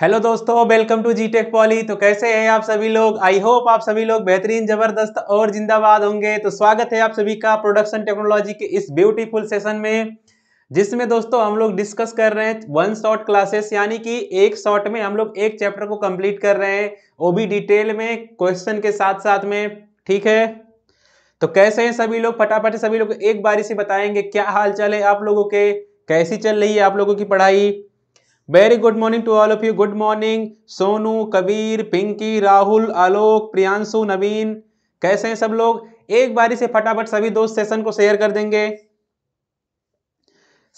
hello दोस्तों welcome to G tech poly तो कैसे हैं आप सभी लोग आई होप आप सभी लोग बेहतरीन जबरदस्त और जिंदाबाद होंगे तो स्वागत है आप सभी का प्रोडक्शन टेक्नोलॉजी के इस ब्यूटीफुल सेशन में जिसमें दोस्तों हम लोग डिस्कस कर रहे हैं वन शॉट क्लासेस यानी कि एक शॉट में हम लोग एक चैप्टर को कंप्लीट कर रहे हैं वो भी डिटेल में क्वेश्चन के साथ साथ में ठीक है तो कैसे हैं सभी लोग फटाफट सभी लोग एक बारी से बताएंगे क्या हाल चाल है आप लोगों के कैसी चल रही है आप लोगों की पढ़ाई very good morning to all of you good morning Sonu Kabir Pinky Rahul Alok Priyanshu Naveen कैसे हैं सब लोग एक बारी से फटाफट सभी दोस्त सेशन को शेयर कर देंगे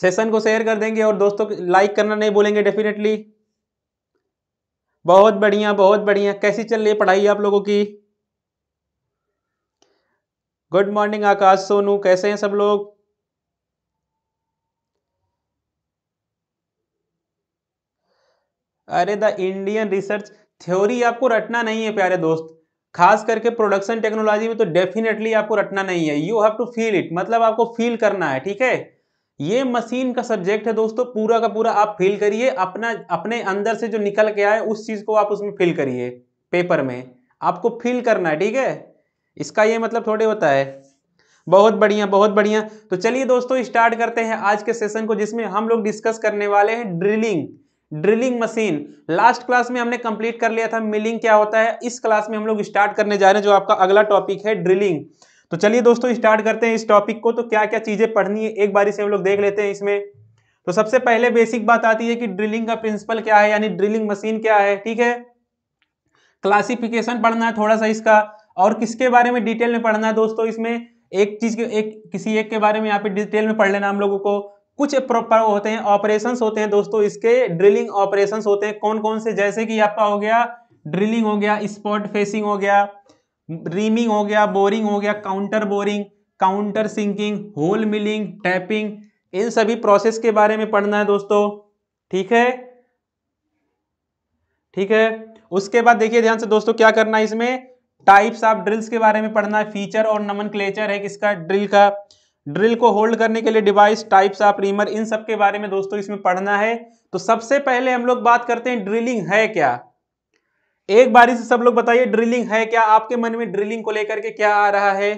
सेशन को शेयर कर देंगे और दोस्तों लाइक करना नहीं बोलेंगे डेफिनेटली बहुत बढ़िया बहुत बढ़िया कैसी चल रही है पढ़ाई आप लोगों की गुड मॉर्निंग आकाश सोनू कैसे हैं सब लोग अरे द इंडियन रिसर्च थ्योरी आपको रटना नहीं है प्यारे दोस्त खास करके प्रोडक्शन टेक्नोलॉजी में तो डेफिनेटली आपको रटना नहीं है you have to feel it मतलब आपको फील करना है ठीक है ये मशीन का सब्जेक्ट है दोस्तों पूरा का पूरा आप फील करिए अपना अपने अंदर से जो निकल के आए उस चीज़ को आप उसमें फील करिए पेपर में आपको फील करना है ठीक है इसका ये मतलब थोड़े होता है बहुत बढ़िया बहुत बढ़िया तो चलिए दोस्तों स्टार्ट करते हैं आज के सेशन को जिसमें हम लोग डिस्कस करने वाले हैं drilling drilling machine last class में हमने कंप्लीट कर लिया था मिलिंग क्या होता है इस क्लास में हम लोग स्टार्ट करने जा रहे हैं जो आपका अगला टॉपिक है ड्रिलिंग तो चलिए दोस्तों स्टार्ट करते हैं इस टॉपिक को तो क्या क्या चीजें पढ़नी है एक बार से हम लोग देख लेते हैं इसमें तो सबसे पहले बेसिक बात आती है कि ड्रिलिंग का प्रिंसिपल क्या है यानी ड्रिलिंग मशीन क्या है ठीक है क्लासिफिकेशन पढ़ना है थोड़ा सा इसका और किसके बारे में डिटेल में पढ़ना है दोस्तों इसमें एक चीज के एक किसी एक के बारे में यहाँ पे डिटेल में पढ़ लेना हम लोगों को कुछ होते हैं ऑपरेशन होते हैं दोस्तों इसके ड्रिलिंग ऑपरेशन होते हैं कौन कौन से जैसे कि आपका हो गया ड्रिलिंग हो गया स्पॉट फेसिंग हो गया रीमिंग हो गया बोरिंग हो गया counter boring counter sinking hole milling tapping इन सभी प्रोसेस के बारे में पढ़ना है दोस्तों ठीक है ठीक है उसके बाद देखिए ध्यान से दोस्तों क्या करना है इसमें टाइप्स ऑफ ड्रिल्स के बारे में पढ़ना है फीचर और नमन क्लेचर है किसका ड्रिल का ड्रिल को होल्ड करने के लिए डिवाइस टाइप्स ऑफ रीमर इन सब के बारे में दोस्तों इसमें पढ़ना है तो सबसे पहले हम लोग बात करते हैं ड्रिलिंग है क्या एक बारी से सब लोग बताइए ड्रिलिंग है क्या आपके मन में ड्रिलिंग को लेकर के क्या आ रहा है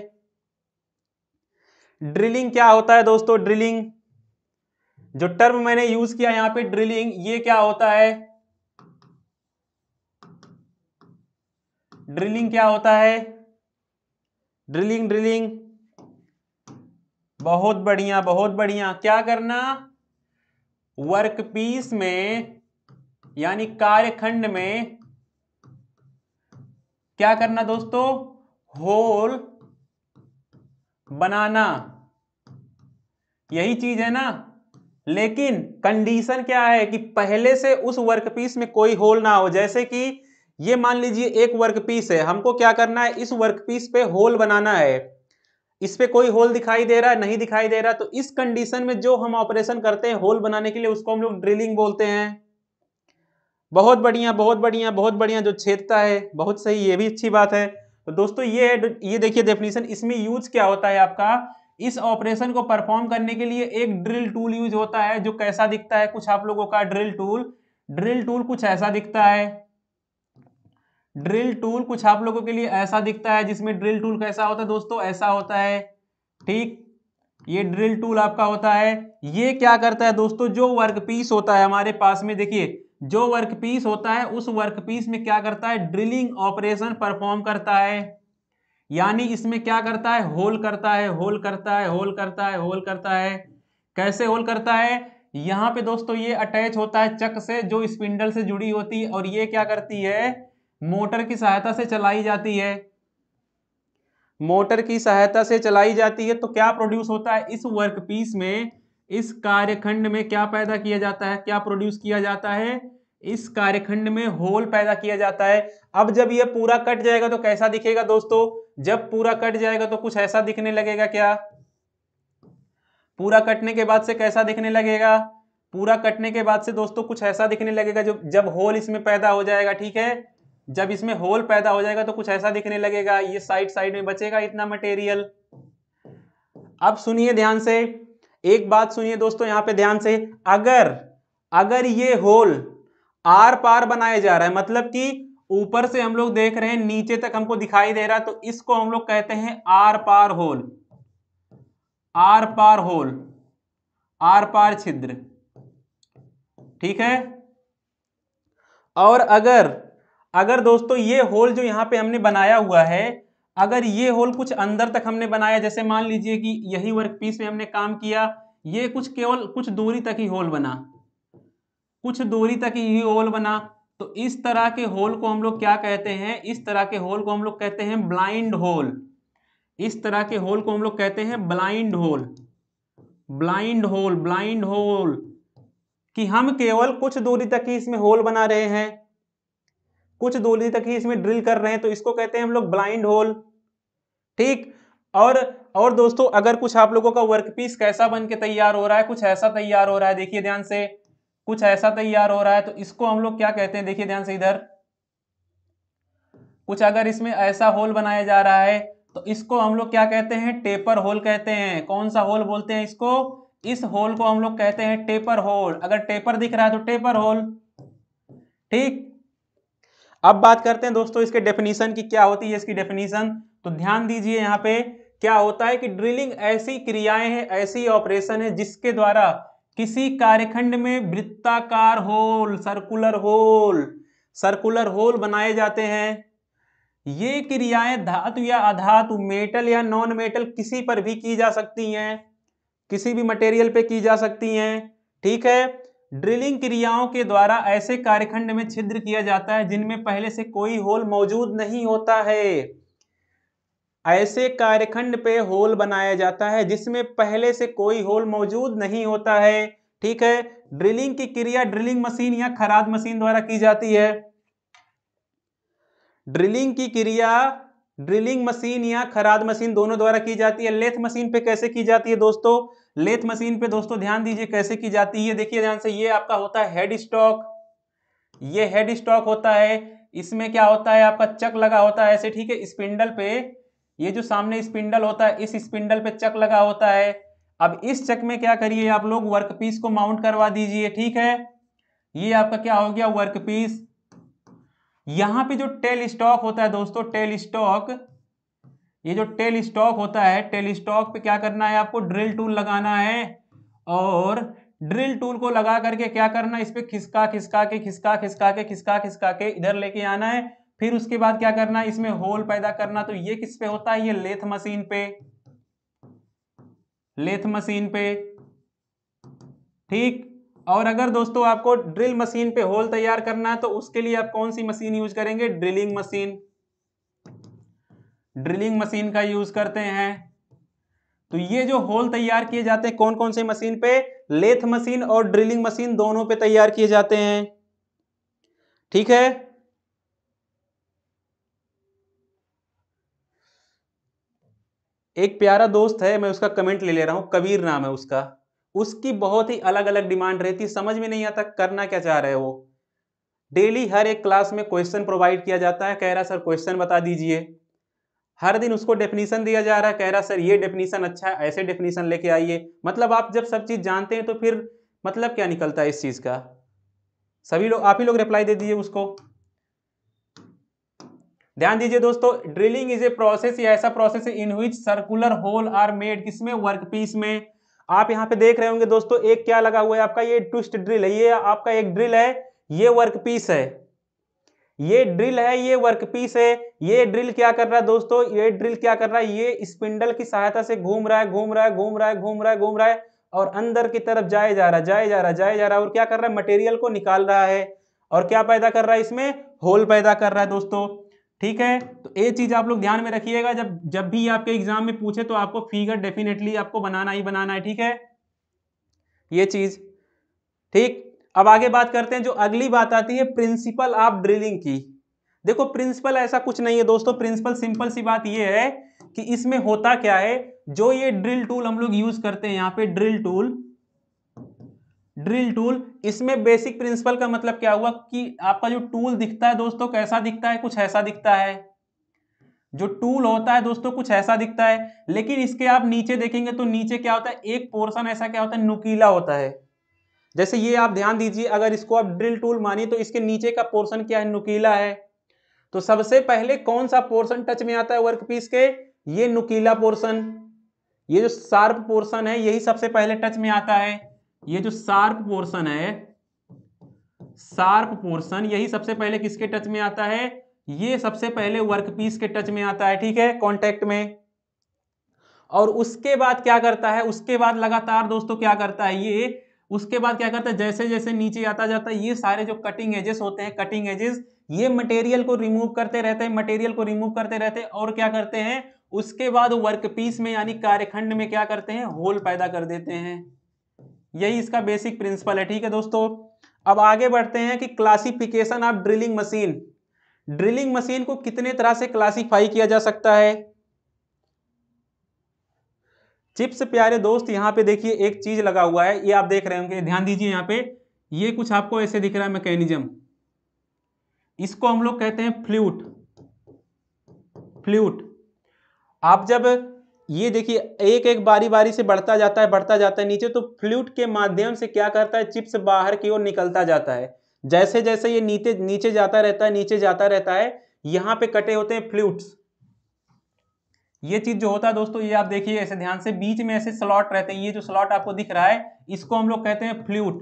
ड्रिलिंग क्या होता है दोस्तों ड्रिलिंग जो टर्म मैंने यूज किया यहां पे ड्रिलिंग ये क्या होता है ड्रिलिंग क्या होता है ड्रिलिंग ड्रिलिंग बहुत बढ़िया बहुत बढ़िया क्या करना वर्क पीस में यानी कार्यखंड में क्या करना दोस्तों होल बनाना यही चीज है ना लेकिन कंडीशन क्या है कि पहले से उस वर्कपीस में कोई होल ना हो जैसे कि ये मान लीजिए एक वर्कपीस है हमको क्या करना है इस वर्कपीस पे होल बनाना है इस पे कोई होल दिखाई दे रहा है नहीं दिखाई दे रहा तो इस कंडीशन में जो हम ऑपरेशन करते हैं होल बनाने के लिए उसको हम लोग ड्रिलिंग बोलते हैं बहुत बढ़िया बहुत बढ़िया बहुत बढ़िया जो छेदता है बहुत सही ये भी अच्छी बात है तो दोस्तों ये ये देखिए डेफिनेशन इसमें यूज क्या होता है आपका इस ऑपरेशन को परफॉर्म करने के लिए एक ड्रिल टूल यूज होता है जो कैसा दिखता है कुछ आप लोगों का ड्रिल टूल ड्रिल टूल कुछ ऐसा दिखता है ड्रिल टूल कुछ आप लोगों के लिए ऐसा दिखता है जिसमें ड्रिल टूल कैसा होता है दोस्तों ऐसा होता है ठीक ये ड्रिल टूल आपका होता है ये क्या करता है दोस्तों जो वर्क पीस होता है हमारे पास में देखिए जो वर्क पीस होता है उस वर्क पीस में क्या करता है ड्रिलिंग ऑपरेशन परफॉर्म करता है यानी इसमें क्या करता है होल करता है होल करता है होल करता है होल करता है कैसे होल करता है यहाँ पे दोस्तों ये अटैच होता है चक से जो स्पिंडल से जुड़ी होती है और ये क्या करती है मोटर की सहायता से चलाई जाती है मोटर की सहायता से चलाई जाती है तो क्या प्रोड्यूस होता है इस वर्क पीस में इस कार्यखंड में क्या पैदा किया जाता है क्या प्रोड्यूस किया जाता है इस कार्यखंड में होल पैदा किया जाता है अब जब यह पूरा कट जाएगा तो कैसा दिखेगा दोस्तों जब पूरा कट जाएगा तो कुछ ऐसा दिखने लगेगा क्या पूरा कटने के बाद से कैसा दिखने लगेगा पूरा कटने के बाद से दोस्तों कुछ ऐसा दिखने लगेगा जो जब होल इसमें पैदा हो जाएगा ठीक है जब इसमें होल पैदा हो जाएगा तो कुछ ऐसा दिखने लगेगा ये साइड साइड में बचेगा इतना मटेरियल अब सुनिए ध्यान से एक बात सुनिए दोस्तों यहां पे ध्यान से अगर अगर ये होल आर पार बनाया जा रहा है मतलब कि ऊपर से हम लोग देख रहे हैं नीचे तक हमको दिखाई दे रहा है तो इसको हम लोग कहते हैं आर पार होल आर पार होल आर पार छिद्र ठीक है और अगर अगर दोस्तों ये होल जो यहाँ पे हमने बनाया हुआ है अगर ये होल कुछ अंदर तक हमने बनाया जैसे मान लीजिए कि यही वर्क पीस में हमने काम किया ये कुछ केवल कुछ दूरी तक ही होल बना कुछ दूरी तक ही होल बना तो इस तरह के होल को हम लोग क्या कहते हैं इस तरह के होल को हम लोग कहते हैं ब्लाइंड होल इस तरह के होल को हम लोग कहते हैं blind hole blind hole blind hole कि हम केवल कुछ दूरी तक ही इसमें होल बना रहे हैं कुछ दूरी तक ही इसमें ड्रिल कर रहे हैं तो इसको कहते हैं हम लोग ब्लाइंड होल ठीक और और दोस्तों अगर कुछ आप लोगों का वर्क पीस कैसा बन के तैयार हो रहा है कुछ ऐसा तैयार हो रहा है देखिए ध्यान से कुछ ऐसा तैयार हो रहा है तो इसको हम लोग क्या कहते हैं देखिए ध्यान से इधर कुछ अगर इसमें ऐसा होल बनाया जा रहा है तो इसको हम लोग क्या कहते हैं टेपर होल कहते हैं कौन सा होल बोलते हैं इसको इस होल को हम लोग कहते हैं टेपर होल अगर टेपर दिख रहा है तो टेपर होल ठीक अब बात करते हैं दोस्तों इसके डेफिनेशन की क्या होती है इसकी डेफिनेशन तो ध्यान दीजिए यहाँ पे क्या होता है कि ड्रिलिंग ऐसी क्रियाएं हैं ऐसी ऑपरेशन है जिसके द्वारा किसी कार्यखंड में वृत्ताकार hole circular hole circular hole बनाए जाते हैं ये क्रियाएं धातु या अधातु मेटल या नॉन मेटल किसी पर भी की जा सकती हैं किसी भी मटेरियल पे की जा सकती हैं ठीक है ड्रिलिंग क्रियाओं के द्वारा ऐसे कार्यखंड में छिद्र किया जाता है जिनमें पहले से कोई होल मौजूद नहीं होता है ऐसे कार्यखंड पे होल बनाया जाता है जिसमें पहले से कोई होल मौजूद नहीं होता है ठीक है ड्रिलिंग की क्रिया ड्रिलिंग मशीन या खराद मशीन द्वारा की जाती है ड्रिलिंग की क्रिया ड्रिलिंग मशीन या खराद मशीन दोनों द्वारा की जाती है लेथ मशीन पे कैसे की जाती है दोस्तों लेथ मशीन पे दोस्तों ध्यान दीजिए कैसे की जाती है देखिए ध्यान से ये आपका होता है हेड स्टॉक ये हेड स्टॉक होता है इसमें क्या होता है आपका चक लगा होता है ऐसे ठीक है स्पिंडल पे ये जो सामने स्पिंडल होता है इस स्पिंडल पे चक लगा होता है अब इस चक में क्या करिए आप लोग वर्क पीस को माउंट करवा दीजिए ठीक है ये आपका क्या हो गया वर्क पीस यहां पे जो टेल स्टॉक होता है दोस्तों टेल स्टॉक ये जो टेल स्टॉक होता है टेल स्टॉक पे क्या करना है आपको ड्रिल टूल लगाना है और ड्रिल टूल को लगा करके क्या करना है इस पर खिसका खिसका के खिसका खिसका के खिसका खिसका के इधर लेके आना है फिर उसके बाद क्या करना है इसमें होल पैदा करना तो ये किस पे होता है ये लेथ मशीन पे लेथ मशीन पे ठीक और अगर दोस्तों आपको ड्रिल मशीन पे होल तैयार करना है तो उसके लिए आप कौन सी मशीन यूज करेंगे ड्रिलिंग मशीन ड्रिलिंग मशीन का यूज करते हैं तो ये जो होल तैयार किए जाते हैं कौन कौन से मशीन पे लेथ मशीन और ड्रिलिंग मशीन दोनों पे तैयार किए जाते हैं ठीक है एक प्यारा दोस्त है मैं उसका कमेंट ले ले रहा हूं कबीर नाम है उसका उसकी बहुत ही अलग अलग डिमांड रहती समझ में नहीं आता करना क्या चाह रहे हो डेली हर एक क्लास में क्वेश्चन प्रोवाइड किया जाता है कह रहा सर क्वेश्चन बता दीजिए हर दिन उसको डेफिनेशन दिया जा रहा है कह रहा सर ये डेफिनेशन अच्छा है ऐसे डेफिनेशन लेके आइए मतलब आप जब सब चीज़ जानते हैं तो फिर मतलब क्या निकलता है इस चीज़ का सभी लोग आप ही लोग रिप्लाई दे दीजिए उसको ध्यान दीजिए दोस्तों ड्रिलिंग इज ए प्रोसेस या ऐसा प्रोसेस है in which circular hole are made किसमें वर्क पीस में आप यहां पे देख रहे होंगे दोस्तों एक क्या लगा हुआ है आपका ये ट्विस्ट ड्रिल है ये आपका एक ड्रिल है ये वर्क पीस है ये ड्रिल है ये वर्कपीस है ये ड्रिल क्या कर रहा है दोस्तों ये ड्रिल क्या कर रहा है ये स्पिंडल की सहायता से घूम रहा है घूम रहा है घूम रहा है घूम रहा है घूम रहा है और अंदर की तरफ जाए जा रहा जाए जा रहा जाए जा रहा और क्या कर रहा है मटेरियल को निकाल रहा है और क्या पैदा कर रहा है इसमें होल पैदा कर रहा है दोस्तों ठीक है तो ये चीज आप लोग ध्यान में रखिएगा जब जब भी आपके एग्जाम में पूछे तो आपको फिगर डेफिनेटली आपको बनाना ही बनाना है ठीक है ये चीज ठीक अब आगे बात करते हैं जो अगली बात आती है प्रिंसिपल ऑफ ड्रिलिंग की देखो प्रिंसिपल ऐसा कुछ नहीं है दोस्तों प्रिंसिपल सिंपल सी बात यह है कि इसमें होता क्या है जो ये ड्रिल टूल हम लोग यूज करते हैं यहां पे ड्रिल टूल ड्रिल टूल इसमें बेसिक प्रिंसिपल का मतलब क्या हुआ कि आपका जो टूल दिखता है दोस्तों कैसा दिखता है कुछ ऐसा दिखता है जो टूल होता है दोस्तों कुछ ऐसा दिखता है लेकिन इसके आप नीचे देखेंगे तो नीचे क्या होता है एक पोर्शन ऐसा क्या होता है नुकीला होता है जैसे ये आप ध्यान दीजिए अगर इसको आप ड्रिल टूल मानिए तो इसके नीचे का पोर्शन क्या है नुकीला है तो सबसे पहले कौन सा पोर्शन टच में आता है वर्क पीस के ये नुकीला पोर्शन ये जो शार्प पोर्शन है यही सबसे पहले टच में आता है ये जो शार्प पोर्शन है शार्प पोर्शन यही सबसे पहले किसके टच में आता है ये सबसे पहले वर्क पीस के टच में आता है ठीक है कॉन्टेक्ट में और उसके बाद क्या करता है उसके बाद लगातार दोस्तों क्या करता है ये उसके बाद क्या करता है जैसे जैसे नीचे आता जाता है ये सारे जो कटिंग एजेस होते हैं कटिंग एजेस ये मटेरियल को रिमूव करते रहते हैं मटेरियल को रिमूव करते रहते हैं और क्या करते हैं उसके बाद वर्क पीस में यानी कार्यखंड में क्या करते हैं होल पैदा कर देते हैं यही इसका बेसिक प्रिंसिपल है ठीक है दोस्तों अब आगे बढ़ते हैं कि classification of drilling machine drilling machine को कितने तरह से क्लासिफाई किया जा सकता है चिप्स प्यारे दोस्त यहाँ पे देखिए एक चीज लगा हुआ है ये आप देख रहे होंगे ध्यान दीजिए यहाँ पे ये कुछ आपको ऐसे दिख रहा है मैकेनिज्म इसको हम लोग कहते हैं फ्लूट फ्ल्यूट आप जब ये देखिए एक एक बारी बारी से बढ़ता जाता है बढ़ता जाता है नीचे तो फ्लूट के माध्यम से क्या करता है चिप्स बाहर की ओर निकलता जाता है जैसे जैसे ये नीचे नीचे जाता रहता है नीचे जाता रहता है यहाँ पे कटे होते हैं फ्लूट्स ये चीज जो होता है दोस्तों ये आप देखिए ऐसे ध्यान से बीच में ऐसे स्लॉट रहते हैं ये जो स्लॉट आपको दिख रहा है इसको हम लोग कहते हैं फ्लूट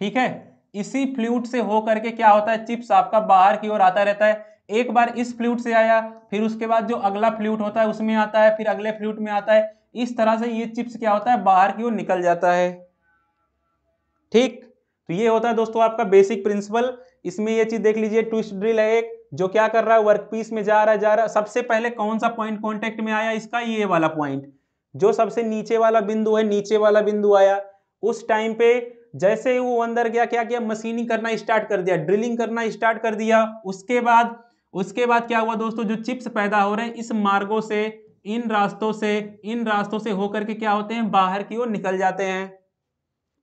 ठीक है इसी फ्लूट से होकर के क्या होता है चिप्स आपका बाहर की ओर आता रहता है एक बार इस फ्लूट से आया फिर उसके बाद जो अगला फ्लूट होता है उसमें आता है फिर अगले फ्लूट में आता है इस तरह से ये चिप्स क्या होता है बाहर की ओर निकल जाता है ठीक तो ये होता है दोस्तों आपका बेसिक प्रिंसिपल इसमें ये चीज देख लीजिए ट्विस्ट ड्रिल है एक जो क्या कर रहा है वर्क पीस में जा रहा जा रहा सबसे पहले कौन सा पॉइंट कॉन्टेक्ट में आया इसका ये वाला पॉइंट जो सबसे नीचे वाला बिंदु है नीचे वाला बिंदु आया उस टाइम पे जैसे ही वो अंदर गया क्या किया मशीनिंग करना स्टार्ट कर दिया ड्रिलिंग करना स्टार्ट कर दिया उसके बाद उसके बाद क्या हुआ दोस्तों जो चिप्स पैदा हो रहे हैं इस मार्गों से इन रास्तों से इन रास्तों से होकर के क्या होते हैं बाहर की ओर निकल जाते हैं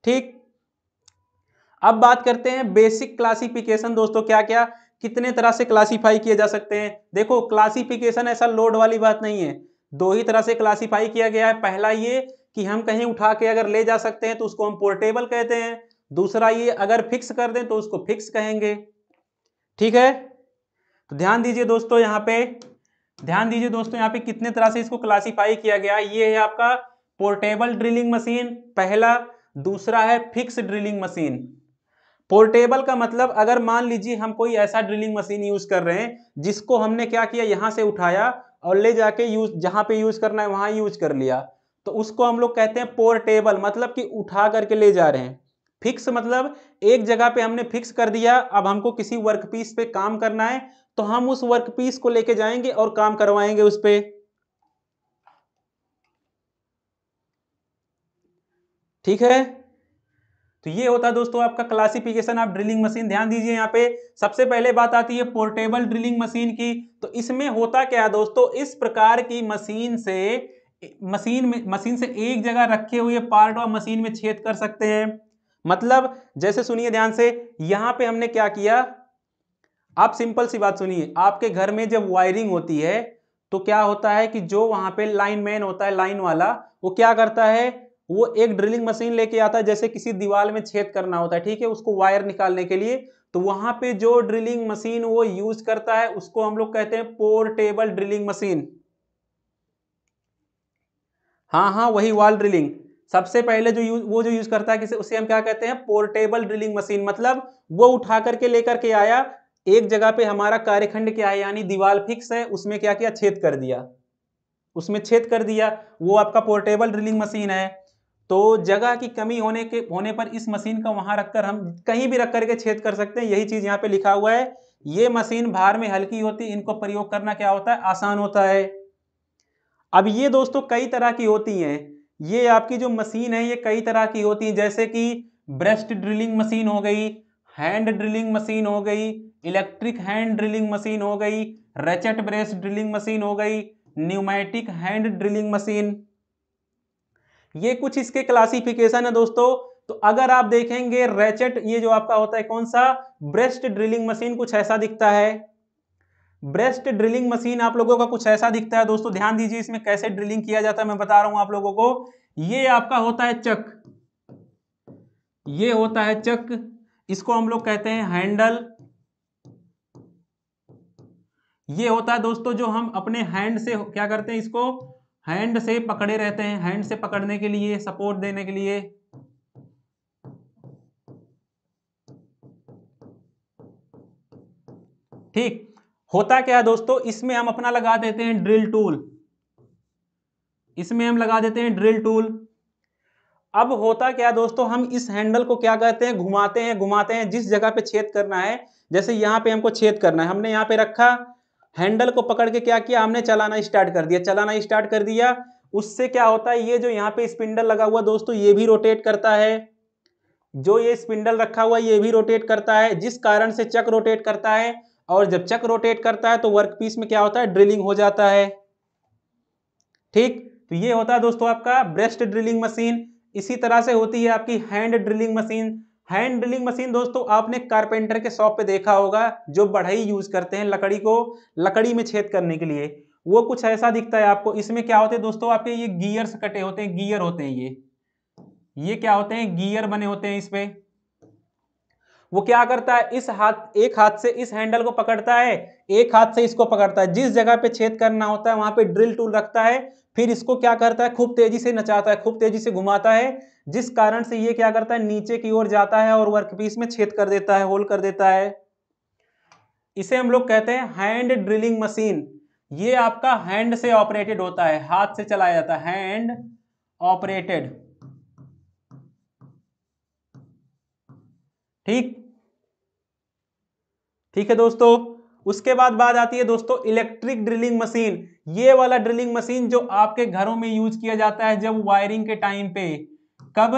ठीक अब बात करते हैं बेसिक क्लासिफिकेशन दोस्तों क्या क्या कितने तरह से क्लासीफाई किए जा सकते हैं देखो क्लासिफिकेशन ऐसा लोड वाली बात नहीं है दो ही तरह से क्लासीफाई किया गया है पहला ये कि हम कहीं उठा के अगर ले जा सकते हैं तो उसको हम पोर्टेबल कहते हैं दूसरा ये अगर फिक्स कर दें तो उसको फिक्स कहेंगे ठीक है तो ध्यान दीजिए दोस्तों यहाँ पे ध्यान दीजिए दोस्तों यहाँ पे कितने तरह से इसको क्लासीफाई किया गया ये है आपका पोर्टेबल ड्रिलिंग मशीन पहला दूसरा है फिक्स ड्रिलिंग मशीन पोर्टेबल का मतलब अगर मान लीजिए हम कोई ऐसा ड्रिलिंग मशीन यूज कर रहे हैं जिसको हमने क्या किया यहां से उठाया और ले जाके यूज जहां पे यूज करना है वहां यूज कर लिया तो उसको हम लोग कहते हैं पोर्टेबल मतलब कि उठा करके ले जा रहे हैं फिक्स मतलब एक जगह पे हमने फिक्स कर दिया अब हमको किसी वर्क पीस पे काम करना है तो हम उस वर्क पीस को लेके जाएंगे और काम करवाएंगे उस पर ठीक है तो ये होता है दोस्तों आपका क्लासिफिकेशन आप ड्रिलिंग मशीन ध्यान दीजिए यहाँ पे सबसे पहले बात आती है पोर्टेबल ड्रिलिंग मशीन की तो इसमें होता क्या है दोस्तों इस प्रकार की मशीन से मशीन में मशीन से एक जगह रखे हुए पार्ट और मशीन में छेद कर सकते हैं मतलब जैसे सुनिए ध्यान से यहां पे हमने क्या किया आप सिंपल सी बात सुनिए आपके घर में जब वायरिंग होती है तो क्या होता है कि जो वहां पे लाइन मैन होता है लाइन वाला वो क्या करता है वो एक ड्रिलिंग मशीन लेके आता है जैसे किसी दीवार में छेद करना होता है ठीक है उसको वायर निकालने के लिए तो वहां पे जो ड्रिलिंग मशीन वो यूज करता है उसको हम लोग कहते हैं पोर्टेबल ड्रिलिंग मशीन हाँ हाँ वही वॉल ड्रिलिंग सबसे पहले जो यूज वो जो यूज करता है उसे हम क्या कहते हैं पोर्टेबल ड्रिलिंग मशीन मतलब वो उठा करके लेकर के आया एक जगह पे हमारा कार्यखंड क्या है यानी दीवार फिक्स है उसमें क्या किया छेद कर दिया उसमें छेद कर दिया वो आपका पोर्टेबल ड्रिलिंग मशीन है तो जगह की कमी होने के होने पर इस मशीन का वहां रखकर हम कहीं भी रख करके छेद कर सकते हैं यही चीज यहाँ पे लिखा हुआ है ये मशीन भार में हल्की होती है इनको प्रयोग करना क्या होता है आसान होता है अब ये दोस्तों कई तरह की होती हैं ये आपकी जो मशीन है ये कई तरह की होती है जैसे कि ब्रेस्ट ड्रिलिंग मशीन हो गई हैंड ड्रिलिंग मशीन हो गई इलेक्ट्रिक हैंड ड्रिलिंग मशीन हो गई रेचेट ब्रेस्ट ड्रिलिंग मशीन हो गई न्यूमैटिक हैंड ड्रिलिंग मशीन ये कुछ इसके क्लासिफिकेशन है दोस्तों तो अगर आप देखेंगे रेचेट ये जो आपका होता है कौन सा ब्रेस्ट ड्रिलिंग मशीन कुछ ऐसा दिखता है ब्रेस्ट ड्रिलिंग मशीन आप लोगों का कुछ ऐसा दिखता है दोस्तों ध्यान दीजिए इसमें कैसे ड्रिलिंग किया जाता है मैं बता रहा हूं आप लोगों को ये आपका होता है चक ये होता है चक इसको हम लोग कहते हैं हैंडल ये होता है दोस्तों जो हम अपने हैंड से क्या करते हैं इसको हैंड से पकड़े रहते हैं हैंड से पकड़ने के लिए सपोर्ट देने के लिए ठीक होता क्या है दोस्तों इसमें हम अपना लगा देते हैं ड्रिल टूल इसमें हम लगा देते हैं ड्रिल टूल अब होता क्या है दोस्तों हम इस हैंडल को क्या कहते हैं घुमाते हैं घुमाते हैं जिस जगह पे छेद करना है जैसे यहां पे हमको छेद करना है हमने यहां पे रखा हैंडल को पकड़ के क्या किया हमने चलाना स्टार्ट कर दिया चलाना स्टार्ट कर दिया उससे क्या होता है ये जो यहाँ पे स्पिंडल लगा हुआ दोस्तों ये भी रोटेट करता है जो ये स्पिंडल रखा हुआ ये भी रोटेट करता है जिस कारण से चक रोटेट करता है और जब चक रोटेट करता है तो वर्क पीस में क्या होता है ड्रिलिंग हो जाता है ठीक तो ये होता है दोस्तों आपका ब्रेस्ट ड्रिलिंग मशीन इसी तरह से होती है आपकी hand drilling machine hand drilling machine दोस्तों आपने कारपेंटर के शॉप पे देखा होगा जो बढ़ई यूज करते हैं लकड़ी को लकड़ी में छेद करने के लिए वो कुछ ऐसा दिखता है आपको इसमें क्या होते हैं दोस्तों आपके ये गियर्स कटे होते हैं गियर होते हैं ये ये क्या होते हैं गियर बने होते हैं इसमें वो क्या करता है इस हाथ एक हाथ से इस हैंडल को पकड़ता है एक हाथ से इसको पकड़ता है जिस जगह पे छेद करना होता है वहां पे ड्रिल टूल रखता है फिर इसको क्या करता है खूब तेजी से नचाता है खूब तेजी से घुमाता है जिस कारण से ये क्या करता है नीचे की ओर जाता है और वर्कपीस में छेद कर देता है होल कर देता है इसे हम लोग कहते हैं हैंड ड्रिलिंग मशीन ये आपका हैंड से ऑपरेटेड होता है हाथ से चलाया जाता है हैंड ऑपरेटेड ठीक ठीक है दोस्तों उसके बाद बात आती है दोस्तों इलेक्ट्रिक ड्रिलिंग मशीन ये वाला ड्रिलिंग मशीन जो आपके घरों में यूज किया जाता है जब वायरिंग के टाइम पे कब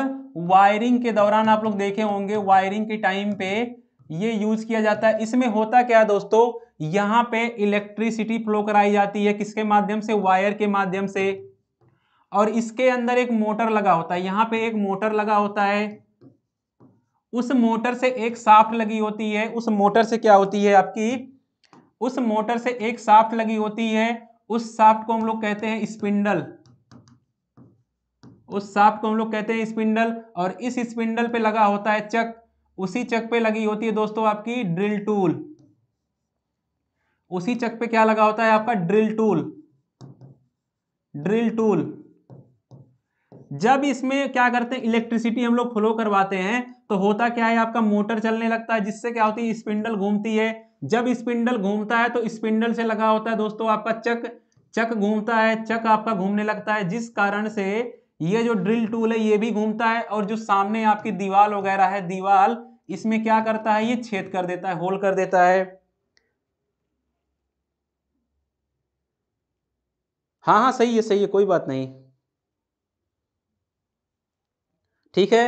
वायरिंग के दौरान आप लोग देखे होंगे वायरिंग के टाइम पे ये यूज किया जाता है इसमें होता क्या है दोस्तों यहां पे इलेक्ट्रिसिटी फ्लो कराई जाती है किसके माध्यम से वायर के माध्यम से और इसके अंदर एक मोटर लगा होता है यहां पे एक मोटर लगा होता है उस मोटर से एक साफ्ट लगी होती है उस मोटर से क्या होती है आपकी उस मोटर से एक साफ्ट लगी होती है उस साफ्ट को हम लोग कहते हैं स्पिंडल उस साफ्ट को हम लोग कहते हैं स्पिंडल और इस स्पिंडल पे लगा होता है चक उसी चक पे लगी होती है दोस्तों आपकी ड्रिल टूल उसी चक पे क्या लगा होता है आपका ड्रिल टूल ड्रिल टूल जब इसमें क्या करते हैं इलेक्ट्रिसिटी हम लोग फ्लो करवाते हैं तो होता क्या है आपका मोटर चलने लगता है जिससे क्या होती है स्पिंडल घूमती है जब स्पिंडल घूमता है तो स्पिंडल से लगा होता है दोस्तों आपका चक चक घूमता है चक आपका घूमने लगता है जिस कारण से ये जो ड्रिल टूल है ये भी घूमता है और जो सामने आपकी दीवार वगैरह है दीवार इसमें क्या करता है ये छेद कर देता है होल कर देता है हाँ हाँ सही है सही है कोई बात नहीं ठीक है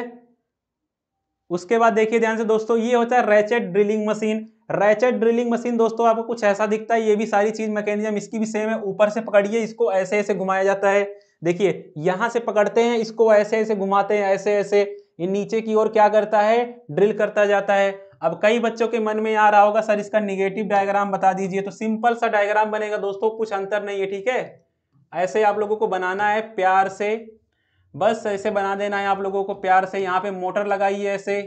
उसके बाद देखिए ध्यान से दोस्तों ये होता है ratchet drilling machine ratchet drilling machine दोस्तों आपको कुछ ऐसा दिखता है ये भी सारी चीज मैकेनिज्म इसकी भी सेम है ऊपर से पकड़िए इसको ऐसे ऐसे घुमाया जाता है देखिए यहां से पकड़ते हैं इसको ऐसे ऐसे घुमाते हैं ऐसे ऐसे ये नीचे की ओर क्या करता है ड्रिल करता जाता है अब कई बच्चों के मन में आ रहा होगा सर इसका निगेटिव डायग्राम बता दीजिए तो सिंपल सा डायग्राम बनेगा दोस्तों कुछ अंतर नहीं है ठीक है ऐसे आप लोगों को बनाना है प्यार से बस ऐसे बना देना है आप लोगों को प्यार से यहाँ पे मोटर लगाइए ऐसे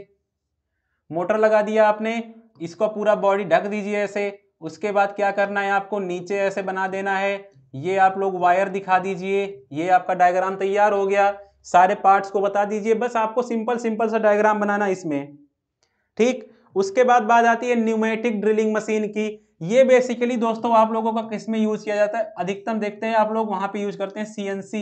मोटर लगा दिया आपने इसको पूरा बॉडी ढक दीजिए ऐसे उसके बाद क्या करना है आपको नीचे ऐसे बना देना है ये आप लोग वायर दिखा दीजिए ये आपका डायग्राम तैयार हो गया सारे पार्ट्स को बता दीजिए बस आपको सिंपल सिंपल सा डायग्राम बनाना इसमें ठीक उसके बाद बात आती है न्यूमेटिक ड्रिलिंग मशीन की ये बेसिकली दोस्तों आप लोगों का किस में यूज किया जाता है अधिकतम देखते हैं आप लोग वहां पे यूज करते हैं सीएनसी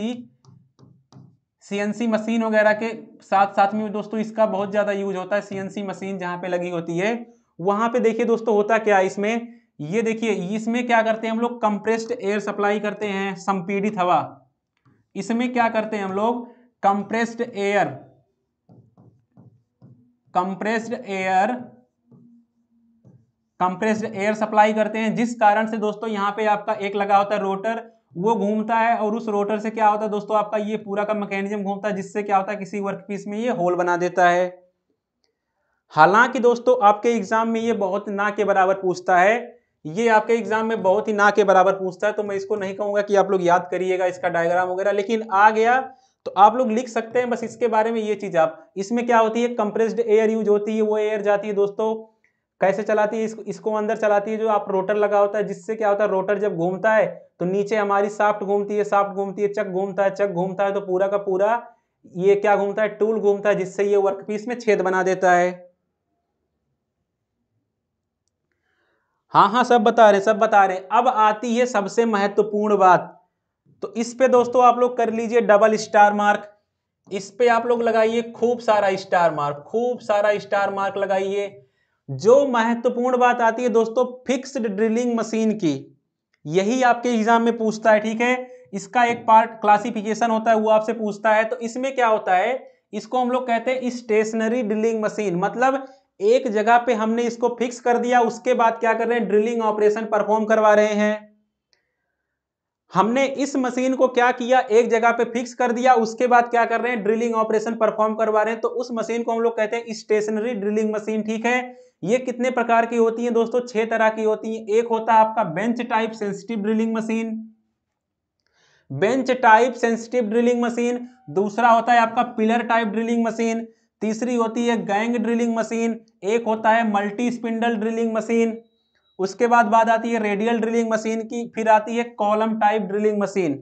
सीएनसी मशीन वगैरह के साथ साथ में दोस्तों इसका बहुत ज्यादा यूज होता है सीएनसी मशीन जहां पे लगी होती है वहां पे देखिए दोस्तों होता क्या है इसमें ये देखिए इसमें क्या करते हैं हम लोग कंप्रेस्ड एयर सप्लाई करते हैं संपीड़ित हवा इसमें क्या करते हैं हम लोग compressed air compressed air compressed air supply करते हैं जिस कारण से दोस्तों यहां पे आपका एक लगा होता है रोटर वो घूमता है और उस रोटर से क्या होता है दोस्तों आपका ये पूरा का मैकेनिज्म घूमता है जिससे क्या होता है किसी वर्कपीस में ये होल बना देता है हालांकि दोस्तों आपके एग्जाम में ये बहुत ना के बराबर पूछता है ये आपके एग्जाम में बहुत ही ना के बराबर पूछता है तो मैं इसको नहीं कहूंगा कि आप लोग याद करिएगा इसका डायग्राम वगैरह लेकिन आ गया तो आप लोग लिख सकते हैं बस इसके बारे में ये चीज आप इसमें क्या होती है कंप्रेस्ड एयर यूज होती है वो एयर जाती है दोस्तों कैसे चलाती है इसको इसको अंदर चलाती है जो आप रोटर लगा होता है जिससे क्या होता है रोटर जब घूमता है तो नीचे हमारी साफ्ट घूमती है साफ्ट घूमती है चक घूमता है चक घूमता है तो पूरा का पूरा ये क्या घूमता है टूल घूमता है जिससे ये वर्क पीस में छेद बना देता है हाँ हाँ सब बता रहे सब बता रहे अब आती है सबसे महत्वपूर्ण बात तो इस पे दोस्तों आप लोग कर लीजिए डबल स्टार मार्क इस पे आप लोग लगाइए खूब सारा स्टार मार्क खूब सारा स्टार मार्क लगाइए जो महत्वपूर्ण बात आती है दोस्तों फिक्स्ड ड्रिलिंग मशीन की यही आपके एग्जाम में पूछता है ठीक है इसका एक पार्ट क्लासिफिकेशन होता है वो आपसे पूछता है तो इसमें क्या होता है इसको हम लोग कहते हैं स्टेशनरी ड्रिलिंग मशीन मतलब एक जगह पे हमने इसको फिक्स कर दिया उसके बाद क्या कर रहे हैं ड्रिलिंग ऑपरेशन परफॉर्म करवा रहे हैं हमने इस मशीन को क्या किया एक जगह पे फिक्स कर दिया उसके बाद क्या कर रहे हैं ड्रिलिंग ऑपरेशन परफॉर्म करवा रहे हैं तो उस मशीन को हम लोग कहते हैं स्टेशनरी ड्रिलिंग मशीन ठीक है ये कितने प्रकार की होती है दोस्तों छह तरह की होती है एक होता है आपका bench type sensitive drilling machine bench type sensitive drilling machine दूसरा होता है आपका पिलर टाइप ड्रिलिंग मशीन तीसरी होती है गैंग ड्रिलिंग मशीन एक होता है मल्टी स्पिंडल ड्रिलिंग मशीन उसके बाद बात आती है रेडियल ड्रिलिंग मशीन की फिर आती है कॉलम टाइप ड्रिलिंग मशीन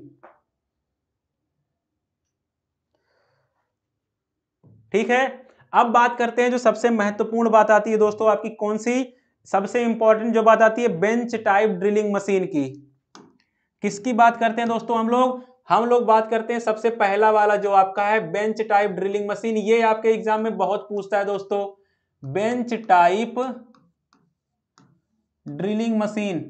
ठीक है अब बात करते हैं जो सबसे महत्वपूर्ण बात आती है दोस्तों आपकी कौन सी सबसे इंपॉर्टेंट जो बात आती है बेंच टाइप ड्रिलिंग मशीन की किसकी बात करते हैं दोस्तों हम लोग हम लोग बात करते हैं सबसे पहला वाला जो आपका है बेंच टाइप ड्रिलिंग मशीन ये आपके एग्जाम में बहुत पूछता है दोस्तों bench type drilling machine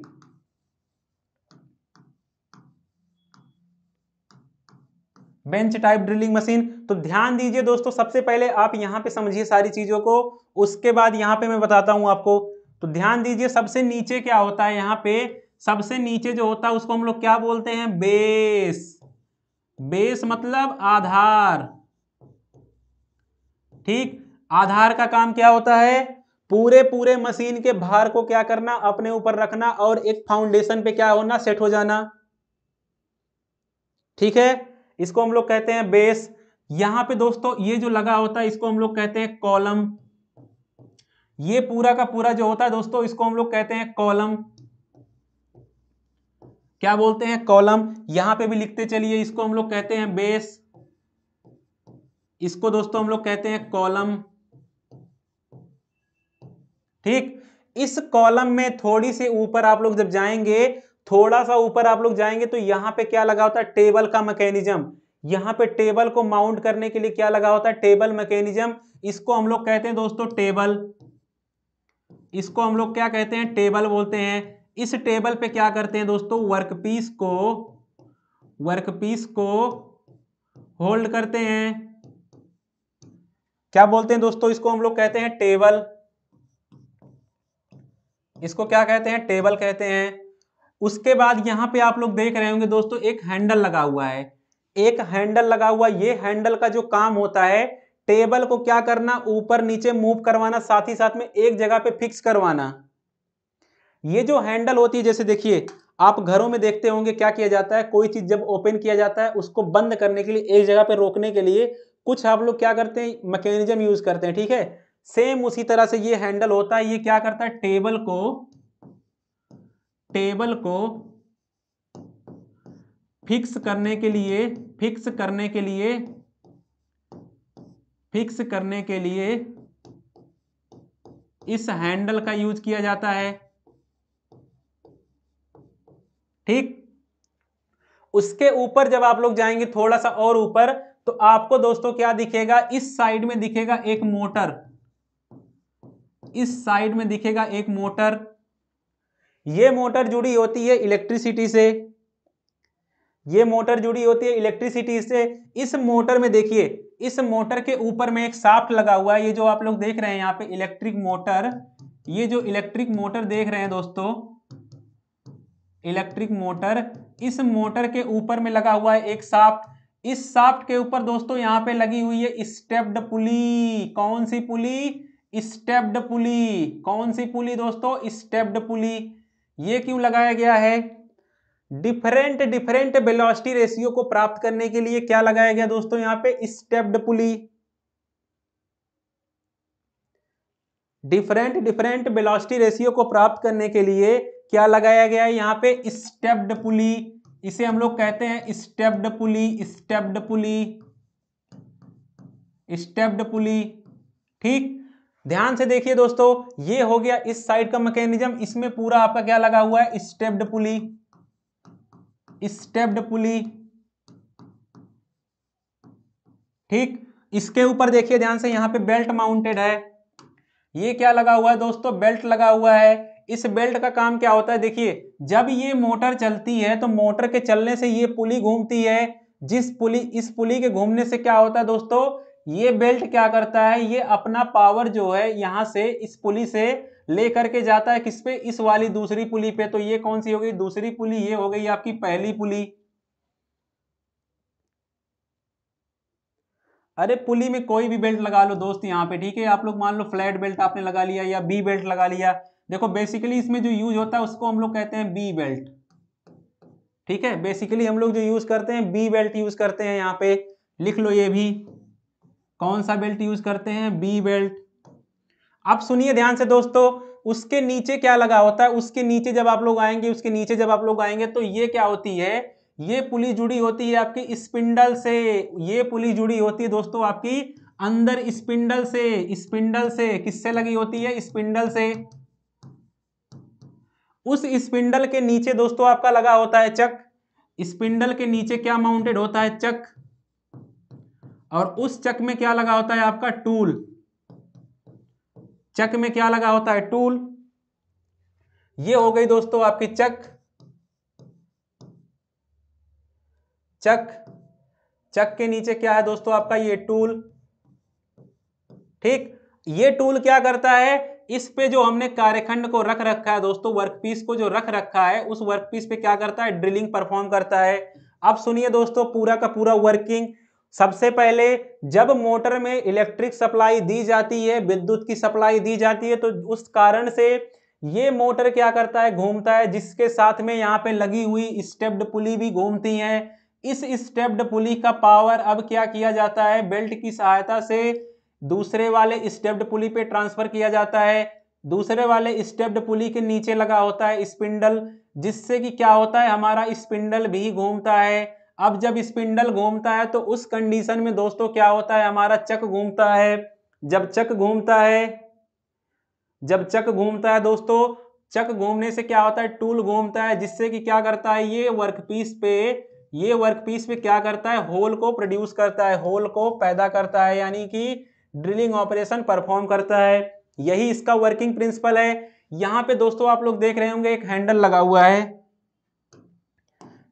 bench type drilling machine तो ध्यान दीजिए दोस्तों सबसे पहले आप यहां पे समझिए सारी चीज़ों को उसके बाद यहां पे मैं बताता हूं आपको तो ध्यान दीजिए सबसे नीचे क्या होता है यहां पे सबसे नीचे जो होता है उसको हम लोग क्या बोलते हैं बेस बेस मतलब आधार ठीक आधार का काम क्या होता है पूरे पूरे मशीन के भार को क्या करना अपने ऊपर रखना और एक फाउंडेशन पे क्या होना सेट हो जाना ठीक है इसको हम लोग कहते हैं बेस यहां पे दोस्तों ये जो लगा होता है इसको हम लोग कहते हैं कॉलम ये पूरा का पूरा जो होता है दोस्तों इसको हम लोग कहते हैं कॉलम क्या बोलते हैं कॉलम यहां पे भी लिखते चलिए इसको हम लोग कहते हैं बेस इसको दोस्तों हम लोग कहते हैं कॉलम ठीक इस कॉलम में थोड़ी से ऊपर आप लोग जब जाएंगे थोड़ा सा ऊपर आप लोग जाएंगे तो यहां पे क्या लगा होता है टेबल का मैकेनिज्म यहां पे टेबल को माउंट करने के लिए क्या लगा होता है टेबल मैकेनिज्म इसको हम लोग कहते हैं दोस्तों टेबल इसको हम लोग क्या कहते हैं टेबल बोलते हैं इस टेबल पे क्या करते हैं दोस्तों वर्कपीस को वर्कपीस को होल्ड करते हैं क्या बोलते हैं दोस्तों इसको हम लोग कहते हैं टेबल इसको क्या कहते हैं टेबल कहते हैं उसके बाद यहां पे आप लोग देख रहे होंगे दोस्तों एक हैंडल लगा हुआ है एक हैंडल लगा हुआ ये हैंडल का जो काम होता है टेबल को क्या करना ऊपर नीचे मूव करवाना साथ ही साथ में एक जगह पे फिक्स करवाना ये जो हैंडल होती है जैसे देखिए आप घरों में देखते होंगे क्या किया जाता है कोई चीज जब ओपन किया जाता है उसको बंद करने के लिए एक जगह पर रोकने के लिए कुछ आप लोग क्या करते हैं मैकेनिज्म यूज करते हैं ठीक है सेम उसी तरह से ये हैंडल होता है ये क्या करता है टेबल को टेबल को फिक्स करने के लिए फिक्स करने के लिए फिक्स करने के लिए इस हैंडल का यूज किया जाता है ठीक उसके ऊपर जब आप लोग जाएंगे थोड़ा सा और ऊपर तो आपको दोस्तों क्या दिखेगा इस साइड में दिखेगा एक मोटर इस साइड में दिखेगा एक मोटर यह मोटर जुड़ी होती है इलेक्ट्रिसिटी से यह मोटर जुड़ी होती है इलेक्ट्रिसिटी से इस मोटर में देखिए इस मोटर के ऊपर में एक साफ्ट लगा हुआ है ये जो आप लोग देख रहे हैं यहां पे इलेक्ट्रिक मोटर ये जो इलेक्ट्रिक मोटर देख रहे हैं दोस्तों इलेक्ट्रिक मोटर इस मोटर के ऊपर में लगा हुआ है एक साफ्ट इस साफ्ट के ऊपर दोस्तों यहां पे लगी हुई है स्टेप्ड पुली कौन सी पुली स्टेप्ड पुली कौन सी पुली दोस्तों स्टेप्ड पुली ये क्यों लगाया गया है डिफरेंट डिफरेंट बेलॉस्टी रेशियो को प्राप्त करने के लिए क्या लगाया गया दोस्तों यहां पे stepped pulley different different velocity ratio को प्राप्त करने के लिए क्या लगाया गया है यहाँ पे स्टेप्ड पुली इसे हम लोग कहते हैं stepped pulley stepped pulley stepped pulley ठीक ध्यान से देखिए दोस्तों ये हो गया इस साइड का मैकेनिज्म इसमें पूरा आपका क्या लगा हुआ है स्टेप्ड पुली स्टेप्ड पुली ठीक इसके ऊपर देखिए ध्यान से यहां पे बेल्ट माउंटेड है ये क्या लगा हुआ है दोस्तों बेल्ट लगा हुआ है इस बेल्ट का काम क्या होता है देखिए जब ये मोटर चलती है तो मोटर के चलने से ये पुली घूमती है जिस पुली इस पुली के घूमने से क्या होता है दोस्तों ये बेल्ट क्या करता है ये अपना पावर जो है यहाँ से इस पुली से ले करके जाता है किस पे इस वाली दूसरी पुली पे तो ये कौन सी हो गई दूसरी पुली ये हो गई आपकी पहली पुली अरे पुली में कोई भी बेल्ट लगा लो दोस्त यहाँ पे ठीक है आप लोग मान लो फ्लैट बेल्ट आपने लगा लिया या बी बेल्ट लगा लिया देखो बेसिकली इसमें जो यूज होता है उसको हम लोग कहते हैं बी बेल्ट ठीक है बेसिकली हम लोग जो यूज करते हैं बी बेल्ट यूज करते हैं यहाँ पे लिख लो ये भी कौन सा बेल्ट यूज करते हैं बी बेल्ट अब सुनिए ध्यान से दोस्तों उसके नीचे क्या लगा होता है उसके नीचे जब आप लोग आएंगे उसके नीचे जब आप लोग आएंगे तो ये क्या होती है ये पुली जुड़ी होती है आपकी स्पिंडल से ये पुली जुड़ी होती है दोस्तों आपकी अंदर स्पिंडल से स्पिंडल से किससे लगी होती है स्पिंडल से उस स्पिंडल के नीचे दोस्तों आपका लगा होता है चक स्पिंडल के नीचे क्या माउंटेड होता है चक और उस चक में क्या लगा होता है आपका टूल चक में क्या लगा होता है टूल ये हो गई दोस्तों आपकी चक चक चक के नीचे क्या है दोस्तों आपका ये टूल ठीक ये टूल क्या करता है इस पे जो हमने कार्यखंड को रख रखा है दोस्तों वर्कपीस को जो रख रखा है उस वर्कपीस पे क्या करता है ड्रिलिंग परफॉर्म करता है अब सुनिए दोस्तों पूरा का पूरा वर्किंग सबसे पहले जब मोटर में इलेक्ट्रिक सप्लाई दी जाती है विद्युत की सप्लाई दी जाती है तो उस कारण से ये मोटर क्या करता है घूमता है जिसके साथ में यहाँ पे लगी हुई स्टेप्ड पुली भी घूमती है इस स्टेप्ड पुली का पावर अब क्या किया जाता है बेल्ट की सहायता से दूसरे वाले स्टेप्ड पुली पे ट्रांसफर किया जाता है दूसरे वाले स्टेप्ड पुली के नीचे लगा होता है स्पिंडल जिससे कि क्या होता है हमारा स्पिंडल भी घूमता है अब जब स्पिंडल घूमता है तो उस कंडीशन में दोस्तों क्या होता है हमारा चक घूमता है जब चक घूमता है जब चक घूमता है दोस्तों चक घूमने से क्या होता है टूल घूमता है जिससे कि क्या करता है ये वर्कपीस पे ये वर्कपीस पे क्या करता है होल को प्रोड्यूस करता है होल को पैदा करता है यानी कि ड्रिलिंग ऑपरेशन परफॉर्म करता है यही इसका वर्किंग प्रिंसिपल है यहां पे दोस्तों आप लोग देख रहे होंगे एक हैंडल लगा हुआ है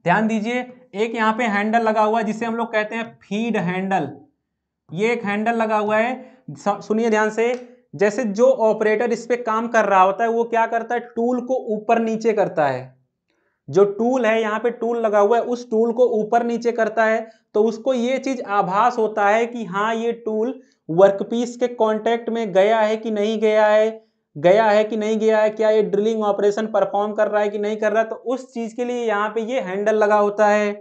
ध्यान दीजिए एक यहां पे हैंडल लगा हुआ है जिसे हम लोग कहते हैं फीड हैंडल ये एक हैंडल लगा हुआ है सुनिए ध्यान से जैसे जो ऑपरेटर इस पर काम कर रहा होता है वो क्या करता है टूल को ऊपर नीचे करता है जो टूल है यहाँ पे टूल लगा हुआ है उस टूल को ऊपर नीचे करता है तो उसको ये चीज आभास होता है कि हाँ ये टूल वर्कपीस के कांटेक्ट में गया है कि नहीं गया है गया है कि नहीं गया है क्या ये ड्रिलिंग ऑपरेशन परफॉर्म कर रहा है कि नहीं कर रहा है तो उस चीज के लिए यहां पे ये हैंडल लगा होता है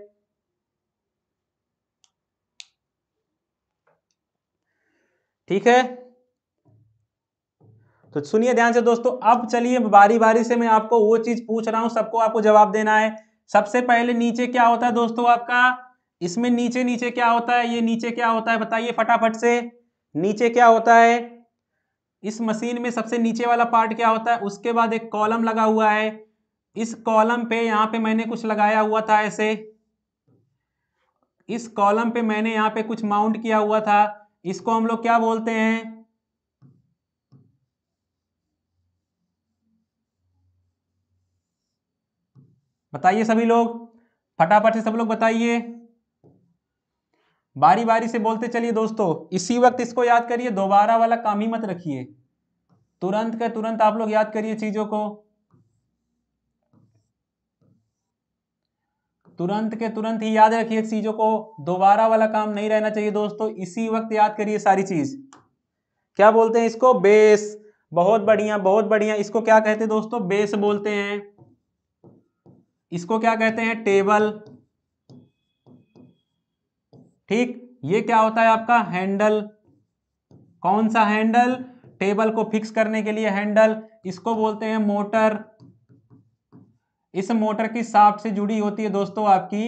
ठीक है तो सुनिए ध्यान से दोस्तों अब चलिए बारी बारी से मैं आपको वो चीज पूछ रहा हूं सबको आपको जवाब देना है सबसे पहले नीचे क्या होता है दोस्तों आपका इसमें नीचे नीचे क्या होता है ये नीचे क्या होता है बताइए फटाफट से नीचे क्या होता है इस मशीन में सबसे नीचे वाला पार्ट क्या होता है उसके बाद एक कॉलम लगा हुआ है इस कॉलम पे यहाँ पे मैंने कुछ लगाया हुआ था ऐसे इस कॉलम पे मैंने यहाँ पे कुछ माउंट किया हुआ था इसको हम लोग क्या बोलते हैं बताइए सभी लोग फटाफट से सब लोग बताइए बारी बारी से बोलते चलिए दोस्तों इसी वक्त इसको याद करिए दोबारा वाला काम ही मत रखिए तुरंत का तुरंत आप लोग याद करिए चीजों को तुरंत के तुरंत ही याद रखिए चीजों को दोबारा वाला काम नहीं रहना चाहिए दोस्तों इसी वक्त याद करिए सारी चीज क्या बोलते हैं इसको बेस बहुत बढ़िया बहुत बढ़िया इसको क्या कहते हैं दोस्तों बेस बोलते हैं इसको क्या कहते हैं टेबल ठीक ये क्या होता है आपका हैंडल कौन सा हैंडल टेबल को फिक्स करने के लिए हैंडल इसको बोलते हैं मोटर इस मोटर की साफ्ट से जुड़ी होती है दोस्तों आपकी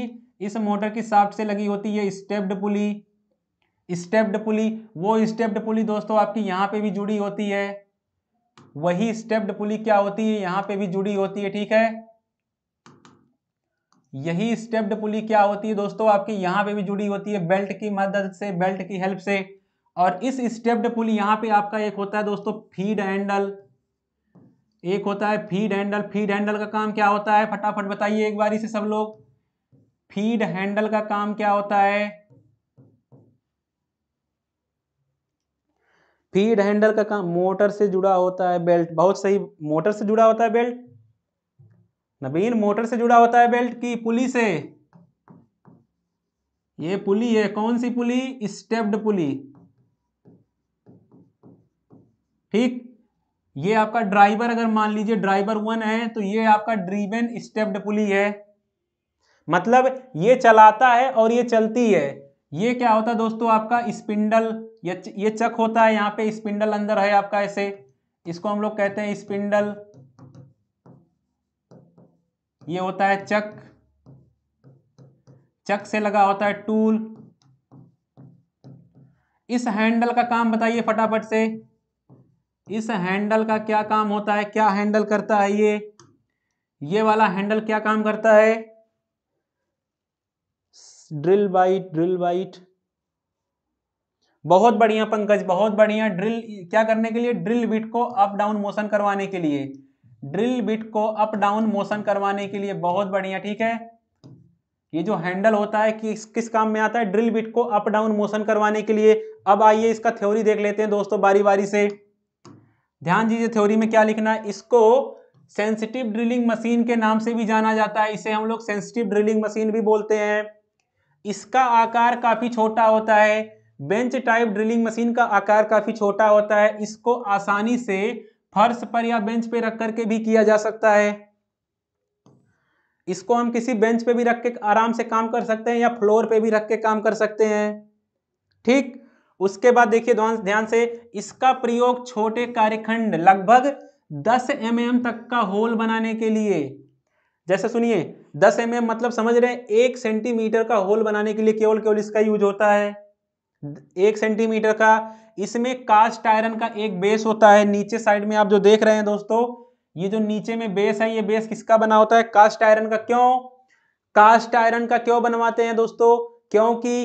इस मोटर की साफ्ट से लगी होती है स्टेप्ड पुली स्टेप्ड पुली वो स्टेप्ड पुली दोस्तों आपकी यहां पे भी जुड़ी होती है वही स्टेप्ड पुली क्या होती है यहां पे भी जुड़ी होती है ठीक है यही स्टेप्ड पुली क्या होती है दोस्तों आपकी यहाँ पे भी जुड़ी होती है बेल्ट की मदद से बेल्ट की हेल्प से और इस स्टेप्ड पुली यहाँ पे आपका एक होता है दोस्तों फीड हैंडल एक होता है फीड हैंडल फीड हैंडल का काम क्या होता है फटाफट बताइए एक बारी से सब लोग फीड हैंडल का काम क्या होता है फीड हैंडल का काम मोटर से जुड़ा होता है बेल्ट बहुत सही मोटर से जुड़ा होता है बेल्ट नबीन मोटर से जुड़ा होता है बेल्ट की पुली से ये पुली है कौन सी पुली स्टेप्ड पुली ठीक ये आपका ड्राइवर अगर मान लीजिए ड्राइवर वन है तो ये आपका ड्रीवन स्टेप्ड पुली है मतलब ये चलाता है और ये चलती है ये क्या होता है दोस्तों आपका स्पिंडल ये चक होता है यहाँ पे स्पिंडल अंदर है आपका ऐसे इसको हम लोग कहते हैं स्पिंडल ये होता है चक चक से लगा होता है टूल इस हैंडल का काम बताइए फटाफट से इस हैंडल का क्या काम होता है क्या हैंडल करता है ये ये वाला हैंडल क्या काम करता है ड्रिल बाइट ड्रिल बाइट बहुत बढ़िया पंकज बहुत बढ़िया ड्रिल क्या करने के लिए ड्रिल बिट को अप डाउन मोशन करवाने के लिए ड्रिल बिट को अप डाउन मोशन करवाने के लिए बहुत बढ़िया ठीक है ये जो हैंडल होता है कि किस काम में आता है ड्रिल बिट को अप डाउन मोशन करवाने के लिए अब आइए इसका थ्योरी देख लेते हैं दोस्तों बारी बारी से ध्यान दीजिए थ्योरी में क्या लिखना है इसको सेंसिटिव ड्रिलिंग मशीन के नाम से भी जाना जाता है इसे हम लोग सेंसिटिव ड्रिलिंग मशीन भी बोलते हैं इसका आकार काफी छोटा होता है बेंच टाइप ड्रिलिंग मशीन का आकार काफी छोटा होता है इसको आसानी से फर्श पर या बेंच पे रख करके भी किया जा सकता है इसको हम किसी बेंच पे भी रख के आराम से काम कर सकते हैं या फ्लोर पे भी रख के काम कर सकते हैं ठीक उसके बाद देखिए ध्यान से इसका प्रयोग छोटे कार्यखंड लगभग 10 एम mm तक का होल बनाने के लिए जैसे सुनिए 10 एम mm मतलब समझ रहे हैं एक सेंटीमीटर का होल बनाने के लिए केवल केवल इसका यूज होता है एक सेंटीमीटर का इसमें कास्ट आयरन का एक बेस होता है नीचे साइड में आप जो देख रहे हैं दोस्तों ये जो नीचे में बेस है ये बेस किसका बना होता है कास्ट आयरन का क्यों कास्ट आयरन का क्यों बनवाते हैं दोस्तों क्योंकि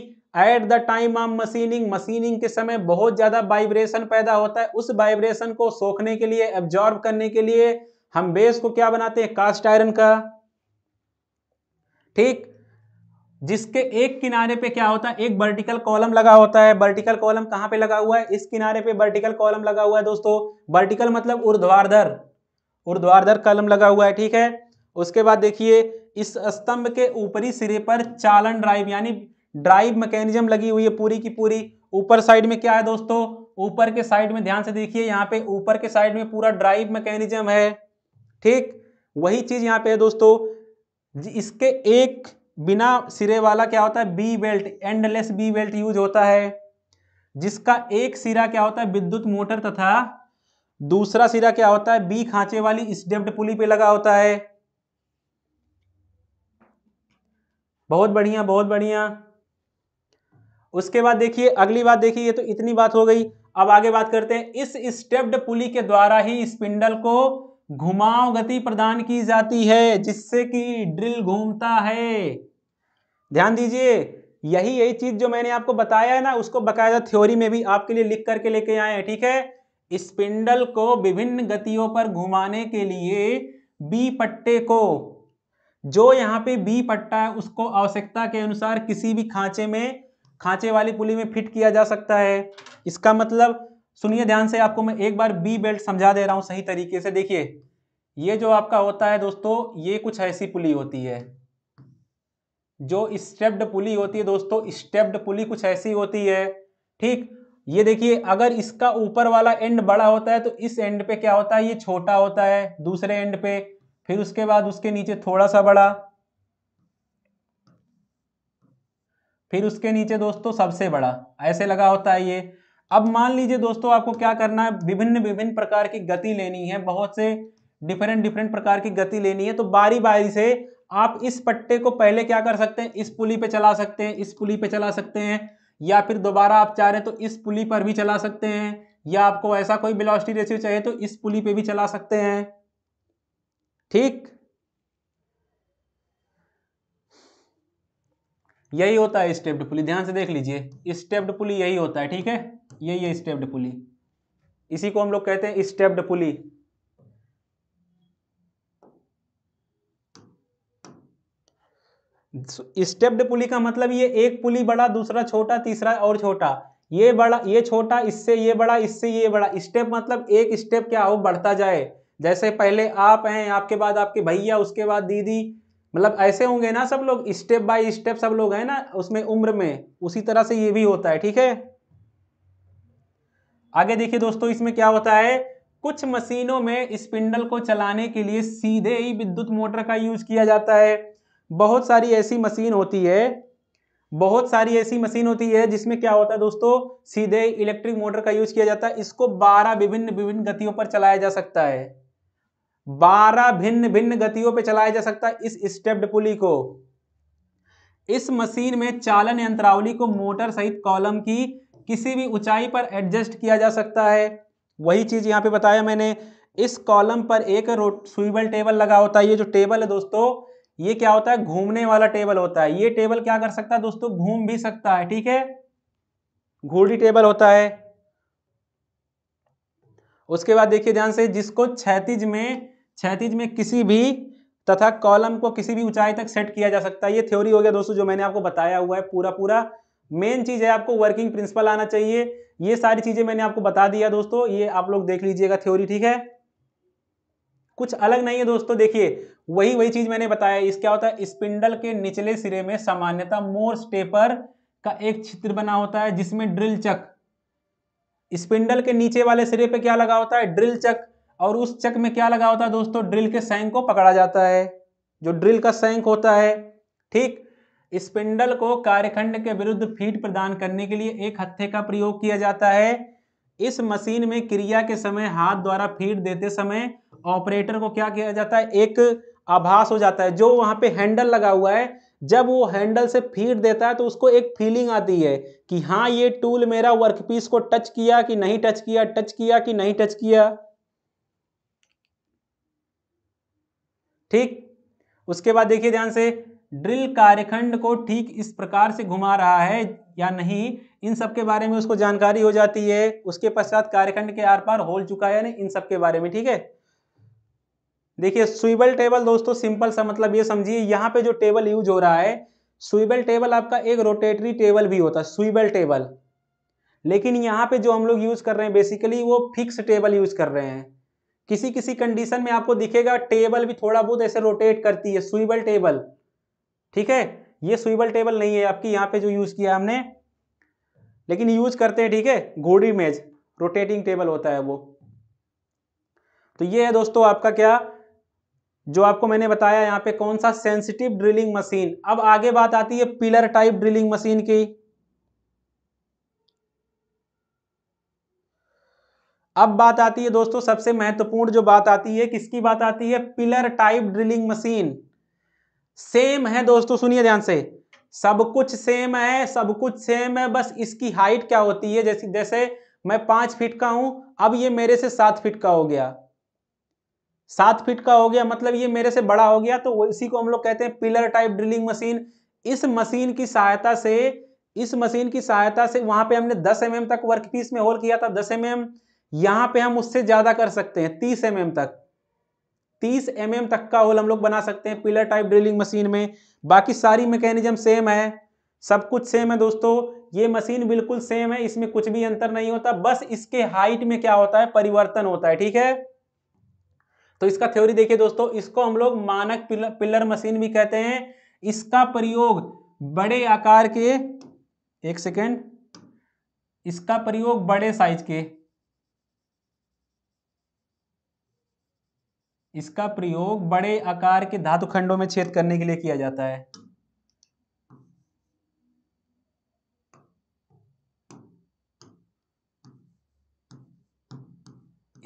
at the time of machining machining के समय बहुत ज्यादा वाइब्रेशन पैदा होता है उस वाइब्रेशन को सोखने के लिए एब्जॉर्ब करने के लिए हम बेस को क्या बनाते हैं कास्ट आयरन का ठीक जिसके एक किनारे पे क्या होता है एक वर्टिकल कॉलम लगा होता है वर्टिकल कॉलम कहां पे लगा हुआ है इस किनारे पे वर्टिकल कॉलम लगा हुआ है दोस्तों वर्टिकल मतलब ऊर्ध्वाधर ऊर्ध्वाधर कॉलम लगा हुआ है ठीक है उसके बाद देखिए इस स्तंभ के ऊपरी सिरे पर चालन ड्राइव यानी ड्राइव मैकेनिज्म लगी हुई है पूरी की पूरी ऊपर साइड में क्या है दोस्तों ऊपर के साइड में ध्यान से देखिए यहाँ पे ऊपर के साइड में पूरा ड्राइव मैकेनिज्म है ठीक वही चीज यहाँ पे है दोस्तों इसके एक बिना सिरे वाला क्या होता है V belt endless V belt use होता है जिसका एक सिरा क्या होता है विद्युत मोटर तथा दूसरा सिरा क्या होता है बी खांचे वाली स्टेप्ड पुली पे लगा होता है बहुत बढ़िया बहुत बढ़िया उसके बाद देखिए अगली बात देखिए ये तो इतनी बात हो गई अब आगे बात करते हैं इस स्टेप्ड पुली के द्वारा ही स्पिंडल को घुमाव गति प्रदान की जाती है जिससे कि ड्रिल घूमता है ध्यान दीजिए यही यही चीज जो मैंने आपको बताया है ना उसको बकायदा थ्योरी में भी आपके लिए लिख करके लेके आए हैं ठीक है स्पिंडल को विभिन्न गतियों पर घुमाने के लिए बी पट्टे को जो यहाँ पे बी पट्टा है उसको आवश्यकता के अनुसार किसी भी खांचे में खांचे वाली पुली में फिट किया जा सकता है इसका मतलब सुनिए ध्यान से आपको मैं एक बार बी बेल्ट समझा दे रहा हूँ सही तरीके से देखिए ये जो आपका होता है दोस्तों ये कुछ ऐसी पुली होती है जो स्टेप्ड पुली होती है दोस्तों स्टेप्ड पुली कुछ ऐसी होती है ठीक ये देखिए अगर इसका ऊपर वाला एंड बड़ा होता है तो इस एंड पे क्या होता है ये छोटा होता है दूसरे एंड पे फिर उसके बाद उसके नीचे थोड़ा सा बड़ा फिर उसके नीचे दोस्तों सबसे बड़ा ऐसे लगा होता है ये अब मान लीजिए दोस्तों आपको क्या करना है विभिन्न विभिन्न प्रकार की गति लेनी है बहुत से डिफरेंट डिफरेंट प्रकार की गति लेनी है तो बारी बारी से आप इस पट्टे को पहले क्या कर सकते हैं इस पुली पे चला सकते हैं इस पुली पे चला सकते हैं या फिर दोबारा आप चाह रहे तो इस पुली पर भी चला सकते हैं या आपको ऐसा कोई बिलोस्टी रेसिव चाहिए तो इस पुली पे भी चला सकते हैं ठीक यही होता है स्टेप्ड पुली ध्यान से देख लीजिए स्टेप्ड पुली यही होता है ठीक है यही है स्टेप्ड पुली इसी को हम लोग कहते हैं स्टेप्ड पुली स्टेप्ड पुली का मतलब ये एक पुली बड़ा दूसरा छोटा तीसरा और छोटा ये बड़ा ये छोटा इससे ये बड़ा इससे ये बड़ा स्टेप मतलब एक स्टेप क्या हो बढ़ता जाए जैसे पहले आप हैं आपके बाद आपके भैया उसके बाद दीदी मतलब ऐसे होंगे ना सब लोग स्टेप बाय स्टेप सब लोग हैं ना उसमें उम्र में उसी तरह से ये भी होता है ठीक है आगे देखिए दोस्तों इसमें क्या होता है कुछ मशीनों में स्पिंडल को चलाने के लिए सीधे ही विद्युत मोटर का यूज किया जाता है बहुत सारी ऐसी मशीन होती है बहुत सारी ऐसी मशीन होती है जिसमें क्या होता है दोस्तों सीधे इलेक्ट्रिक मोटर का यूज किया जाता है इसको 12 विभिन्न विभिन्न गतियों पर चलाया जा सकता है बारह भिन्न भिन्न गतियों पे चलाया जा सकता है इस स्टेप्ड पुली को इस मशीन में चालन यंत्रावली को मोटर सहित कॉलम की किसी भी ऊंचाई पर एडजस्ट किया जा सकता है वही चीज यहां पे बताया मैंने इस कॉलम पर एक सुइबल टेबल लगा होता है ये जो टेबल है दोस्तों ये क्या होता है घूमने वाला टेबल होता है ये टेबल क्या कर सकता है दोस्तों घूम भी सकता है ठीक है घूर्डी टेबल होता है उसके बाद देखिए ध्यान से जिसको क्षैतिज में छैतीज में किसी भी तथा कॉलम को किसी भी ऊंचाई तक सेट किया जा सकता है ये थ्योरी हो गया दोस्तों जो मैंने आपको बताया हुआ है पूरा पूरा मेन चीज़ है आपको वर्किंग प्रिंसिपल आना चाहिए ये सारी चीज़ें मैंने आपको बता दिया दोस्तों ये आप लोग देख लीजिएगा थ्योरी ठीक है कुछ अलग नहीं है दोस्तों देखिए वही वही चीज़ मैंने बताया इस क्या होता है स्पिंडल के निचले सिरे में सामान्यता मोर स्टेपर का एक चित्र बना होता है जिसमें ड्रिल चक स्पिंडल के नीचे वाले सिरे पे क्या लगा होता है ड्रिल चक और उस चक में क्या लगा होता है दोस्तों ड्रिल के सैंक को पकड़ा जाता है जो ड्रिल का सैंक होता है ठीक स्पिंडल को कार्यखंड के विरुद्ध फीड प्रदान करने के लिए एक हत्थे का प्रयोग किया जाता है इस मशीन में क्रिया के समय हाथ द्वारा फीड देते समय ऑपरेटर को क्या किया जाता है एक आभास हो जाता है जो वहां पे हैंडल लगा हुआ है जब वो हैंडल से फीड देता है तो उसको एक फीलिंग आती है कि हाँ ये टूल मेरा वर्कपीस को टच किया कि नहीं टच किया टच किया कि नहीं टच किया ठीक उसके बाद देखिए ध्यान से ड्रिल कार्यखंड को ठीक इस प्रकार से घुमा रहा है या नहीं इन सब के बारे में उसको जानकारी हो जाती है उसके पश्चात कार्यखंड के आर पार होल चुका है यानी इन सब के बारे में ठीक है देखिए स्विबल टेबल दोस्तों सिंपल सा मतलब ये समझिए यहाँ पे जो टेबल यूज हो रहा है स्विबल टेबल आपका एक रोटेटरी टेबल भी होता है स्विबल टेबल लेकिन यहाँ पे जो हम लोग यूज कर रहे हैं बेसिकली वो फिक्स टेबल यूज कर रहे हैं किसी किसी कंडीशन में आपको दिखेगा टेबल भी थोड़ा बहुत ऐसे रोटेट करती है स्विबल टेबल ठीक है ये स्विबल टेबल नहीं है आपकी यहाँ पे जो यूज किया हमने लेकिन यूज करते हैं ठीक है घोड़ी मेज रोटेटिंग टेबल होता है वो तो ये है दोस्तों आपका क्या जो आपको मैंने बताया यहाँ पे कौन सा सेंसिटिव ड्रिलिंग मशीन अब आगे बात आती है पिलर टाइप ड्रिलिंग मशीन की अब बात आती है दोस्तों सबसे महत्वपूर्ण जो बात आती है किसकी बात आती है pillar type drilling machine same है दोस्तों सुनिए ध्यान से सब कुछ सेम है सब कुछ सेम है बस इसकी हाइट क्या होती है जैसे जैसे मैं पांच फीट का हूं अब ये मेरे से सात फीट का हो गया सात फीट का हो गया मतलब ये मेरे से बड़ा हो गया तो इसी को हम लोग कहते हैं पिलर टाइप ड्रिलिंग मशीन इस मशीन की सहायता से इस मशीन की सहायता से वहां पे हमने 10 एम mm तक वर्क पीस में होल किया था 10 एम mm, यहां पे हम उससे ज्यादा कर सकते हैं तीस एम mm तक तीस एम mm तक का होल हम लोग बना सकते हैं पिलर टाइप ड्रिलिंग मशीन में बाकी सारी मैकेनिज्म सेम है सब कुछ सेम है दोस्तों ये मशीन बिल्कुल सेम है इसमें कुछ भी अंतर नहीं होता बस इसके हाइट में क्या होता है परिवर्तन होता है ठीक है तो इसका थ्योरी देखिए दोस्तों इसको हम लोग मानक पिलर, पिलर मशीन भी कहते हैं इसका प्रयोग बड़े आकार के एक सेकेंड इसका प्रयोग बड़े साइज के इसका प्रयोग बड़े आकार के धातु खंडों में छेद करने के लिए किया जाता है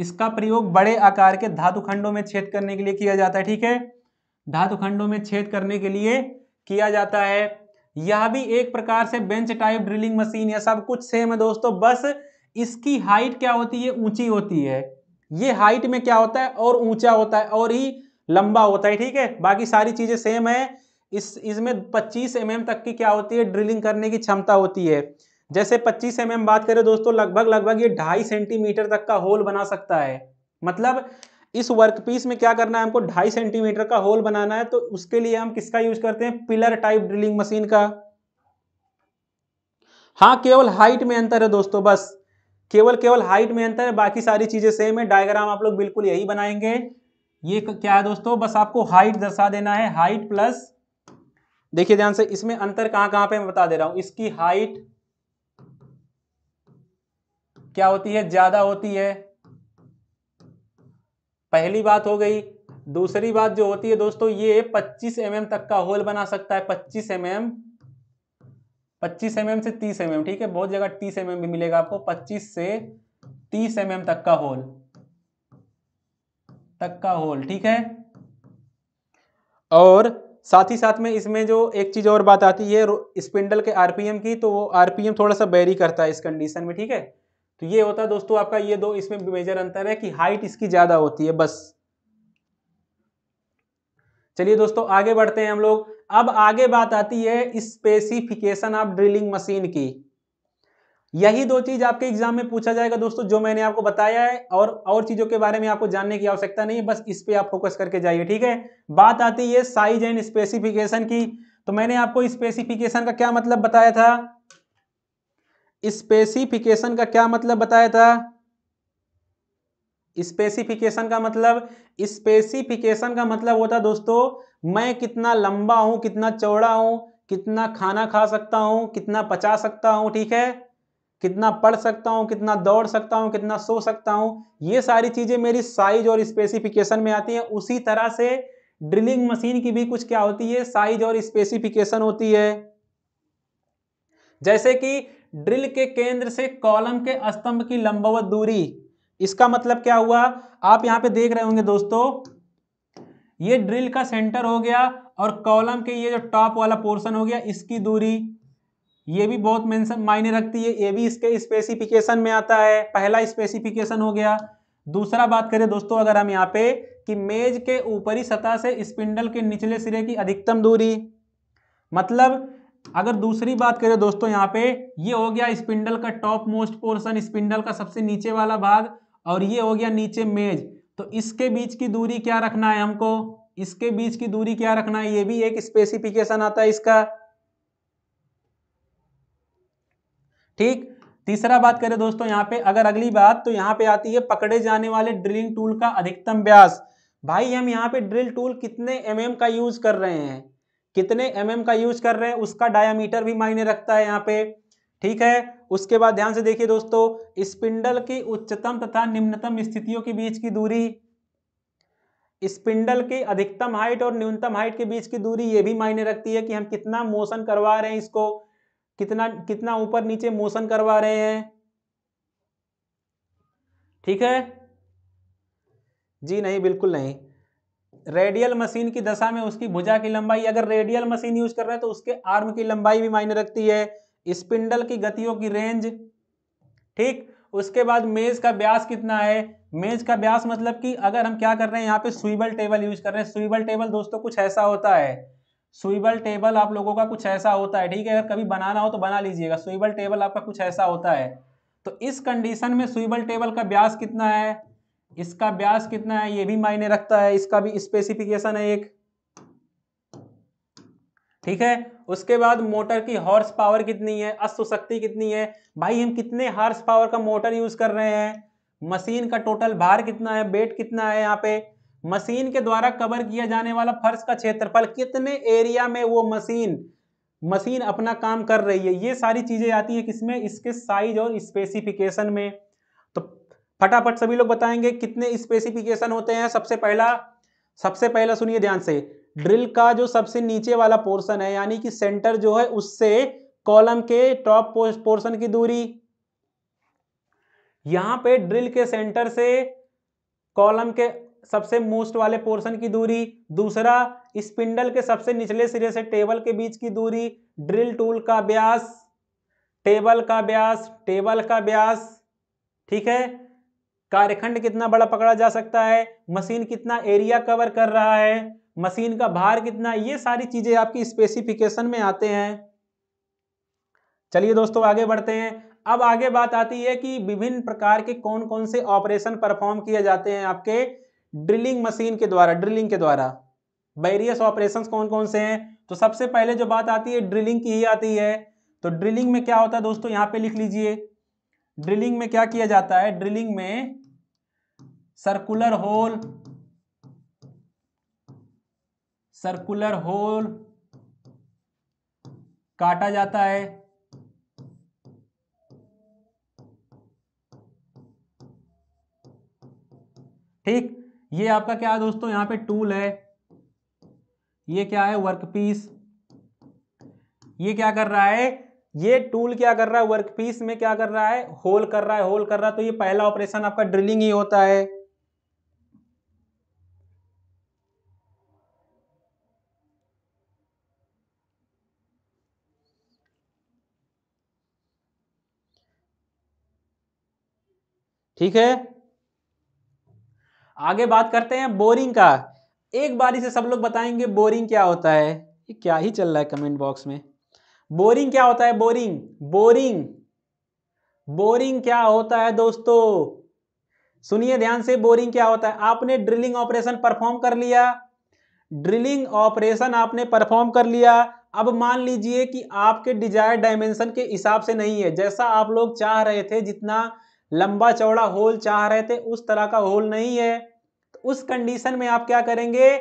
इसका प्रयोग बड़े आकार के धातु खंडों में छेद करने के लिए किया जाता है ठीक है धातु खंडों में छेद करने के लिए किया जाता है यह भी एक प्रकार से बेंच टाइप ड्रिलिंग मशीन या सब कुछ सेम है दोस्तों बस इसकी हाइट क्या होती है ऊंची होती है ये हाइट में क्या होता है और ऊंचा होता है और ही लंबा होता है ठीक है बाकी सारी चीजें सेम है इस इसमें 25 एम mm तक की क्या होती है ड्रिलिंग करने की क्षमता होती है जैसे 25 एम mm बात करें दोस्तों लगभग लगभग ये ढाई सेंटीमीटर तक का होल बना सकता है मतलब इस वर्कपीस में क्या करना है हमको ढाई सेंटीमीटर का होल बनाना है तो उसके लिए हम किसका यूज करते हैं पिलर टाइप ड्रिलिंग मशीन का हाँ केवल हाइट में अंतर है दोस्तों बस केवल केवल हाइट में अंतर है बाकी सारी चीज़ें सेम है डायग्राम आप लोग बिल्कुल यही बनाएंगे ये क्या है दोस्तों बस आपको हाइट दर्शा देना है हाइट प्लस देखिए ध्यान से इसमें अंतर कहां कहां पे मैं बता दे रहा हूं इसकी हाइट क्या होती है ज़्यादा होती है पहली बात हो गई दूसरी बात जो होती है दोस्तों ये 25 एम mm तक का होल बना सकता है 25 एम mm 25 एम mm से 30 एम mm, ठीक है बहुत जगह 30 एम mm भी मिलेगा आपको 25 से 30 एम mm तक का होल तक का होल ठीक है और साथ ही साथ में इसमें जो एक चीज़ और बात आती है स्पिंडल के आरपीएम की तो वो आरपीएम थोड़ा सा बैरी करता है इस कंडीशन में ठीक है तो ये होता है दोस्तों आपका ये दो इसमें मेजर अंतर है कि हाइट इसकी ज़्यादा होती है बस चलिए दोस्तों आगे बढ़ते हैं हम लोग अब आगे बात आती है स्पेसिफिकेशन ऑफ ड्रिलिंग मशीन की यही दो चीज आपके एग्जाम में पूछा जाएगा दोस्तों जो मैंने आपको बताया है और और चीजों के बारे में आपको जानने की आवश्यकता नहीं है बस इस पे आप फोकस करके जाइए ठीक है बात आती है साइज एंड स्पेसिफिकेशन की तो मैंने आपको स्पेसिफिकेशन का क्या मतलब बताया था स्पेसिफिकेशन का क्या मतलब बताया था स्पेसिफिकेशन का मतलब स्पेसिफिकेशन का मतलब होता दोस्तों मैं कितना लंबा हूं कितना चौड़ा हूं कितना खाना खा सकता हूं कितना पचा सकता हूं ठीक है कितना पढ़ सकता हूं कितना दौड़ सकता हूं कितना सो सकता हूं ये सारी चीज़ें मेरी साइज और स्पेसिफिकेशन में आती है उसी तरह से ड्रिलिंग मशीन की भी कुछ क्या होती है साइज और स्पेसिफिकेशन होती है जैसे कि ड्रिल के केंद्र से कॉलम के स्तंभ की लंबवत दूरी इसका मतलब क्या हुआ आप यहां पे देख रहे होंगे दोस्तों ये ड्रिल का सेंटर हो गया और कॉलम के ये जो टॉप वाला पोर्शन हो गया इसकी दूरी ये भी बहुत मेंशन मायने रखती है ये भी इसके स्पेसिफिकेशन में आता है पहला स्पेसिफिकेशन हो गया दूसरा बात करें दोस्तों अगर हम यहाँ पे कि मेज के ऊपरी सतह से स्पिंडल के निचले सिरे की अधिकतम दूरी मतलब अगर दूसरी बात करें दोस्तों यहाँ पे ये हो गया स्पिंडल का टॉप मोस्ट पोर्शन स्पिंडल का सबसे नीचे वाला भाग और ये हो गया नीचे मेज तो इसके बीच की दूरी क्या रखना है हमको इसके बीच की दूरी क्या रखना है ये भी एक स्पेसिफिकेशन आता है इसका ठीक तीसरा बात करें दोस्तों यहां पे अगर अगली बात तो यहां पे आती है पकड़े जाने वाले ड्रिलिंग टूल का अधिकतम व्यास भाई हम यहाँ पे ड्रिल टूल कितने एम mm का यूज कर रहे हैं कितने एम mm का यूज कर रहे हैं उसका डायामीटर भी मायने रखता है यहां पे ठीक है उसके बाद ध्यान से देखिए दोस्तों स्पिंडल की उच्चतम तथा निम्नतम स्थितियों के बीच की दूरी स्पिंडल की अधिकतम हाइट और न्यूनतम हाइट के बीच की दूरी यह भी मायने रखती है कि हम कितना मोशन करवा रहे हैं इसको कितना कितना ऊपर नीचे मोशन करवा रहे हैं ठीक है जी नहीं बिल्कुल नहीं रेडियल मशीन की दशा में उसकी भुजा की लंबाई अगर रेडियल मशीन यूज कर रहे हैं तो उसके आर्म की लंबाई भी मायने रखती है स्पिंडल की गतियों की रेंज ठीक उसके बाद मेज का ब्यास कितना है मेज का ब्यास मतलब कि अगर हम क्या कर रहे हैं यहाँ पे स्वीबल टेबल यूज कर रहे हैं स्वीबल टेबल दोस्तों कुछ ऐसा होता है स्वीबल टेबल आप लोगों का कुछ ऐसा होता है ठीक है अगर कभी बनाना हो तो बना लीजिएगा स्वीबल टेबल आपका कुछ ऐसा होता है तो इस कंडीशन में स्वीबल टेबल का ब्यास कितना है इसका ब्यास कितना है ये भी मायने रखता है इसका भी स्पेसिफिकेशन है एक ठीक है उसके बाद मोटर की हॉर्स पावर कितनी है अश्व शक्ति कितनी है भाई हम कितने हॉर्स पावर का मोटर यूज कर रहे हैं मशीन का टोटल भार कितना है वेट कितना है यहाँ पे मशीन के द्वारा कवर किया जाने वाला फर्श का क्षेत्रफल कितने एरिया में वो मशीन मशीन अपना काम कर रही है ये सारी चीजें आती है किसमें इसके साइज और स्पेसिफिकेशन में तो फटाफट सभी लोग बताएंगे कितने स्पेसिफिकेशन होते हैं सबसे पहला सबसे पहला सुनिए ध्यान से ड्रिल का जो सबसे नीचे वाला पोर्शन है यानी कि सेंटर जो है उससे कॉलम के टॉप पोर्शन की दूरी यहां पे ड्रिल के सेंटर से कॉलम के सबसे मोस्ट वाले पोर्शन की दूरी दूसरा स्पिंडल के सबसे निचले सिरे से टेबल के बीच की दूरी ड्रिल टूल का ब्यास टेबल का ब्यास टेबल का ब्यास ठीक है कार्यखंड कितना बड़ा पकड़ा जा सकता है मशीन कितना एरिया कवर कर रहा है मशीन का भार कितना ये सारी चीजें आपकी स्पेसिफिकेशन में आते हैं चलिए दोस्तों आगे बढ़ते हैं अब आगे बात आती है कि विभिन्न प्रकार के कौन कौन से ऑपरेशन परफॉर्म किए जाते हैं आपके ड्रिलिंग मशीन के द्वारा ड्रिलिंग के द्वारा वेरियस ऑपरेशन कौन कौन से हैं तो सबसे पहले जो बात आती है ड्रिलिंग की ही आती है तो ड्रिलिंग में क्या होता है दोस्तों यहां पे लिख लीजिए ड्रिलिंग में क्या किया जाता है ड्रिलिंग में सर्कुलर होल सर्कुलर होल काटा जाता है ठीक ये आपका क्या है दोस्तों यहां पे टूल है ये क्या है वर्कपीस ये क्या कर रहा है ये टूल क्या कर रहा है वर्कपीस में क्या कर रहा है होल कर रहा है होल कर रहा है तो ये पहला ऑपरेशन आपका ड्रिलिंग ही होता है ठीक है आगे बात करते हैं बोरिंग का एक बारी से सब लोग बताएंगे बोरिंग क्या होता है क्या ही चल रहा है कमेंट बॉक्स में बोरिंग क्या होता है बोरिंग बोरिंग बोरिंग क्या होता है दोस्तों सुनिए ध्यान से बोरिंग क्या होता है आपने ड्रिलिंग ऑपरेशन परफॉर्म कर लिया ड्रिलिंग ऑपरेशन आपने परफॉर्म कर लिया अब मान लीजिए कि आपके डिजायर डायमेंशन के हिसाब से नहीं है जैसा आप लोग चाह रहे थे जितना लंबा चौड़ा होल चाह रहे थे उस तरह का होल नहीं है तो उस कंडीशन में आप क्या करेंगे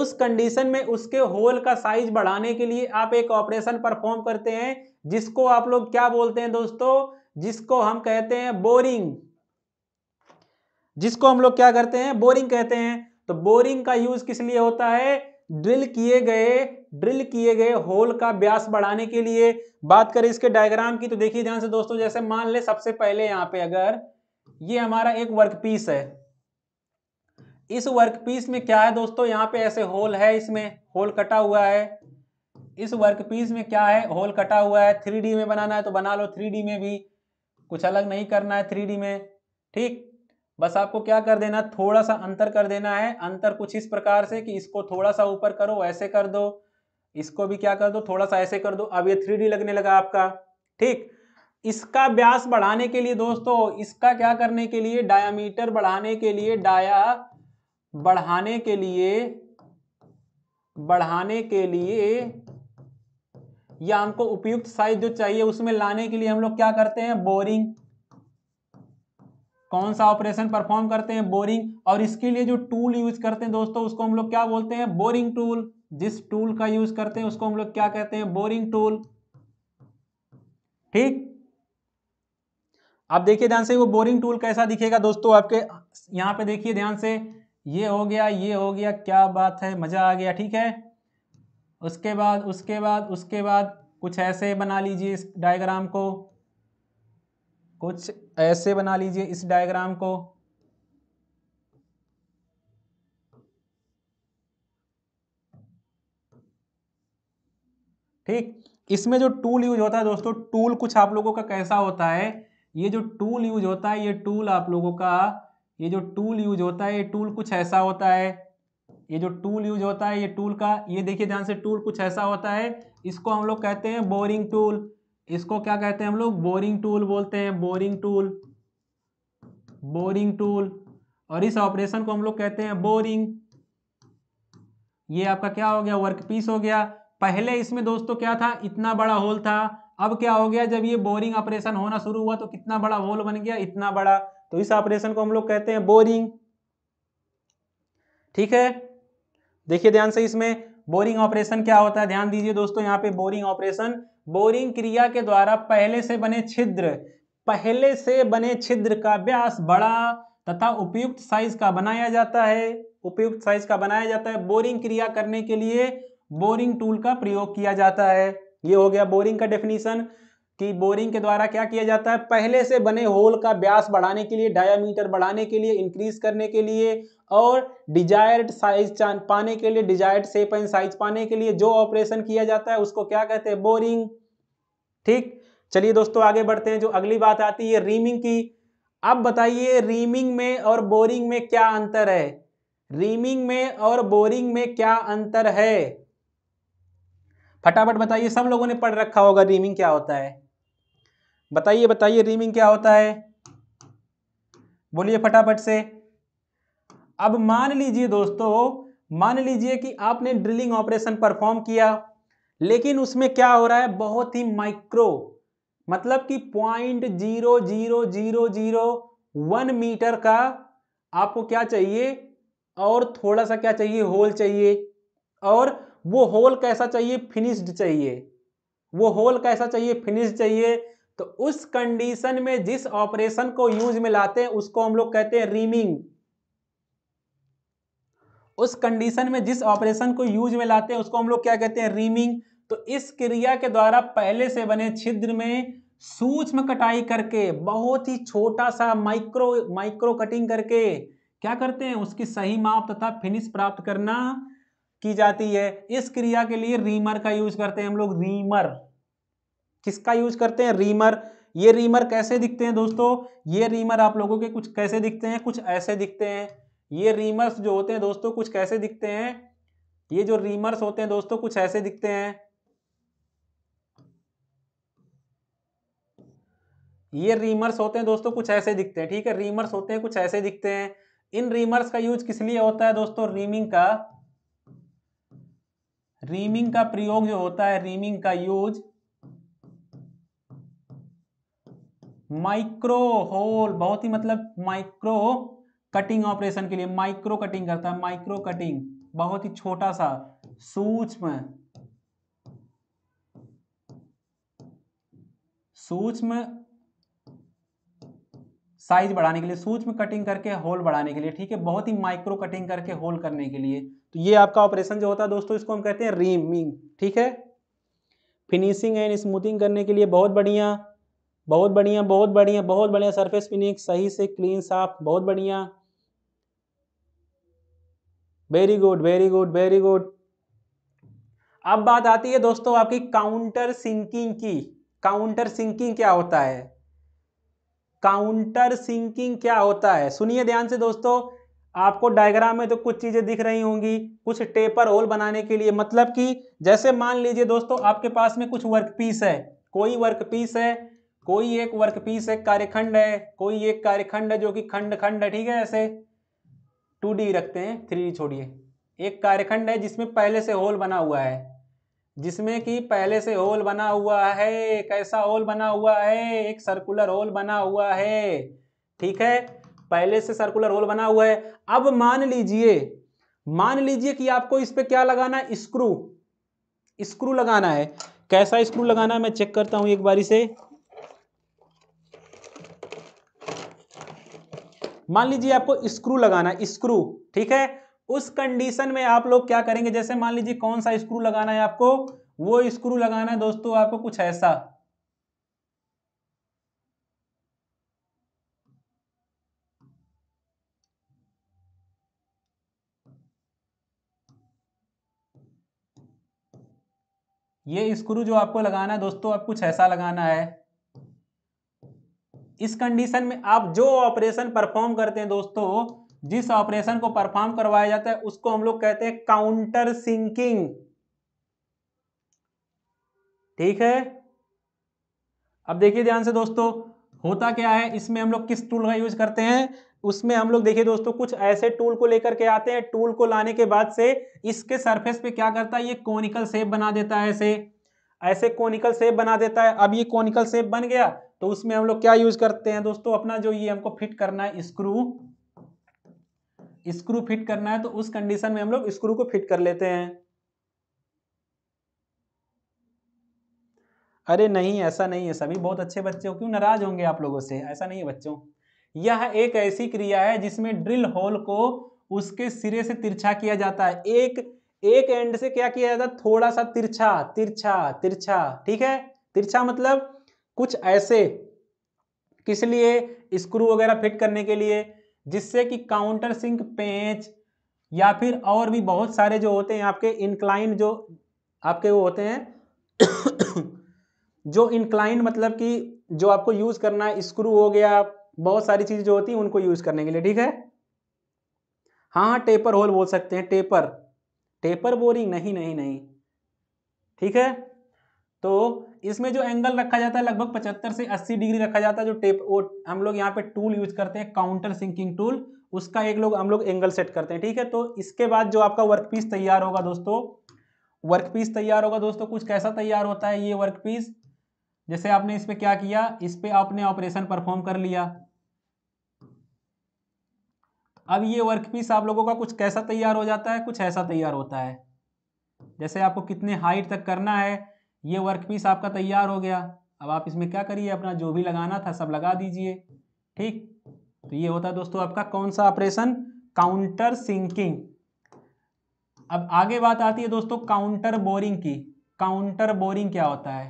उस कंडीशन में उसके होल का साइज बढ़ाने के लिए आप एक ऑपरेशन परफॉर्म करते हैं जिसको आप लोग क्या बोलते हैं दोस्तों जिसको हम कहते हैं बोरिंग जिसको हम लोग क्या करते हैं बोरिंग कहते हैं तो बोरिंग का यूज किस लिए होता है ड्रिल किए गए ड्रिल किए गए होल का व्यास बढ़ाने के लिए बात करें इसके डायग्राम की तो देखिए ध्यान से दोस्तों जैसे मान ले सबसे पहले यहां पे अगर ये हमारा एक वर्क पीस है इस वर्क पीस में क्या है दोस्तों यहाँ पे ऐसे होल है इसमें होल कटा हुआ है इस वर्क पीस में क्या है होल कटा हुआ है थ्री में बनाना है तो बना लो थ्री में भी कुछ अलग नहीं करना है थ्री में ठीक बस आपको क्या कर देना थोड़ा सा अंतर कर देना है अंतर कुछ इस प्रकार से कि इसको थोड़ा सा ऊपर करो ऐसे कर दो इसको भी क्या कर दो थोड़ा सा ऐसे कर दो अब ये थ्री लगने लगा आपका ठीक इसका व्यास बढ़ाने के लिए दोस्तों इसका क्या करने के लिए डायामीटर बढ़ाने के लिए डाया बढ़ाने के लिए बढ़ाने के लिए या हमको उपयुक्त साइज जो चाहिए उसमें लाने के लिए हम लोग क्या करते हैं बोरिंग कौन सा ऑपरेशन परफॉर्म करते हैं बोरिंग और इसके लिए जो टूल यूज करते हैं दोस्तों उसको हम लोग क्या बोलते हैं बोरिंग टूल जिस टूल का यूज करते हैं उसको हम लोग क्या कहते हैं बोरिंग टूल ठीक आप देखिए ध्यान से वो बोरिंग टूल कैसा दिखेगा दोस्तों आपके यहाँ पे देखिए ध्यान से ये हो गया ये हो गया क्या बात है मजा आ गया ठीक है उसके बाद उसके बाद उसके बाद कुछ ऐसे बना लीजिए इस डायग्राम को कुछ ऐसे बना लीजिए इस डायग्राम को ठीक इसमें जो टूल यूज होता है दोस्तों टूल कुछ आप लोगों का कैसा होता है ये जो टूल यूज होता है ये टूल आप लोगों का ये जो टूल यूज होता है ये टूल कुछ ऐसा होता है ये जो टूल यूज होता है ये टूल का ये देखिए ध्यान से टूल कुछ ऐसा होता है इसको हम लोग कहते हैं बोरिंग टूल इसको क्या कहते हैं हम लोग बोरिंग टूल बोलते हैं बोरिंग टूल बोरिंग टूल और इस ऑपरेशन को हम लोग कहते हैं बोरिंग ये आपका क्या हो गया वर्क पीस हो गया पहले इसमें दोस्तों क्या था इतना बड़ा होल था अब क्या हो गया जब ये बोरिंग ऑपरेशन होना शुरू हुआ तो कितना बड़ा होल बन गया इतना बड़ा तो इस ऑपरेशन को हम लोग कहते हैं बोरिंग ठीक है देखिए ध्यान से इसमें बोरिंग ऑपरेशन क्या होता है ध्यान दीजिए दोस्तों यहाँ पे बोरिंग ऑपरेशन बोरिंग क्रिया के द्वारा पहले से बने छिद्र पहले से बने छिद्र का व्यास बड़ा तथा उपयुक्त साइज का बनाया जाता है उपयुक्त साइज का बनाया जाता है बोरिंग क्रिया करने के लिए बोरिंग टूल का प्रयोग किया जाता है ये हो गया बोरिंग का डेफिनेशन कि बोरिंग के द्वारा क्या किया जाता है पहले से बने होल का व्यास बढ़ाने के लिए डायामीटर बढ़ाने के लिए इंक्रीज करने के लिए और डिजायर्ड साइज पाने के लिए डिजायर्ड शेप एंड साइज पाने के लिए जो ऑपरेशन किया जाता है उसको क्या कहते हैं बोरिंग ठीक चलिए दोस्तों आगे बढ़ते हैं जो अगली बात आती है रीमिंग की अब बताइए रीमिंग में और बोरिंग में क्या अंतर है रीमिंग में और बोरिंग में क्या अंतर है फटाफट बताइए सब लोगों ने पढ़ रखा होगा रीमिंग क्या होता है बताइए बताइए रीमिंग क्या होता है बोलिए फटाफट से अब मान लीजिए दोस्तों मान लीजिए कि आपने ड्रिलिंग ऑपरेशन परफॉर्म किया लेकिन उसमें क्या हो रहा है बहुत ही माइक्रो मतलब कि point zero zero zero zero one metre का आपको क्या चाहिए और थोड़ा सा क्या चाहिए होल चाहिए और वो होल कैसा चाहिए फिनिश्ड चाहिए वो होल कैसा चाहिए फिनिश चाहिए तो उस कंडीशन में जिस ऑपरेशन को यूज में लाते हैं उसको हम लोग कहते हैं रीमिंग उस कंडीशन में जिस ऑपरेशन को यूज में लाते हैं उसको हम लोग क्या कहते हैं रीमिंग तो इस क्रिया के द्वारा पहले से बने छिद्र में सूक्ष्म कटाई करके बहुत ही छोटा सा माइक्रो माइक्रो कटिंग करके क्या करते हैं उसकी सही माप तथा फिनिश प्राप्त करना की जाती है इस क्रिया के लिए रीमर का यूज करते हैं हम लोग रीमर किसका यूज करते हैं रीमर ये रीमर कैसे दिखते हैं दोस्तों ये रीमर आप लोगों के कुछ कैसे दिखते हैं कुछ ऐसे दिखते हैं ये रीमर्स जो होते हैं दोस्तों कुछ कैसे दिखते हैं ये जो रीमर्स होते हैं दोस्तों कुछ ऐसे दिखते हैं ये रीमर्स होते हैं दोस्तों कुछ ऐसे दिखते हैं ठीक है रीमर्स होते हैं कुछ ऐसे दिखते हैं इन रीमर्स का यूज किस लिए होता है दोस्तों रीमिंग का रीमिंग का प्रयोग जो होता है रीमिंग का यूज माइक्रो होल बहुत ही मतलब माइक्रो कटिंग ऑपरेशन के लिए माइक्रो कटिंग करता है माइक्रो कटिंग बहुत ही छोटा सा सूक्ष्म सूक्ष्म साइज बढ़ाने के लिए सूक्ष्म कटिंग करके होल बढ़ाने के लिए ठीक है बहुत ही माइक्रो कटिंग करके होल करने के लिए तो ये आपका ऑपरेशन जो होता है दोस्तों इसको हम कहते हैं रीमिंग ठीक है फिनिशिंग एंड स्मूथिंग करने के लिए बहुत बढ़िया बहुत बढ़िया बहुत बढ़िया बहुत बढ़िया सरफेस फिनिक सही से क्लीन साफ बहुत बढ़िया very good very good very good अब बात आती है दोस्तों आपकी काउंटर सिंकिंग की काउंटर सिंकिंग क्या होता है काउंटर सिंकिंग क्या होता है सुनिए ध्यान से दोस्तों आपको डायग्राम में तो कुछ चीज़ें दिख रही होंगी कुछ टेपर होल बनाने के लिए मतलब कि जैसे मान लीजिए दोस्तों आपके पास में कुछ वर्क पीस है कोई वर्क पीस है कोई एक वर्क पीस एक कार्यखंड है कोई एक कार्यखंड है जो कि खंड खंड है ठीक है ऐसे टू डी रखते हैं थ्री छोड़िए एक कार्यखंड है जिसमें पहले से होल बना हुआ है जिसमें कि पहले से होल बना हुआ है कैसा होल बना हुआ है एक सर्कुलर होल बना हुआ है ठीक है पहले से सर्कुलर होल बना हुआ है अब मान लीजिए मान लीजिए कि आपको इस पर क्या लगाना है स्क्रू स्क्रू लगाना है कैसा स्क्रू लगाना है मैं चेक करता हूं एक बारी से मान लीजिए आपको स्क्रू लगाना है स्क्रू ठीक है उस कंडीशन में आप लोग क्या करेंगे जैसे मान लीजिए कौन सा स्क्रू लगाना है आपको वो स्क्रू लगाना है दोस्तों आपको कुछ ऐसा ये स्क्रू जो आपको लगाना है दोस्तों आप कुछ ऐसा लगाना है इस कंडीशन में आप जो ऑपरेशन परफॉर्म करते हैं दोस्तों जिस ऑपरेशन को परफॉर्म करवाया जाता है उसको हम लोग कहते हैं काउंटर सिंकिंग ठीक है अब देखिए ध्यान से दोस्तों होता क्या है इसमें हम लोग किस टूल का यूज करते हैं उसमें हम लोग देखिए दोस्तों कुछ ऐसे टूल को लेकर के आते हैं टूल को लाने के बाद से इसके सरफेस पे क्या करता है ये कॉनिकल सेप बना देता है ऐसे ऐसे कॉनिकल सेप बना देता है अब ये कॉनिकल सेप बन गया तो उसमें हम लोग क्या यूज करते हैं दोस्तों अपना जो ये हमको फिट करना है स्क्रू स्क्रू फिट करना है तो उस कंडीशन में हम लोग स्क्रू को फिट कर लेते हैं अरे नहीं ऐसा नहीं है सभी बहुत अच्छे बच्चे हो क्यों नाराज होंगे आप लोगों से ऐसा नहीं है बच्चों यह एक ऐसी क्रिया है जिसमें ड्रिल होल को उसके सिरे से तिरछा किया जाता है एक एक एंड से क्या किया जाता है थोड़ा सा तिरछा तिरछा तिरछा ठीक है तिरछा मतलब कुछ ऐसे किस लिए स्क्रू वगैरह फिट करने के लिए जिससे कि काउंटर सिंक पेंच या फिर और भी बहुत सारे जो होते हैं आपके इंक्लाइन जो आपके वो होते हैं जो इंक्लाइन मतलब कि जो आपको यूज़ करना है स्क्रू हो गया बहुत सारी चीज़ जो होती है उनको यूज़ करने के लिए ठीक है हाँ टेपर होल बोल सकते हैं टेपर टेपर बोरिंग नहीं नहीं नहीं ठीक है तो इसमें जो एंगल रखा जाता है लगभग 75 से 80 डिग्री रखा जाता है जो टेप वो हम लोग यहाँ पे टूल यूज करते हैं काउंटर सिंकिंग टूल उसका एक लोग हम लोग एंगल सेट करते हैं ठीक है तो इसके बाद जो आपका वर्क पीस तैयार होगा दोस्तों वर्क पीस तैयार होगा दोस्तों कुछ कैसा तैयार होता है ये वर्क पीस जैसे आपने इस पर क्या किया इस पर आपने ऑपरेशन परफॉर्म कर लिया अब ये वर्क पीस आप लोगों का कुछ कैसा तैयार हो जाता है कुछ ऐसा तैयार होता है जैसे आपको कितने हाइट तक करना है ये वर्क पीस आपका तैयार हो गया अब आप इसमें क्या करिए अपना जो भी लगाना था सब लगा दीजिए ठीक तो ये होता है दोस्तों आपका कौन सा ऑपरेशन काउंटर सिंकिंग अब आगे बात आती है दोस्तों काउंटर बोरिंग की काउंटर बोरिंग क्या होता है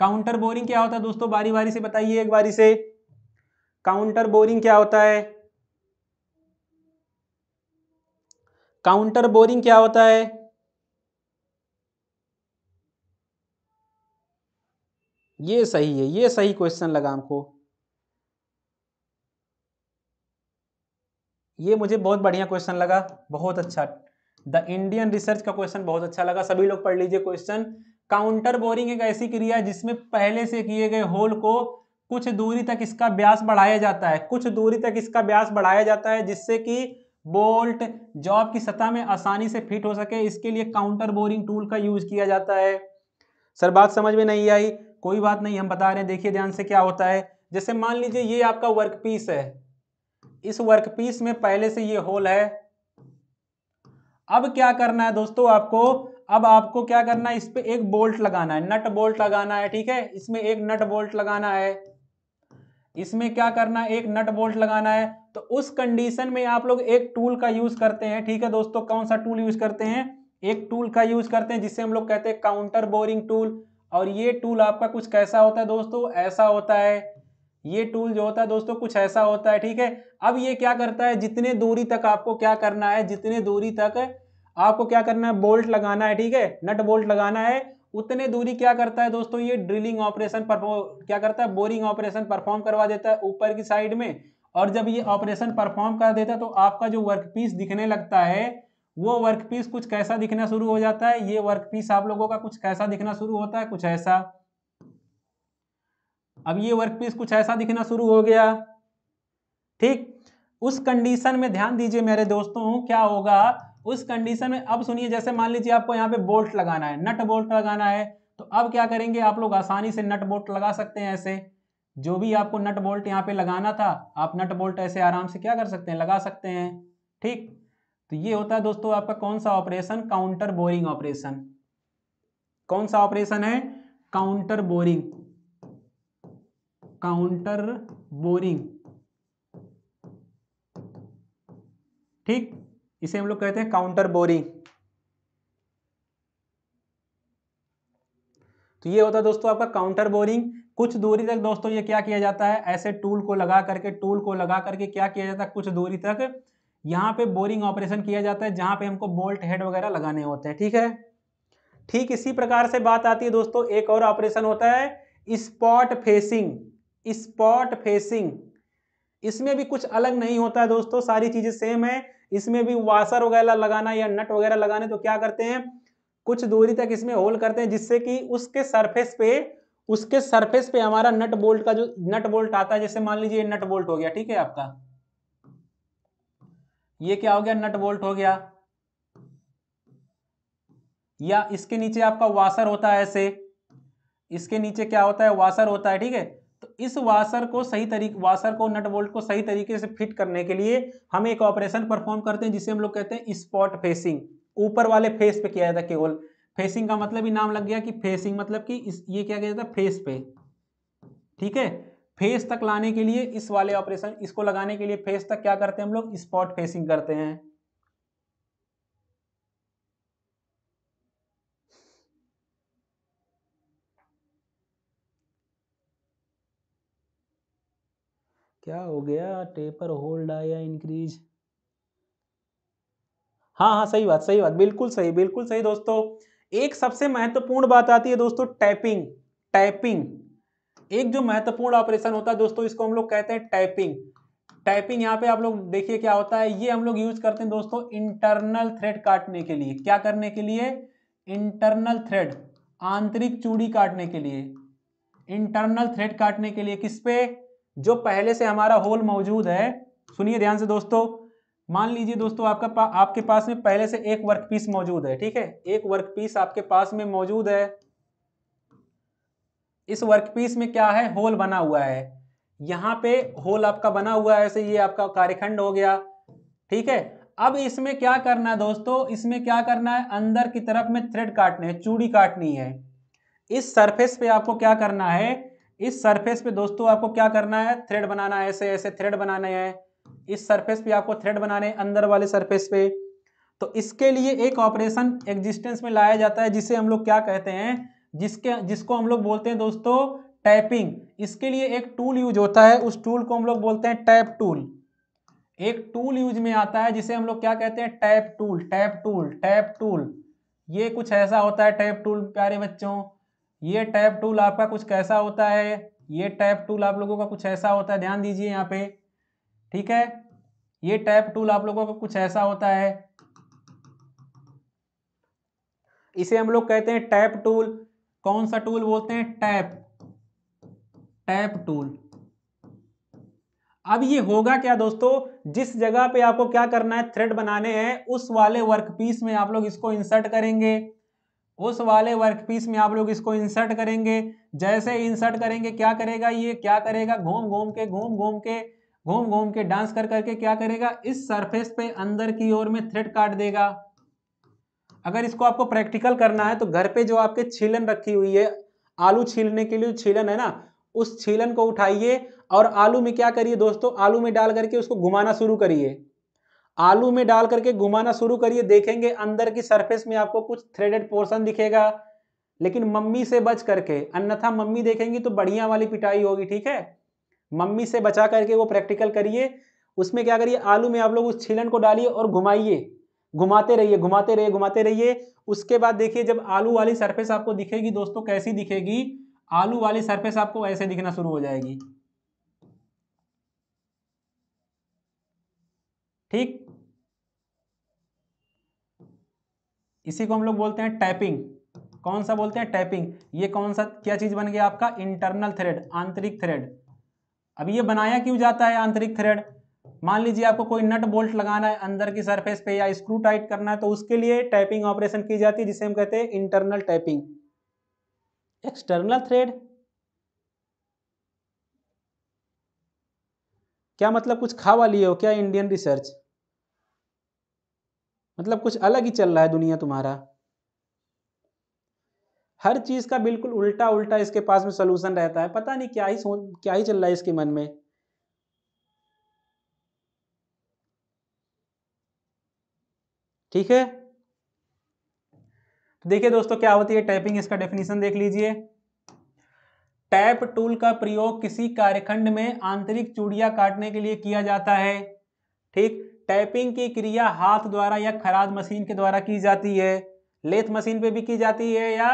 काउंटर बोरिंग क्या होता है दोस्तों बारी बारी से बताइए एक बारी से काउंटर बोरिंग क्या होता है काउंटर बोरिंग क्या होता है ये सही है ये सही क्वेश्चन लगा हमको ये मुझे बहुत बढ़िया क्वेश्चन लगा बहुत अच्छा द इंडियन रिसर्च का क्वेश्चन बहुत अच्छा लगा सभी लोग पढ़ लीजिए क्वेश्चन काउंटर बोरिंग एक ऐसी क्रिया है जिसमें पहले से किए गए होल को कुछ दूरी तक इसका ब्यास बढ़ाया जाता है कुछ दूरी तक इसका ब्यास बढ़ाया जाता है जिससे कि बोल्ट जॉब की सतह में आसानी से फिट हो सके इसके लिए काउंटर बोरिंग टूल का यूज किया जाता है सर बात समझ में नहीं आई कोई बात नहीं हम बता रहे हैं देखिए ध्यान से क्या होता है जैसे मान लीजिए ये आपका वर्क पीस है इस वर्क पीस में पहले से ये होल है अब क्या करना है दोस्तों आपको अब आपको क्या करना है इस पर एक बोल्ट लगाना है नट बोल्ट लगाना है ठीक है इसमें एक नट बोल्ट लगाना है इसमें क्या करना है एक नट बोल्ट लगाना है तो उस कंडीशन में आप लोग एक टूल का यूज करते हैं ठीक है दोस्तों कौन सा टूल यूज करते हैं एक टूल का यूज करते हैं जिसे हम लोग कहते हैं काउंटर बोरिंग टूल और ये टूल आपका कुछ कैसा होता है दोस्तों ऐसा होता है ये टूल जो होता है दोस्तों कुछ ऐसा होता है ठीक है अब ये क्या करता है जितने दूरी तक आपको क्या करना है जितने दूरी तक आपको क्या करना है बोल्ट लगाना है ठीक है नट बोल्ट लगाना है उतने दूरी क्या करता है दोस्तों ये ड्रिलिंग ऑपरेशन क्या करता है बोरिंग ऑपरेशन परफॉर्म करवा देता है ऊपर की साइड में और जब ये ऑपरेशन परफॉर्म कर देता है तो आपका जो वर्क पीस दिखने लगता है वो वर्क पीस कुछ कैसा दिखना शुरू हो जाता है ये वर्क पीस आप लोगों का कुछ कैसा दिखना शुरू होता है कुछ ऐसा अब ये वर्क पीस कुछ ऐसा दिखना शुरू हो गया ठीक उस कंडीशन में ध्यान दीजिए मेरे दोस्तों क्या होगा उस कंडीशन में अब सुनिए जैसे मान लीजिए आपको यहाँ पे बोल्ट लगाना है नट बोल्ट लगाना है तो अब क्या करेंगे आप लोग आसानी से नट बोल्ट लगा सकते हैं ऐसे जो भी आपको नट बोल्ट यहाँ पे लगाना था आप नट बोल्ट ऐसे आराम से क्या कर सकते हैं लगा सकते हैं ठीक तो ये होता है दोस्तों आपका कौन सा ऑपरेशन काउंटर बोरिंग ऑपरेशन कौन सा ऑपरेशन है काउंटर बोरिंग काउंटर बोरिंग ठीक इसे हम लोग कहते हैं काउंटर बोरिंग तो ये होता है दोस्तों आपका काउंटर बोरिंग कुछ दूरी तक दोस्तों ये क्या किया जाता है ऐसे टूल को लगा करके टूल को लगा करके क्या किया जाता है कुछ दूरी तक यहाँ पे बोरिंग ऑपरेशन किया जाता है जहां पे हमको बोल्ट हेड वगैरह लगाने होते हैं ठीक है ठीक इसी प्रकार से बात आती है दोस्तों एक और ऑपरेशन होता है स्पॉट फेसिंग स्पॉट फेसिंग इसमें भी कुछ अलग नहीं होता है दोस्तों सारी चीज़ें सेम है इसमें भी वाशर वगैरह लगाना या नट वगैरह लगाने तो क्या करते हैं कुछ दूरी तक इसमें होल करते हैं जिससे कि उसके सरफेस पे उसके सरफेस पे हमारा नट बोल्ट का जो नट बोल्ट आता है जैसे मान लीजिए नट बोल्ट हो गया ठीक है आपका ये क्या हो गया नट बोल्ट हो गया या इसके नीचे आपका वाशर होता है ऐसे इसके नीचे क्या होता है वाशर होता है ठीक है इस वाशर को सही तरीके वाशर को नट बोल्ट को सही तरीके से फिट करने के लिए हम एक ऑपरेशन परफॉर्म करते हैं जिसे हम लोग कहते हैं स्पॉट फेसिंग ऊपर वाले फेस पे किया जाता है केवल फेसिंग का मतलब ही नाम लग गया कि फेसिंग मतलब कि इस ये क्या किया जाता है फेस पे ठीक है फेस तक लाने के लिए इस वाले ऑपरेशन इसको लगाने के लिए फेस तक क्या करते हैं हम लोग स्पॉट फेसिंग करते हैं क्या हो गया टेपर होल्ड आया इंक्रीज हाँ हाँ सही बात सही बात बिल्कुल सही बिल्कुल सही दोस्तों एक सबसे महत्वपूर्ण बात आती है दोस्तों टैपिंग टैपिंग एक जो महत्वपूर्ण ऑपरेशन होता है दोस्तों इसको हम लोग कहते हैं टैपिंग टाइपिंग यहाँ पे आप लोग देखिए क्या होता है ये हम लोग यूज करते हैं दोस्तों इंटरनल थ्रेड काटने के लिए क्या करने के लिए इंटरनल थ्रेड आंतरिक चूड़ी काटने के लिए इंटरनल थ्रेड काटने के लिए किस पे जो पहले से हमारा होल मौजूद है सुनिए ध्यान से दोस्तों मान लीजिए दोस्तों आपका पा, आपके पास में पहले से एक वर्क पीस मौजूद है ठीक है एक वर्क पीस आपके पास में मौजूद है इस वर्क पीस में क्या है होल बना हुआ है यहां पे होल आपका बना हुआ है ऐसे ये आपका कार्यखंड हो गया ठीक है अब इसमें क्या करना है दोस्तों इसमें क्या करना है अंदर की तरफ में थ्रेड काटने है चूड़ी काटनी है इस सरफेस पे आपको क्या करना है इस सरफेस पे दोस्तों आपको क्या करना है थ्रेड बनाना है ऐसे ऐसे थ्रेड बनाने हैं इस सरफेस पे आपको थ्रेड बनाने अंदर वाले सरफेस पे तो इसके लिए एक ऑपरेशन एग्जिस्टेंस में लाया जाता है जिसे हम लोग क्या कहते हैं जिसके जिसको हम लोग बोलते हैं दोस्तों टैपिंग इसके लिए एक टूल यूज होता है उस टूल को हम लोग बोलते हैं टैप टूल एक टूल यूज में आता है जिसे हम लोग क्या कहते हैं tap tool tap tool tap tool ये कुछ ऐसा होता है टैप टूल प्यारे बच्चों ये टैप टूल आपका कुछ कैसा होता है ये टैप टूल आप लोगों का कुछ ऐसा होता है ध्यान दीजिए यहाँ पे ठीक है ये टैप टूल आप लोगों का कुछ ऐसा होता है इसे हम लोग कहते हैं टैप टूल कौन सा टूल बोलते हैं टैप टैप टूल अब ये होगा क्या दोस्तों जिस जगह पे आपको क्या करना है थ्रेड बनाने हैं उस वाले वर्कपीस में आप लोग इसको इंसर्ट करेंगे उस वाले वर्कपीस में आप लोग इसको इंसर्ट करेंगे जैसे इंसर्ट करेंगे क्या करेगा ये क्या करेगा घूम घूम के घूम घूम के घूम घूम के डांस कर करके क्या करेगा इस सरफेस पे अंदर की ओर में थ्रेड काट देगा अगर इसको आपको प्रैक्टिकल करना है तो घर पे जो आपके छीलन रखी हुई है आलू छीलने के लिए छीलन है ना उस छीलन को उठाइए और आलू में क्या करिए दोस्तों आलू में डाल करके उसको घुमाना शुरू करिए आलू में डाल करके घुमाना शुरू करिए देखेंगे अंदर की सरफेस में आपको कुछ थ्रेडेड पोर्शन दिखेगा लेकिन मम्मी से बच करके अन्यथा मम्मी देखेंगी तो बढ़िया वाली पिटाई होगी ठीक है मम्मी से बचा करके वो प्रैक्टिकल करिए उसमें क्या करिए आलू में आप लोग उस छिलन को डालिए और घुमाइए घुमाते रहिए घुमाते रहिए घुमाते रहिए उसके बाद देखिए जब आलू वाली सरफेस आपको दिखेगी दोस्तों कैसी दिखेगी आलू वाली सरफेस आपको ऐसे दिखना शुरू हो जाएगी ठीक इसी को हम लोग बोलते हैं टैपिंग कौन सा बोलते हैं टैपिंग ये कौन सा क्या चीज़ बन गया आपका इंटरनल थ्रेड आंतरिक थ्रेड अब ये बनाया क्यों जाता है आंतरिक थ्रेड मान लीजिए आपको कोई नट बोल्ट लगाना है अंदर की सरफेस पे या स्क्रू टाइट करना है तो उसके लिए टाइपिंग ऑपरेशन की जाती है जिसे हम कहते हैं इंटरनल टाइपिंग एक्सटर्नल थ्रेड क्या मतलब कुछ खावा वाली हो क्या इंडियन रिसर्च मतलब कुछ अलग ही चल रहा है दुनिया तुम्हारा हर चीज़ का बिल्कुल उल्टा उल्टा इसके पास में सोल्यूशन रहता है पता नहीं क्या ही क्या ही चल रहा है इसके मन में ठीक है तो देखिए दोस्तों क्या होती है टैपिंग इसका डेफिनेशन देख लीजिए टैप टूल का प्रयोग किसी कार्यखंड में आंतरिक चूड़िया काटने के लिए किया जाता है ठीक टैपिंग की क्रिया हाथ द्वारा या खराद मशीन के द्वारा की जाती है लेथ मशीन पे भी की जाती है या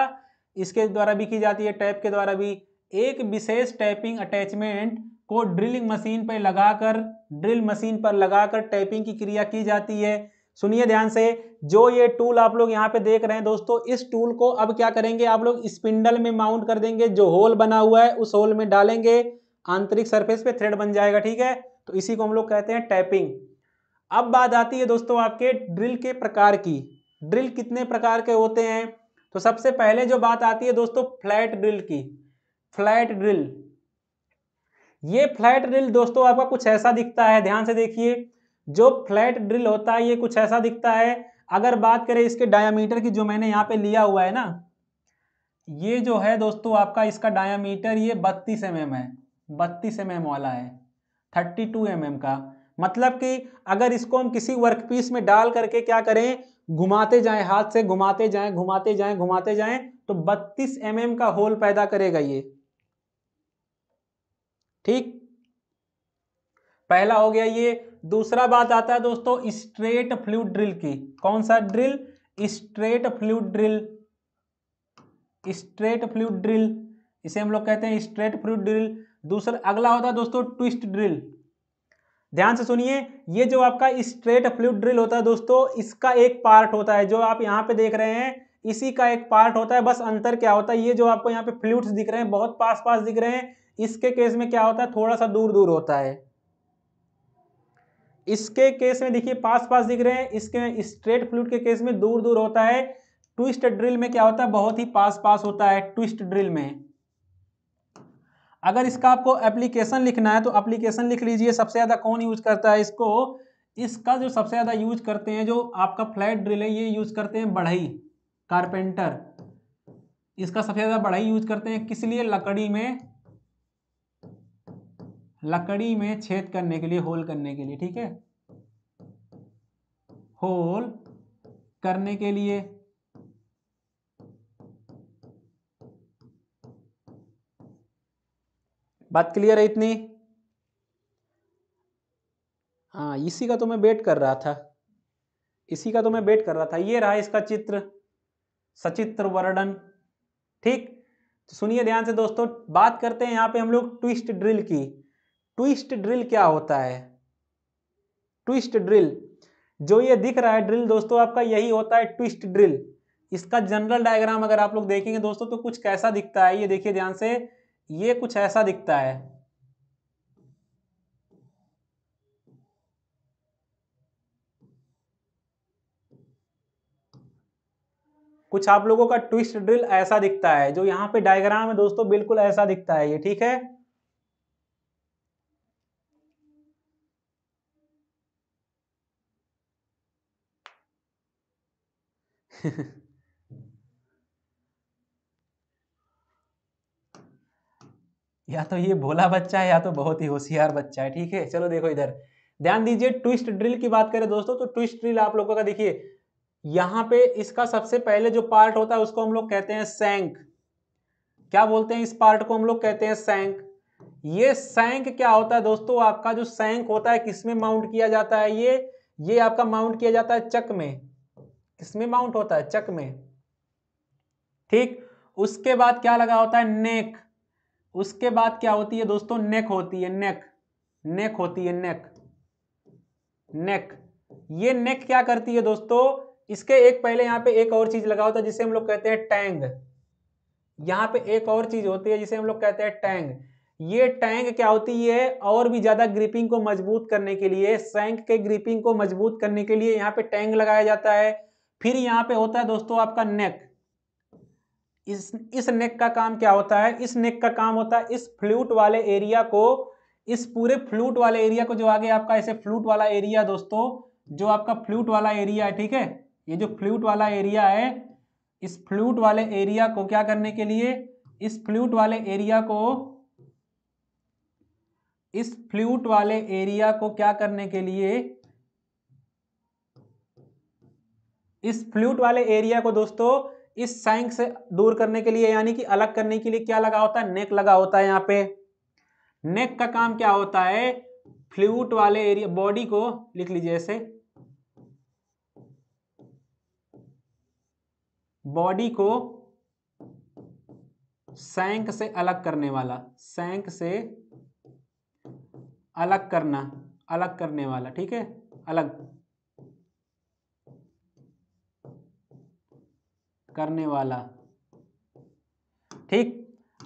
इसके द्वारा भी की जाती है टैप के द्वारा भी एक विशेष टैपिंग अटैचमेंट को ड्रिलिंग मशीन पर लगाकर ड्रिल मशीन पर लगाकर टैपिंग की क्रिया की जाती है सुनिए ध्यान से जो ये टूल आप लोग यहाँ पे देख रहे हैं दोस्तों इस टूल को अब क्या करेंगे आप लोग स्पिंडल में माउंट कर देंगे जो होल बना हुआ है उस होल में डालेंगे आंतरिक सरफेस पे थ्रेड बन जाएगा ठीक है तो इसी को हम लोग कहते हैं टैपिंग अब बात आती है दोस्तों आपके ड्रिल के प्रकार की ड्रिल कितने प्रकार के होते हैं तो सबसे पहले जो बात आती है दोस्तों फ्लैट ड्रिल की फ्लैट ड्रिल ये फ्लैट ड्रिल दोस्तों आपका कुछ ऐसा दिखता है ध्यान से देखिए जो फ्लैट ड्रिल होता है ये कुछ ऐसा दिखता है अगर बात करें इसके डायामीटर की जो मैंने यहाँ पे लिया हुआ है ना ये जो है दोस्तों आपका इसका डायामीटर ये बत्तीस एम mm है बत्तीस एम mm वाला है थर्टी टू एम mm का मतलब कि अगर इसको हम किसी वर्क पीस में डाल करके क्या करें घुमाते जाएं हाथ से घुमाते जाएं घुमाते जाएं घुमाते जाएं तो 32 एम mm का होल पैदा करेगा ये ठीक पहला हो गया ये दूसरा बात आता है दोस्तों स्ट्रेट फ्लू ड्रिल की कौन सा drill straight flute drill straight flute drill इसे हम लोग कहते हैं स्ट्रेट फ्लू ड्रिल दूसरा अगला होता है दोस्तों ट्विस्ट ड्रिल ध्यान से सुनिए ये जो आपका स्ट्रेट फ्लूड ड्रिल होता है दोस्तों इसका एक पार्ट होता है जो आप यहाँ पे देख रहे हैं इसी का एक पार्ट होता है बस अंतर क्या होता है ये जो आपको यहाँ पे फ्लूट्स दिख रहे हैं बहुत पास पास दिख रहे हैं इसके केस में क्या होता है थोड़ा सा दूर दूर होता है इसके केस में देखिए पास पास दिख रहे हैं इसके स्ट्रेट फ्लूट के केस में दूर दूर होता है ट्विस्ट ड्रिल में क्या होता है बहुत ही पास पास होता है ट्विस्ट ड्रिल में अगर इसका आपको एप्लीकेशन लिखना है तो एप्लीकेशन लिख लीजिए सबसे ज़्यादा कौन यूज करता है इसको इसका जो सबसे ज़्यादा यूज करते हैं जो आपका फ्लैट ड्रिल है ये यूज करते हैं बढ़ई कारपेंटर इसका सबसे ज़्यादा बढ़ई यूज करते हैं किस लिए लकड़ी में लकड़ी में छेद करने के लिए होल करने के लिए ठीक है होल करने के लिए बात क्लियर है इतनी हाँ इसी का तो मैं वेट कर रहा था इसी का तो मैं वेट कर रहा था ये रहा इसका चित्र सचित्र वर्णन ठीक तो सुनिए ध्यान से दोस्तों बात करते हैं यहाँ पे हम लोग ट्विस्ट ड्रिल की ट्विस्ट ड्रिल क्या होता है ट्विस्ट ड्रिल जो ये दिख रहा है ड्रिल दोस्तों आपका यही होता है ट्विस्ट ड्रिल इसका जनरल डायग्राम अगर आप लोग देखेंगे दोस्तों तो कुछ कैसा दिखता है ये देखिए ध्यान से ये कुछ ऐसा दिखता है कुछ आप लोगों का ट्विस्ट ड्रिल ऐसा दिखता है जो यहां पे डायग्राम है दोस्तों बिल्कुल ऐसा दिखता है ये ठीक है या तो ये भोला बच्चा है या तो बहुत ही होशियार बच्चा है ठीक है चलो देखो इधर ध्यान दीजिए ट्विस्ट ड्रिल की बात करें दोस्तों तो ट्विस्ट ड्रिल आप लोगों का देखिए यहां पे इसका सबसे पहले जो पार्ट होता है उसको हम लोग कहते हैं सैंक क्या बोलते हैं इस पार्ट को हम लोग कहते हैं सैंक ये सैंक क्या होता है दोस्तों आपका जो सैंक होता है किसमें माउंट किया जाता है ये ये आपका माउंट किया जाता है चक में किसमें माउंट होता है चक में ठीक उसके बाद क्या लगा होता है नेक उसके बाद क्या होती है दोस्तों नेक होती है नेक नेक होती है नेक नेक ये नेक क्या करती है दोस्तों इसके एक पहले यहां पे एक और चीज लगा होता है जिसे हम लोग कहते हैं टैंग यहां पे एक और चीज होती है जिसे हम लोग कहते हैं टैंग ये टैंग क्या होती है और भी ज्यादा ग्रिपिंग को मजबूत करने के लिए सैंक के ग्रिपिंग को मजबूत करने के लिए यहाँ पे टैंग लगाया जाता है फिर यहाँ पे होता है दोस्तों आपका नेक इस इस नेक का काम क्या होता है इस नेक का काम होता है इस फ्लूट वाले एरिया को इस पूरे फ्लूट वाले एरिया को जो आगे आपका ऐसे फ्लूट वाला एरिया दोस्तों जो आपका फ्लूट वाला एरिया है ठीक है ये जो फ्लूट वाला एरिया है इस फ्लूट वाले एरिया को क्या करने के लिए इस फ्लूट वाले एरिया को इस फ्लूट वाले एरिया को क्या करने के लिए इस फ्लूट वाले एरिया को दोस्तों इस सैंक से दूर करने के लिए यानी कि अलग करने के लिए क्या लगा होता है नेक लगा होता है यहाँ पे नेक का काम क्या होता है फ्लूट वाले एरिया बॉडी को लिख लीजिए ऐसे बॉडी को सैंक से अलग करने वाला सैंक से अलग करना अलग करने वाला ठीक है अलग करने वाला ठीक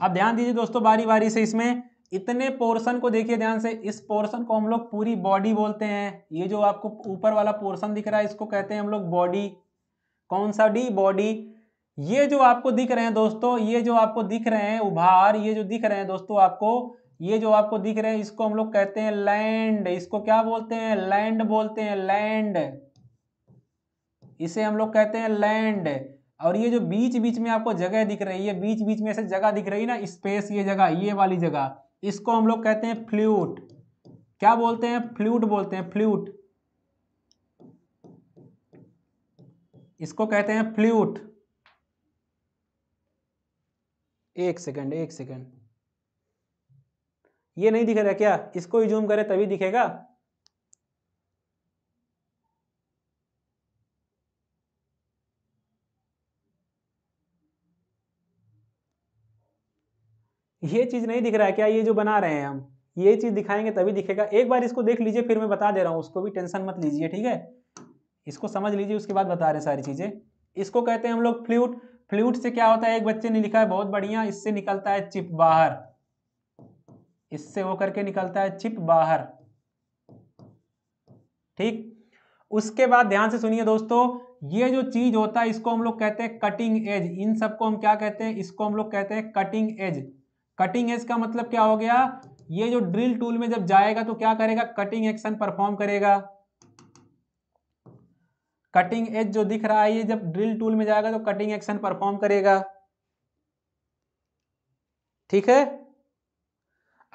अब ध्यान दीजिए दोस्तों बारी बारी से इसमें इतने पोर्शन को देखिए ध्यान से इस पोर्शन को हम लोग पूरी बॉडी बोलते हैं ये जो आपको ऊपर वाला पोर्शन दिख रहा है इसको कहते हैं हम लोग बॉडी कौन सा डी बॉडी ये जो आपको दिख रहे हैं दोस्तों ये जो आपको दिख रहे हैं उभार ये जो दिख रहे हैं दोस्तों आपको ये जो आपको दिख रहे हैं इसको हम लोग कहते हैं लैंड इसको क्या बोलते हैं लैंड बोलते हैं लैंड इसे हम लोग कहते हैं लैंड और ये जो बीच बीच में आपको जगह दिख रही है बीच बीच में ऐसे जगह दिख रही है ना स्पेस ये जगह ये वाली जगह इसको हम लोग कहते हैं फ्लूट क्या बोलते हैं फ्लूट बोलते हैं फ्लूट इसको कहते हैं फ्ल्यूट एक सेकंड एक सेकंड ये नहीं दिख रहा क्या इसको ही जूम करें तभी दिखेगा ये चीज़ नहीं दिख रहा है क्या ये जो बना रहे हैं हम ये चीज़ दिखाएंगे तभी दिखेगा एक बार इसको देख लीजिए फिर मैं बता दे रहा हूँ उसको भी टेंशन मत लीजिए ठीक है इसको समझ लीजिए उसके बाद बता रहे सारी चीज़ें इसको कहते हैं हम लोग फ्लूट फ्लूट से क्या होता है एक बच्चे ने लिखा है बहुत बढ़िया इससे निकलता है चिप बाहर इससे होकर के निकलता है चिप बाहर ठीक उसके बाद ध्यान से सुनिए दोस्तों ये जो चीज होता है इसको हम लोग कहते हैं कटिंग एज इन सबको हम क्या कहते हैं इसको हम लोग कहते हैं कटिंग एज कटिंग एज का मतलब क्या हो गया ये जो ड्रिल टूल में जब जाएगा तो क्या करेगा कटिंग एक्शन परफॉर्म करेगा कटिंग एज जो दिख रहा है ये जब ड्रिल टूल में जाएगा तो कटिंग एक्शन परफॉर्म करेगा ठीक है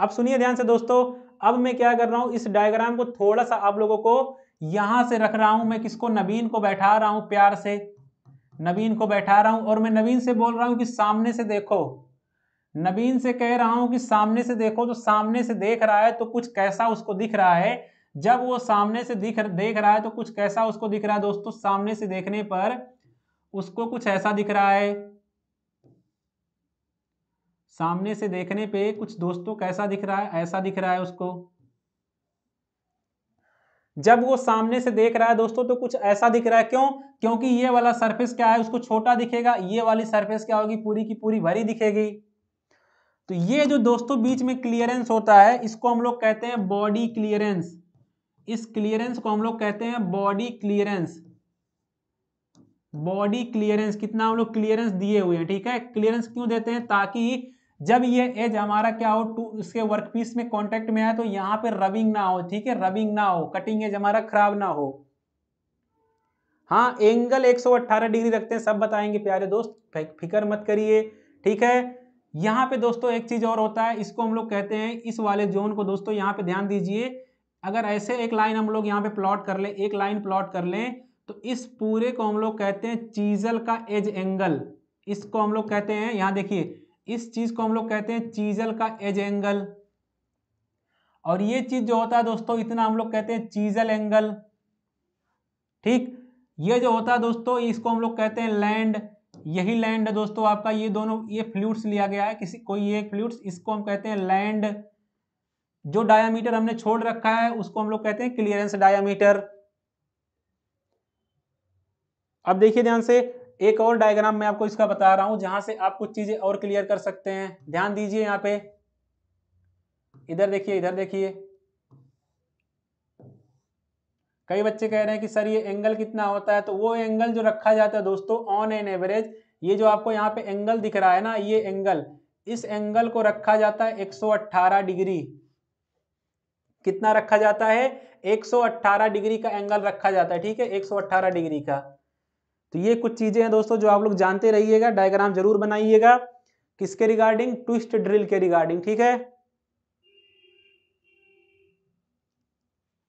अब सुनिए ध्यान से दोस्तों अब मैं क्या कर रहा हूं इस डायग्राम को थोड़ा सा आप लोगों को यहां से रख रहा हूं मैं किसको नवीन को बैठा रहा हूं प्यार से नवीन को बैठा रहा हूं और मैं नवीन से बोल रहा हूं कि सामने से देखो नबीन से कह रहा हूं कि सामने से देखो तो सामने से देख रहा है तो कुछ कैसा उसको दिख रहा है जब वो सामने से दिख देख रहा है तो कुछ कैसा उसको दिख रहा है दोस्तों सामने से देखने पर उसको कुछ ऐसा दिख रहा है सामने से देखने पे कुछ दोस्तों कैसा दिख रहा है ऐसा दिख रहा है उसको जब वो सामने से देख रहा है दोस्तों तो कुछ ऐसा दिख रहा है क्यों क्योंकि ये वाला सरफेस क्या है उसको छोटा दिखेगा ये वाली सरफेस क्या होगी पूरी की पूरी भरी दिखेगी तो ये जो दोस्तों बीच में क्लियरेंस होता है इसको हम लोग कहते हैं बॉडी क्लियरेंस इस क्लियरेंस को हम लोग कहते हैं बॉडी क्लियरेंस बॉडी क्लियरेंस कितना हम लोग क्लियरेंस दिए हुए हैं ठीक है क्लियरेंस क्यों देते हैं ताकि जब ये एज हमारा क्या हो टू उसके वर्क पीस में कांटेक्ट में आए तो यहां पे रबिंग ना हो ठीक है रबिंग ना हो कटिंग एज हमारा खराब ना हो हाँ एंगल 118 डिग्री रखते हैं सब बताएंगे प्यारे दोस्त फिक्र मत करिए ठीक है यहाँ पे दोस्तों एक चीज और होता है इसको हम लोग कहते हैं इस वाले जोन को दोस्तों यहाँ पे ध्यान दीजिए अगर ऐसे एक लाइन हम लोग यहाँ पे प्लॉट कर लें एक लाइन प्लॉट कर लें तो इस पूरे को हम लोग कहते हैं चीजल का एज एंगल इसको हम लोग कहते हैं यहाँ देखिए इस चीज को हम लोग कहते हैं चीजल का एज एंगल और ये चीज जो होता है दोस्तों इतना हम लोग कहते हैं चीजल एंगल ठीक ये जो होता है दोस्तों इसको हम लोग कहते हैं लैंड यही लैंड है दोस्तों आपका ये दोनों ये फ्लूट्स लिया गया है किसी कोई एक फ्लूट्स इसको हम कहते हैं लैंड जो डायामीटर हमने छोड़ रखा है उसको हम लोग कहते हैं क्लियरेंस डायामीटर अब देखिए ध्यान से एक और डायग्राम मैं आपको इसका बता रहा हूं जहां से आप कुछ चीजें और क्लियर कर सकते हैं ध्यान दीजिए यहां पे इधर देखिए इधर देखिए कई बच्चे कह रहे हैं कि सर ये एंगल कितना होता है तो वो एंगल जो रखा जाता है दोस्तों ऑन एन एवरेज ये जो आपको यहाँ पे एंगल दिख रहा है ना ये एंगल इस एंगल को रखा जाता है 118 डिग्री कितना रखा जाता है 118 डिग्री का एंगल रखा जाता है ठीक है 118 डिग्री का तो ये कुछ चीजें हैं दोस्तों जो आप लोग जानते रहिएगा डायग्राम जरूर बनाइएगा किसके रिगार्डिंग ट्विस्ट ड्रिल के रिगार्डिंग ठीक है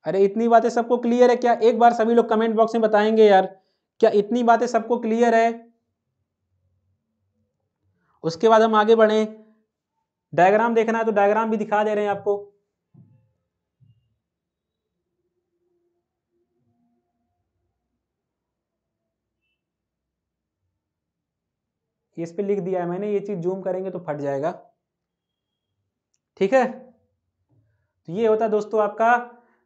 अरे इतनी बातें सबको क्लियर है क्या एक बार सभी लोग कमेंट बॉक्स में बताएंगे यार क्या इतनी बातें सबको क्लियर है उसके बाद हम आगे बढ़े डायग्राम देखना है तो डायग्राम भी दिखा दे रहे हैं आपको इस पे लिख दिया है मैंने ये चीज जूम करेंगे तो फट जाएगा ठीक है तो ये होता है दोस्तों आपका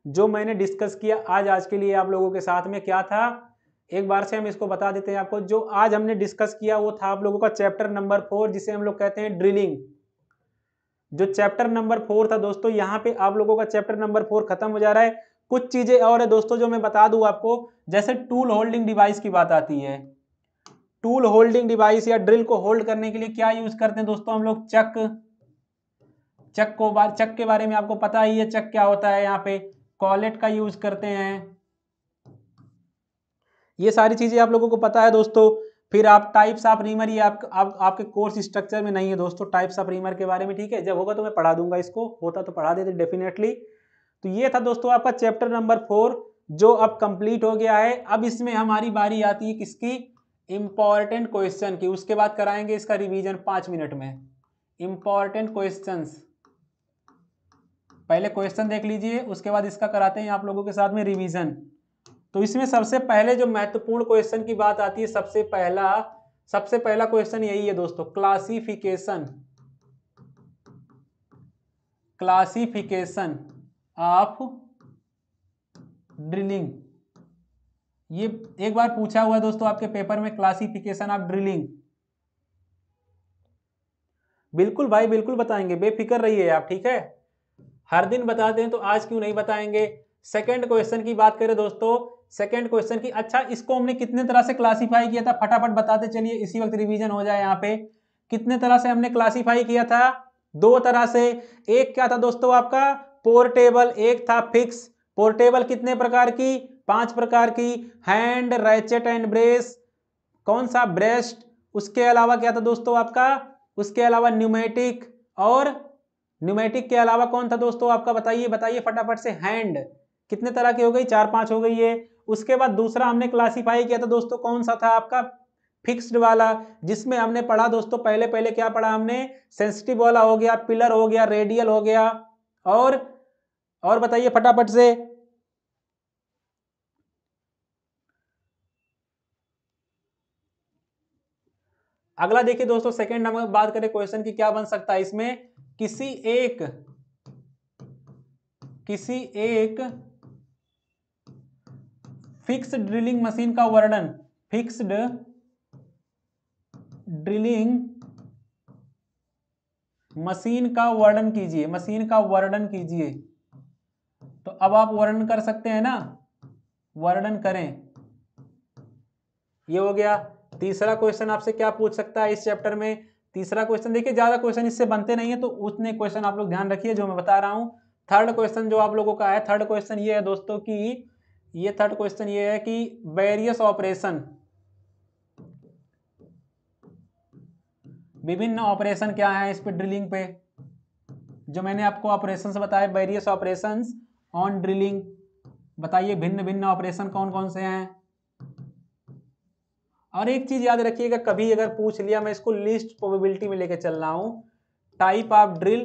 जो मैंने डिस्कस किया आज आज के लिए आप लोगों के साथ में क्या था एक बार से हम इसको बता देते हैं आपको जो आज हमने डिस्कस किया वो था आप लोगों का चैप्टर नंबर फोर जिसे हम लोग कहते हैं ड्रिलिंग जो चैप्टर नंबर फोर था दोस्तों यहाँ पे आप लोगों का चैप्टर नंबर फोर खत्म हो जा रहा है कुछ चीजें और है दोस्तों जो मैं बता दू आपको जैसे टूल होल्डिंग डिवाइस की बात आती है टूल होल्डिंग डिवाइस या ड्रिल को होल्ड करने के लिए क्या यूज करते हैं दोस्तों हम लोग चक चक को बार चक के बारे में आपको पता ही है चक क्या होता है यहाँ पे कॉलेट का यूज करते हैं ये सारी चीजें आप लोगों को पता है दोस्तों फिर आप टाइप्स ऑफ रीमर ये आप, आप आपके कोर्स स्ट्रक्चर में नहीं है दोस्तों टाइप्स ऑफ रीमर के बारे में ठीक है जब होगा तो मैं पढ़ा दूंगा इसको होता तो पढ़ा देते डेफिनेटली तो ये था दोस्तों आपका चैप्टर नंबर फोर जो अब कंप्लीट हो गया है अब इसमें हमारी बारी आती है किसकी इंपॉर्टेंट क्वेश्चन की उसके बाद कराएंगे इसका रिवीजन पांच मिनट में इंपॉर्टेंट क्वेश्चंस पहले क्वेश्चन देख लीजिए उसके बाद इसका कराते हैं आप लोगों के साथ में रिवीजन तो इसमें सबसे पहले जो महत्वपूर्ण क्वेश्चन की बात आती है सबसे पहला सबसे पहला क्वेश्चन यही है दोस्तों क्लासिफिकेशन क्लासिफिकेशन ऑफ ड्रिलिंग ये एक बार पूछा हुआ है दोस्तों आपके पेपर में क्लासिफिकेशन ऑफ ड्रिलिंग बिल्कुल भाई बिल्कुल बताएंगे बेफिक्र रहिए आप ठीक है हर दिन बताते हैं तो आज क्यों नहीं बताएंगे सेकेंड क्वेश्चन की बात करें दोस्तों सेकेंड क्वेश्चन की अच्छा इसको हमने कितने तरह से क्लासीफाई किया था फटाफट बताते चलिए इसी वक्त रिविजन हो जाए यहाँ पे कितने तरह से हमने क्लासीफाई किया था दो तरह से एक क्या था दोस्तों आपका पोर्टेबल एक था फिक्स पोर्टेबल कितने प्रकार की पांच प्रकार की हैंड रैचेट एंड ब्रेस कौन सा ब्रेस्ट उसके अलावा क्या था दोस्तों आपका उसके अलावा न्यूमेटिक और न्यूमेटिक के अलावा कौन था दोस्तों आपका बताइए बताइए फटाफट से हैंड कितने तरह की हो गई चार पांच हो गई है उसके बाद दूसरा हमने क्लासीफाई किया था दोस्तों कौन सा था आपका फिक्स्ड वाला जिसमें हमने पढ़ा दोस्तों पहले पहले क्या पढ़ा हमने सेंसिटिव वाला हो गया पिलर हो गया रेडियल हो गया और और बताइए फटाफट से अगला देखिए दोस्तों सेकंड नंबर बात करें क्वेश्चन की क्या बन सकता है इसमें किसी एक किसी एक फिक्स ड्रिलिंग मशीन का वर्णन फिक्स्ड ड्रिलिंग मशीन का वर्णन कीजिए मशीन का वर्णन कीजिए तो अब आप वर्णन कर सकते हैं ना वर्णन करें ये हो गया तीसरा क्वेश्चन आपसे क्या पूछ सकता है इस चैप्टर में तीसरा क्वेश्चन देखिए ज़्यादा क्वेश्चन इससे बनते नहीं है तो उतने क्वेश्चन आप लोग ध्यान रखिए जो मैं बता रहा हूँ थर्ड क्वेश्चन जो आप लोगों का है थर्ड क्वेश्चन ये है दोस्तों की ये थर्ड क्वेश्चन ये है कि वेरियस ऑपरेशन विभिन्न ऑपरेशन क्या है इस पे ड्रिलिंग पे जो मैंने आपको ऑपरेशंस बताए वेरियस ऑपरेशंस ऑन ड्रिलिंग बताइए भिन्न भिन्न ऑपरेशन कौन कौन से हैं और एक चीज याद रखिएगा कभी अगर पूछ लिया मैं इसको लिस्ट प्रोबेबिलिटी में लेकर चल रहा हूं type of drill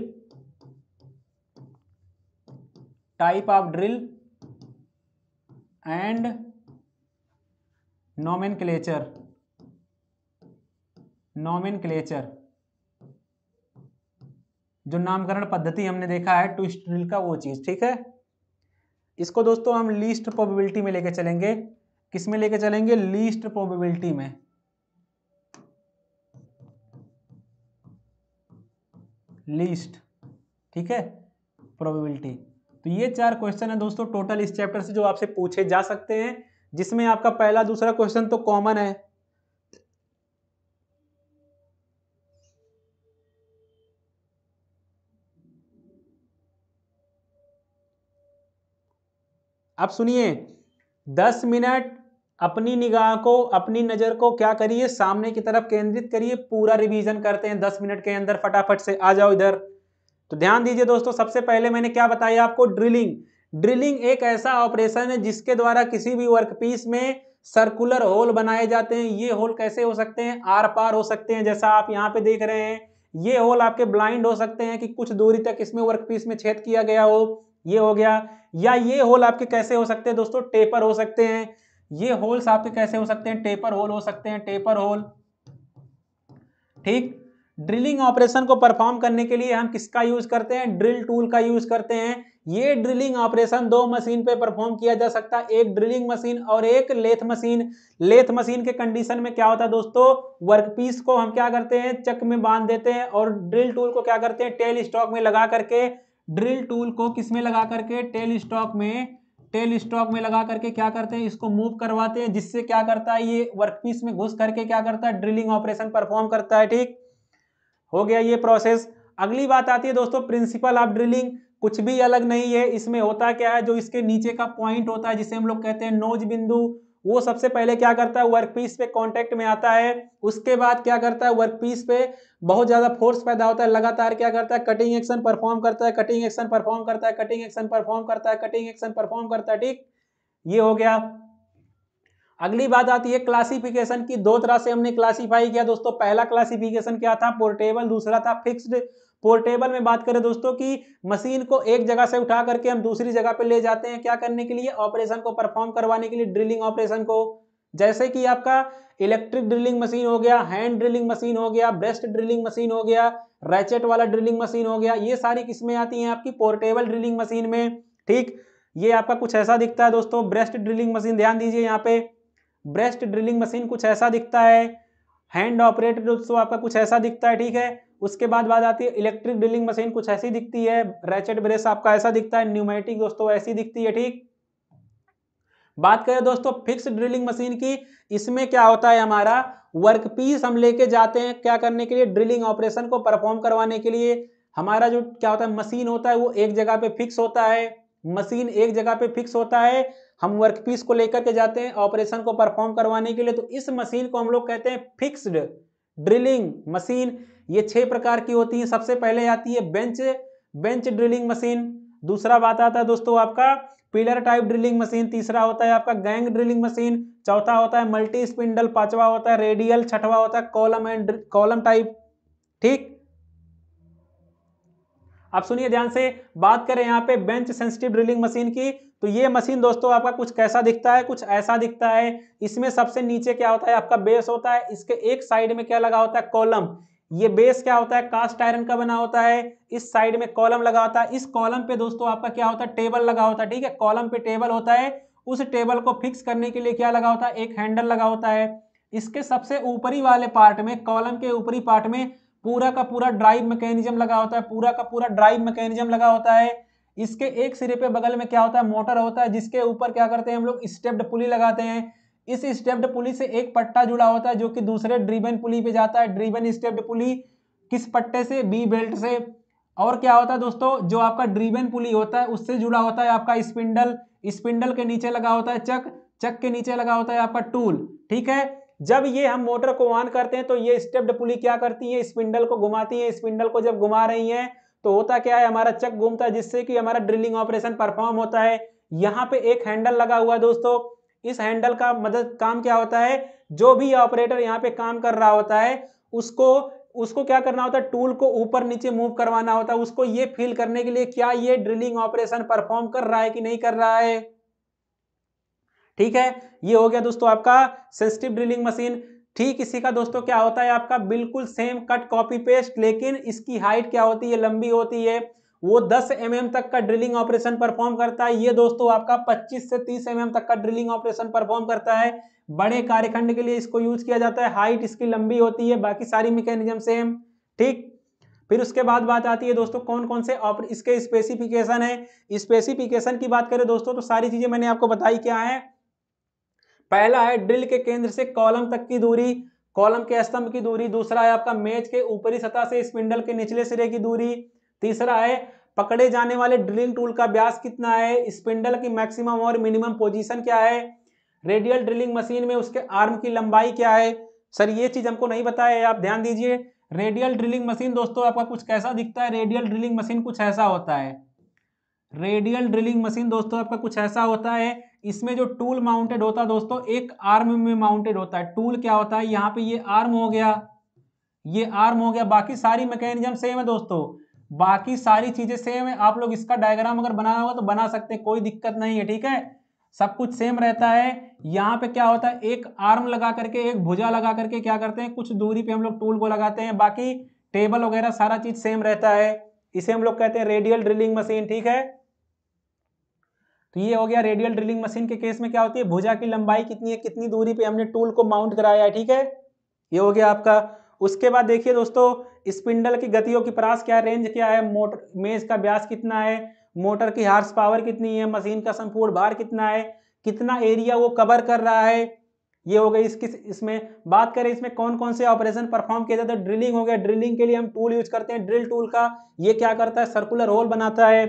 type of drill and nomenclature nomenclature जो नामकरण पद्धति हमने देखा है ट्विस्ट ड्रिल का वो चीज ठीक है इसको दोस्तों हम लीस्ट प्रोबेबिलिटी में लेकर चलेंगे किस में लेके चलेंगे लीस्ट प्रोबेबिलिटी में लीस्ट ठीक है प्रोबेबिलिटी तो ये चार क्वेश्चन है दोस्तों टोटल इस चैप्टर से जो आपसे पूछे जा सकते हैं जिसमें आपका पहला दूसरा क्वेश्चन तो कॉमन है आप सुनिए दस मिनट अपनी निगाह को अपनी नज़र को क्या करिए सामने की तरफ केंद्रित करिए पूरा रिवीजन करते हैं दस मिनट के अंदर फटाफट से आ जाओ इधर तो ध्यान दीजिए दोस्तों सबसे पहले मैंने क्या बताया आपको ड्रिलिंग ड्रिलिंग एक ऐसा ऑपरेशन है जिसके द्वारा किसी भी वर्कपीस में सर्कुलर होल बनाए जाते हैं ये होल कैसे हो सकते हैं आर पार हो सकते हैं जैसा आप यहाँ पे देख रहे हैं ये होल आपके ब्लाइंड हो सकते हैं कि कुछ दूरी तक इसमें वर्कपीस में छेद किया गया हो ये हो गया या ये होल आपके कैसे हो सकते हैं दोस्तों टेपर हो सकते हैं ये होल्स आपके कैसे हो सकते हैं टेपर होल हो सकते हैं टेपर होल ठीक ड्रिलिंग ऑपरेशन को परफॉर्म करने के लिए हम किसका यूज करते हैं ड्रिल टूल का यूज करते हैं ये ड्रिलिंग ऑपरेशन दो मशीन पे परफॉर्म किया जा सकता है एक ड्रिलिंग मशीन और एक लेथ मशीन लेथ मशीन के कंडीशन में क्या होता है दोस्तों वर्कपीस को हम क्या करते हैं चक में बांध देते हैं और ड्रिल टूल को क्या करते हैं टेल स्टॉक में लगा करके ड्रिल टूल को किस में लगा करके टेल स्टॉक में टेल स्टॉक में लगा करके क्या करते हैं इसको मूव करवाते हैं जिससे क्या करता है ये वर्कपीस में घुस करके क्या करता है ड्रिलिंग ऑपरेशन परफॉर्म करता है ठीक हो गया ये प्रोसेस अगली बात आती है दोस्तों प्रिंसिपल ऑफ ड्रिलिंग कुछ भी अलग नहीं है इसमें होता क्या है जो इसके नीचे का पॉइंट होता है जिसे हम लोग कहते हैं नोज बिंदु वो सबसे पहले क्या करता है वर्क पीस पे कांटेक्ट में आता है उसके बाद क्या करता है वर्क पीस पे बहुत ज़्यादा फोर्स पैदा होता है लगातार क्या करता है कटिंग एक्शन परफॉर्म करता है कटिंग एक्शन परफॉर्म करता है कटिंग एक्शन परफॉर्म करता है कटिंग एक्शन परफॉर्म करता है ठीक ये हो गया अगली बात आती है क्लासिफिकेशन की दो तरह से हमने क्लासिफाई किया दोस्तों पहला क्लासिफिकेशन क्या था पोर्टेबल दूसरा था फिक्स्ड पोर्टेबल में बात करें दोस्तों कि मशीन को एक जगह से उठा करके हम दूसरी जगह पे ले जाते हैं क्या करने के लिए ऑपरेशन को परफॉर्म करवाने के लिए ड्रिलिंग ऑपरेशन को जैसे कि आपका इलेक्ट्रिक ड्रिलिंग मशीन हो गया हैंड ड्रिलिंग मशीन हो गया ब्रेस्ट ड्रिलिंग मशीन हो गया रैचेट वाला ड्रिलिंग मशीन हो गया ये सारी किस्में आती हैं आपकी पोर्टेबल ड्रिलिंग मशीन में ठीक ये आपका कुछ ऐसा दिखता है दोस्तों ब्रेस्ट ड्रिलिंग मशीन ध्यान दीजिए यहाँ पे ब्रेस्ट ड्रिलिंग मशीन कुछ ऐसा दिखता है हैंड ऑपरेटेड दोस्तों आपका कुछ ऐसा दिखता है ठीक है उसके बाद बात आती है इलेक्ट्रिक ड्रिलिंग मशीन कुछ ऐसी दिखती है रैचेट ब्रेस आपका ऐसा दिखता है न्यूमेटिक दोस्तों ऐसी दिखती है ठीक बात करें दोस्तों फिक्स ड्रिलिंग मशीन की इसमें क्या होता है हमारा वर्कपीस हम लेके जाते हैं क्या करने के लिए ड्रिलिंग ऑपरेशन को परफॉर्म करवाने के लिए हमारा जो क्या होता है मशीन होता है वो एक जगह पे फिक्स होता है मशीन एक जगह पे फिक्स होता है हम वर्कपीस को लेकर के जाते हैं ऑपरेशन को परफॉर्म करवाने के लिए तो इस मशीन को हम लोग कहते हैं फिक्स्ड ड्रिलिंग मशीन ये छह प्रकार की होती है सबसे पहले आती है बेंच बेंच ड्रिलिंग मशीन दूसरा बात आता है दोस्तों आपका पिलर टाइप ड्रिलिंग मशीन तीसरा होता है आपका गैंग ड्रिलिंग मशीन चौथा होता है मल्टी स्पिंडल पांचवा होता है रेडियल छठवा होता है कॉलम एंड कॉलम टाइप ठीक आप सुनिए ध्यान से बात करें यहाँ पे बेंच सेंसिटिव ड्रिलिंग मशीन की तो ये मशीन दोस्तों आपका कुछ कैसा दिखता है कुछ ऐसा दिखता है इसमें सबसे नीचे क्या होता है आपका बेस होता है इसके एक साइड में क्या लगा होता है कॉलम ये बेस क्या होता है कास्ट आयरन का बना होता है इस साइड में कॉलम लगा होता है इस कॉलम पे दोस्तों आपका क्या होता है टेबल लगा होता है ठीक है कॉलम पे टेबल होता है उस टेबल को फिक्स करने के लिए क्या लगा होता है एक हैंडल लगा होता है इसके सबसे ऊपरी वाले पार्ट में कॉलम के ऊपरी पार्ट में पूरा का पूरा ड्राइव मैकेनिज्म लगा होता है पूरा का पूरा ड्राइव मैकेनिज्म लगा होता है इसके एक सिरे पे बगल में क्या होता है मोटर होता है जिसके ऊपर क्या करते हैं हम लोग स्टेप्ड पुली लगाते हैं इस स्टेप्ड पुली से एक पट्टा जुड़ा होता है जो कि दूसरे ड्रीबन पुली पे जाता है ड्रीबन स्टेप्ड पुली किस पट्टे से बी बेल्ट से और क्या होता है दोस्तों जो आपका ड्रीबन पुली होता है उससे जुड़ा होता है आपका स्पिंडल स्पिंडल के नीचे लगा होता है चक चक के नीचे लगा होता है आपका टूल ठीक है जब ये हम मोटर को ऑन करते हैं तो ये स्टेप्ड पुली क्या करती है स्पिंडल को घुमाती है स्पिंडल को जब घुमा रही है तो होता क्या है हमारा चक घूमता है जिससे कि हमारा ड्रिलिंग ऑपरेशन परफॉर्म होता है यहाँ पे एक हैंडल लगा हुआ है दोस्तों इस हैंडल का मदद काम क्या होता है जो भी ऑपरेटर यहाँ पे काम कर रहा होता है उसको उसको क्या करना होता है टूल को ऊपर नीचे मूव करवाना होता है उसको ये फील करने के लिए क्या ये ड्रिलिंग ऑपरेशन परफॉर्म कर रहा है कि नहीं कर रहा है ठीक है ये हो गया दोस्तों आपका सेंसिटिव ड्रिलिंग मशीन ठीक इसी का दोस्तों क्या होता है आपका बिल्कुल सेम कट कॉपी पेस्ट लेकिन इसकी हाइट क्या होती है लंबी होती है वो 10 एम mm तक का ड्रिलिंग ऑपरेशन परफॉर्म करता है ये दोस्तों आपका 25 से 30 एम mm तक का ड्रिलिंग ऑपरेशन परफॉर्म करता है बड़े कार्यखंड के लिए इसको यूज किया जाता है हाइट इसकी लंबी होती है बाकी सारी मैकेनिज्म सेम ठीक फिर उसके बाद बात आती है दोस्तों कौन कौन से इसके स्पेसिफिकेशन है स्पेसिफिकेशन की बात करें दोस्तों तो सारी चीजें मैंने आपको बताई क्या है पहला है ड्रिल के केंद्र से कॉलम तक की दूरी कॉलम के स्तंभ की दूरी दूसरा है आपका मेज के ऊपरी सतह से स्पिंडल के निचले सिरे की दूरी तीसरा है पकड़े जाने वाले ड्रिलिंग टूल का ब्यास कितना है स्पिंडल की मैक्सिमम और मिनिमम पोजीशन क्या है रेडियल ड्रिलिंग मशीन में उसके आर्म की लंबाई क्या है सर ये चीज हमको नहीं बताया आप ध्यान दीजिए रेडियल ड्रिलिंग मशीन दोस्तों आपका कुछ कैसा दिखता है रेडियल ड्रिलिंग मशीन कुछ ऐसा होता है रेडियल ड्रिलिंग मशीन दोस्तों आपका कुछ ऐसा होता है इसमें जो टूल माउंटेड होता है दोस्तों एक आर्म में माउंटेड होता है टूल क्या होता है यहाँ पे ये आर्म हो गया ये आर्म हो गया बाकी सारी मैकेनिज्म सेम है दोस्तों बाकी सारी चीजें सेम है आप लोग इसका डायग्राम अगर बना होगा तो बना सकते हैं कोई दिक्कत नहीं है ठीक है सब कुछ सेम रहता है यहाँ पे क्या होता है एक आर्म लगा करके एक भुजा लगा करके क्या करते हैं कुछ दूरी पे हम लोग टूल को लगाते हैं बाकी टेबल वगैरह सारा चीज सेम रहता है इसे हम लोग कहते हैं रेडियल ड्रिलिंग मशीन ठीक है तो ये हो गया रेडियल ड्रिलिंग मशीन के केस में क्या होती है भुजा की लंबाई कितनी है कितनी दूरी पे हमने टूल को माउंट कराया है ठीक है ये हो गया आपका उसके बाद देखिए दोस्तों स्पिंडल की गतियों की परास क्या है रेंज क्या है मोटर मेज का ब्यास कितना है मोटर की हार्स पावर कितनी है मशीन का संपूर्ण भार कितना है कितना एरिया वो कवर कर रहा है ये हो गई इसकी इसमें बात करें इसमें कौन कौन से ऑपरेशन परफॉर्म किया जाता है ड्रिलिंग हो गया ड्रिलिंग के लिए हम टूल यूज करते हैं ड्रिल टूल का ये क्या करता है सर्कुलर होल बनाता है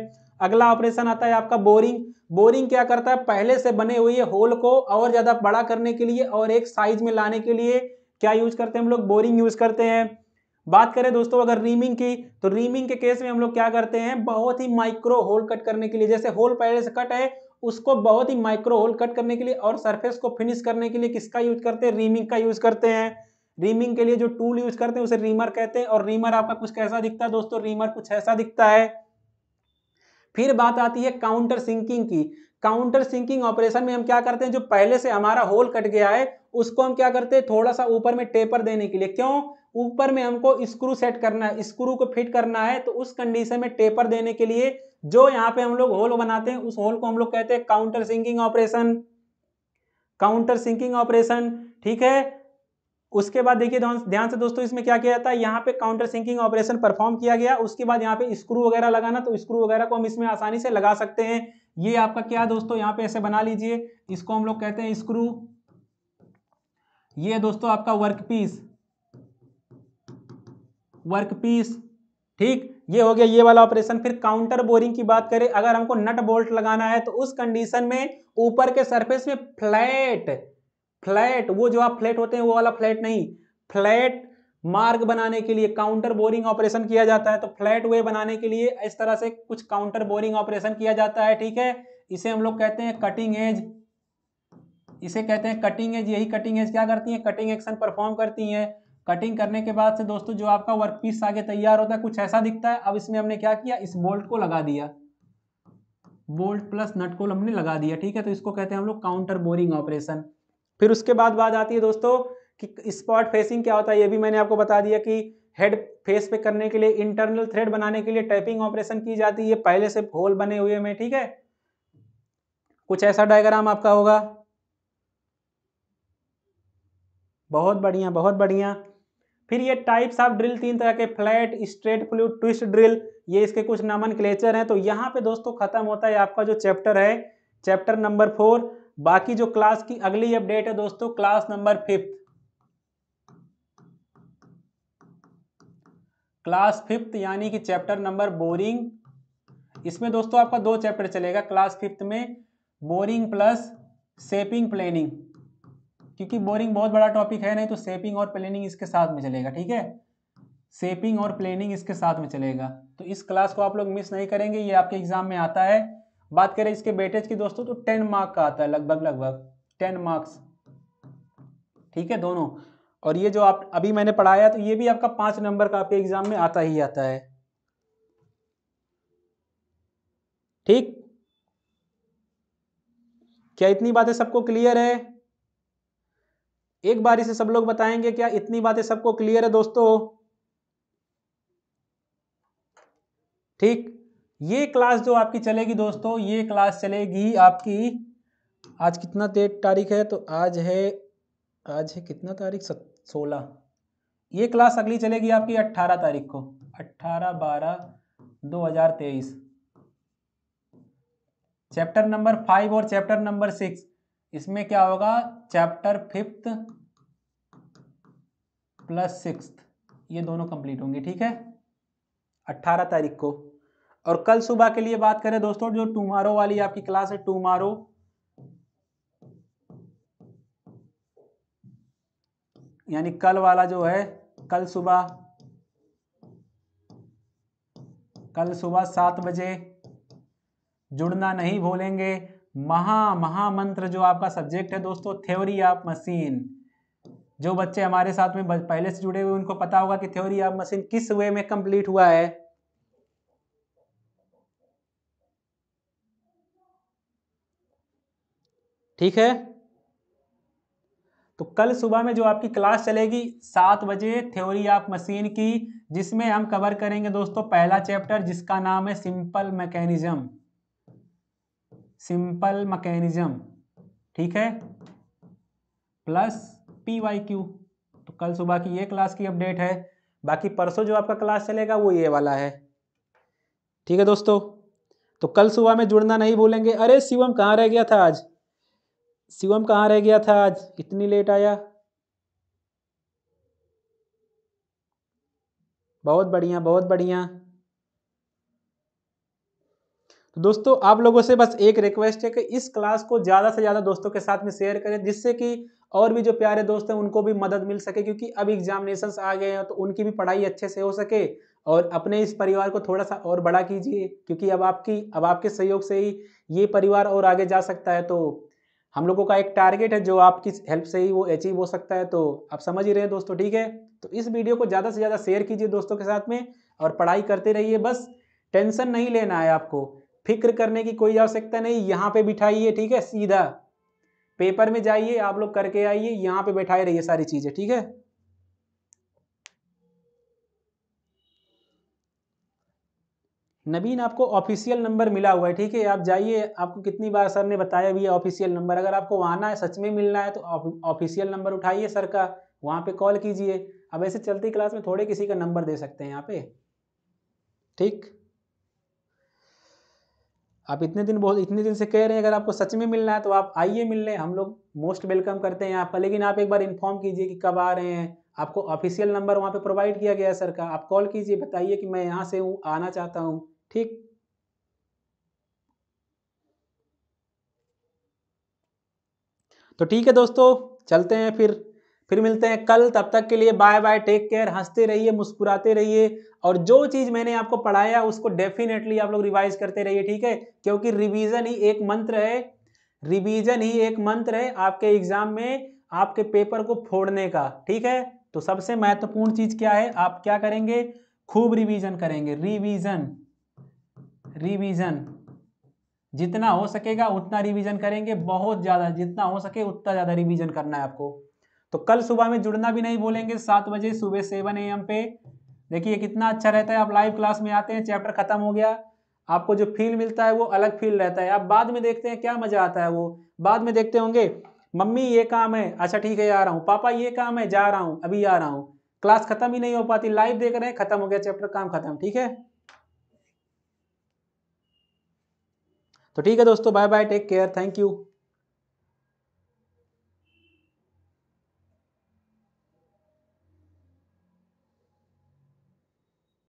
अगला ऑपरेशन आता है आपका बोरिंग बोरिंग क्या करता है पहले से बने हुए होल को और ज़्यादा बड़ा करने के लिए और एक साइज में लाने के लिए क्या यूज करते हैं हम लोग बोरिंग यूज करते हैं बात करें दोस्तों अगर रीमिंग की तो रीमिंग के केस में हम लोग क्या करते हैं बहुत ही माइक्रो होल कट करने के लिए जैसे होल पहले से कट है उसको बहुत ही माइक्रो होल कट करने के लिए और सरफेस को फिनिश करने के लिए किसका यूज करते हैं रीमिंग का यूज करते हैं रीमिंग के लिए जो टूल यूज करते हैं उसे रीमर कहते हैं और रीमर आपका कुछ कैसा दिखता है दोस्तों रीमर कुछ ऐसा दिखता है फिर बात आती है काउंटर सिंकिंग की काउंटर सिंकिंग ऑपरेशन में हम क्या करते हैं जो पहले से हमारा होल कट गया है उसको हम क्या करते हैं थोड़ा सा ऊपर में टेपर देने के लिए क्यों ऊपर में हमको स्क्रू सेट करना है स्क्रू को फिट करना है तो उस कंडीशन में टेपर देने के लिए जो यहाँ पे हम लोग होल बनाते हैं उस होल को हम लोग कहते हैं counter sinking operation counter sinking operation ठीक है उसके बाद देखिए ध्यान से दोस्तों इसमें क्या किया जाता है यहाँ पे काउंटर सिंकिंग ऑपरेशन परफॉर्म किया गया उसके बाद यहाँ पे स्क्रू वगैरह लगाना तो स्क्रू वगैरह को हम इसमें आसानी से लगा सकते हैं ये आपका क्या दोस्तों यहाँ पे ऐसे बना लीजिए इसको हम लोग कहते हैं स्क्रू ये दोस्तों आपका वर्क पीस वर्क पीस ठीक ये हो गया ये वाला ऑपरेशन फिर काउंटर बोरिंग की बात करें अगर हमको नट बोल्ट लगाना है तो उस कंडीशन में ऊपर के सरफेस में फ्लैट फ्लैट वो जो आप फ्लैट होते हैं वो वाला फ्लैट नहीं फ्लैट मार्ग बनाने के लिए काउंटर बोरिंग ऑपरेशन किया जाता है तो फ्लैट वे बनाने के लिए इस तरह से कुछ काउंटर बोरिंग ऑपरेशन किया जाता है ठीक है इसे हम लोग कहते हैं कटिंग एज इसे कहते हैं कटिंग एज यही कटिंग एज क्या करती है कटिंग एक्शन परफॉर्म करती है कटिंग करने के बाद से दोस्तों जो आपका वर्क पीस आगे तैयार होता है कुछ ऐसा दिखता है अब इसमें हमने क्या किया इस बोल्ट को लगा दिया बोल्ट प्लस नट को हमने लगा दिया ठीक है तो इसको कहते हैं हम लोग काउंटर बोरिंग ऑपरेशन फिर उसके बाद बात आती है दोस्तों कि स्पॉट फेसिंग क्या होता है ये भी मैंने आपको बता दिया कि हेड फेस पे करने के लिए इंटरनल थ्रेड बनाने के लिए टाइपिंग ऑपरेशन की जाती है पहले से होल बने हुए में ठीक है कुछ ऐसा डायग्राम आपका होगा बहुत बढ़िया बहुत बढ़िया फिर ये टाइप्स ऑफ ड्रिल तीन तरह के flat straight flute twist drill ये इसके कुछ नमन क्लेचर हैं तो यहाँ पे दोस्तों खत्म होता है आपका जो चैप्टर है चैप्टर नंबर फोर बाकी जो क्लास की अगली अपडेट है दोस्तों class number fifth class fifth यानी कि चैप्टर नंबर बोरिंग इसमें दोस्तों आपका दो चैप्टर चलेगा क्लास फिफ्थ में बोरिंग प्लस सेपिंग प्लानिंग क्योंकि बोरिंग बहुत बड़ा टॉपिक है नहीं तो सेपिंग और प्लानिंग इसके साथ में चलेगा ठीक है सेपिंग और प्लानिंग इसके साथ में चलेगा तो इस क्लास को आप लोग मिस नहीं करेंगे ये आपके एग्जाम में आता है बात करें इसके बेटेज की दोस्तों तो टेन मार्क का आता है लगभग लगभग टेन मार्क्स ठीक है दोनों और ये जो आप अभी मैंने पढ़ाया तो ये भी आपका पांच नंबर का आपके एग्जाम में आता ही आता है ठीक क्या इतनी बातें सबको क्लियर है एक बार इसे सब लोग बताएंगे क्या इतनी बातें सबको क्लियर है दोस्तों ठीक ये क्लास जो आपकी चलेगी दोस्तों ये क्लास चलेगी आपकी आज कितना तारीख है तो आज है आज है कितना तारीख सोलह ये क्लास अगली चलेगी आपकी अट्ठारह तारीख को अट्ठारह बारह दो हजार तेईस चैप्टर नंबर फाइव और चैप्टर नंबर सिक्स इसमें क्या होगा चैप्टर फिफ्थ प्लस सिक्स ये दोनों कंप्लीट होंगे ठीक है अट्ठारह तारीख को और कल सुबह के लिए बात करें दोस्तों जो टूमारो वाली आपकी क्लास है टूमारो यानी कल वाला जो है कल सुबह कल सुबह सात बजे जुड़ना नहीं भूलेंगे महा महामंत्र जो आपका सब्जेक्ट है दोस्तों थ्योरी ऑफ मशीन जो बच्चे हमारे साथ में पहले से जुड़े हुए उनको पता होगा कि थ्योरी ऑफ मशीन किस वे में कंप्लीट हुआ है ठीक है तो कल सुबह में जो आपकी क्लास चलेगी सात बजे थ्योरी ऑफ मशीन की जिसमें हम कवर करेंगे दोस्तों पहला चैप्टर जिसका नाम है सिंपल मैकेनिज्म सिंपल मैकेनिज्म ठीक है प्लस पी वाई क्यू तो कल सुबह की ये क्लास की अपडेट है बाकी परसों जो आपका क्लास चलेगा वो ये वाला है ठीक है दोस्तों तो कल सुबह में जुड़ना नहीं भूलेंगे अरे शिवम कहाँ रह गया था आज शिवम कहाँ रह गया था आज इतनी लेट आया बहुत बढ़िया बहुत बढ़िया तो दोस्तों आप लोगों से बस एक रिक्वेस्ट है कि इस क्लास को ज़्यादा से ज़्यादा दोस्तों के साथ में शेयर करें जिससे कि और भी जो प्यारे दोस्त हैं उनको भी मदद मिल सके क्योंकि अब एग्जामिनेशन आ गए हैं तो उनकी भी पढ़ाई अच्छे से हो सके और अपने इस परिवार को थोड़ा सा और बड़ा कीजिए क्योंकि अब आपकी अब आपके सहयोग से ही ये परिवार और आगे जा सकता है तो हम लोगों का एक टारगेट है जो आपकी हेल्प से ही वो अचीव हो सकता है तो आप समझ ही रहे दोस्तों ठीक है तो इस वीडियो को ज़्यादा से ज़्यादा शेयर कीजिए दोस्तों के साथ में और पढ़ाई करते रहिए बस टेंशन नहीं लेना है आपको फिक्र करने की कोई आवश्यकता नहीं यहाँ पे बिठाइए ठीक है सीधा पेपर में जाइए आप लोग करके आइए यहाँ पे बैठाए रहिए सारी चीजें ठीक है नवीन आपको ऑफिशियल नंबर मिला हुआ है ठीक है आप जाइए आपको कितनी बार सर ने बताया भी है ऑफिशियल नंबर अगर आपको आना है सच में मिलना है तो ऑफिशियल नंबर उठाइए सर का वहाँ पे कॉल कीजिए अब ऐसे चलती क्लास में थोड़े किसी का नंबर दे सकते हैं यहाँ पे ठीक आप इतने दिन बहुत इतने दिन से कह रहे हैं अगर आपको सच में मिलना है तो आप आइए मिलने हम लोग मोस्ट वेलकम करते हैं यहाँ पर लेकिन आप एक बार इन्फॉर्म कीजिए कि कब आ रहे हैं आपको ऑफिशियल नंबर वहाँ पे प्रोवाइड किया गया है सर का आप कॉल कीजिए बताइए कि मैं यहाँ से हूँ आना चाहता हूँ ठीक तो ठीक है दोस्तों चलते हैं फिर फिर मिलते हैं कल तब तक के लिए बाय बाय टेक केयर हंसते रहिए मुस्कुराते रहिए और जो चीज़ मैंने आपको पढ़ाया उसको डेफिनेटली आप लोग रिवाइज करते रहिए ठीक है क्योंकि रिवीजन ही एक मंत्र है रिवीजन ही एक मंत्र है आपके एग्जाम में आपके पेपर को फोड़ने का ठीक है तो सबसे महत्वपूर्ण चीज़ क्या है आप क्या करेंगे खूब रिवीजन करेंगे रिवीजन रिवीजन जितना हो सकेगा उतना रिवीजन करेंगे बहुत ज़्यादा जितना हो सके उतना ज़्यादा रिवीजन करना है आपको तो कल सुबह में जुड़ना भी नहीं बोलेंगे सात बजे सुबह सेवन एम पे देखिए कितना अच्छा रहता है आप लाइव क्लास में आते हैं चैप्टर खत्म हो गया आपको जो फील मिलता है वो अलग फील रहता है आप बाद में देखते हैं क्या मजा आता है वो बाद में देखते होंगे मम्मी ये काम है अच्छा ठीक है आ रहा हूँ पापा ये काम है जा रहा हूँ अभी आ रहा हूँ क्लास खत्म ही नहीं हो पाती लाइव देख रहे हैं खत्म हो गया चैप्टर काम खत्म ठीक है तो ठीक है दोस्तों bye bye take care thank you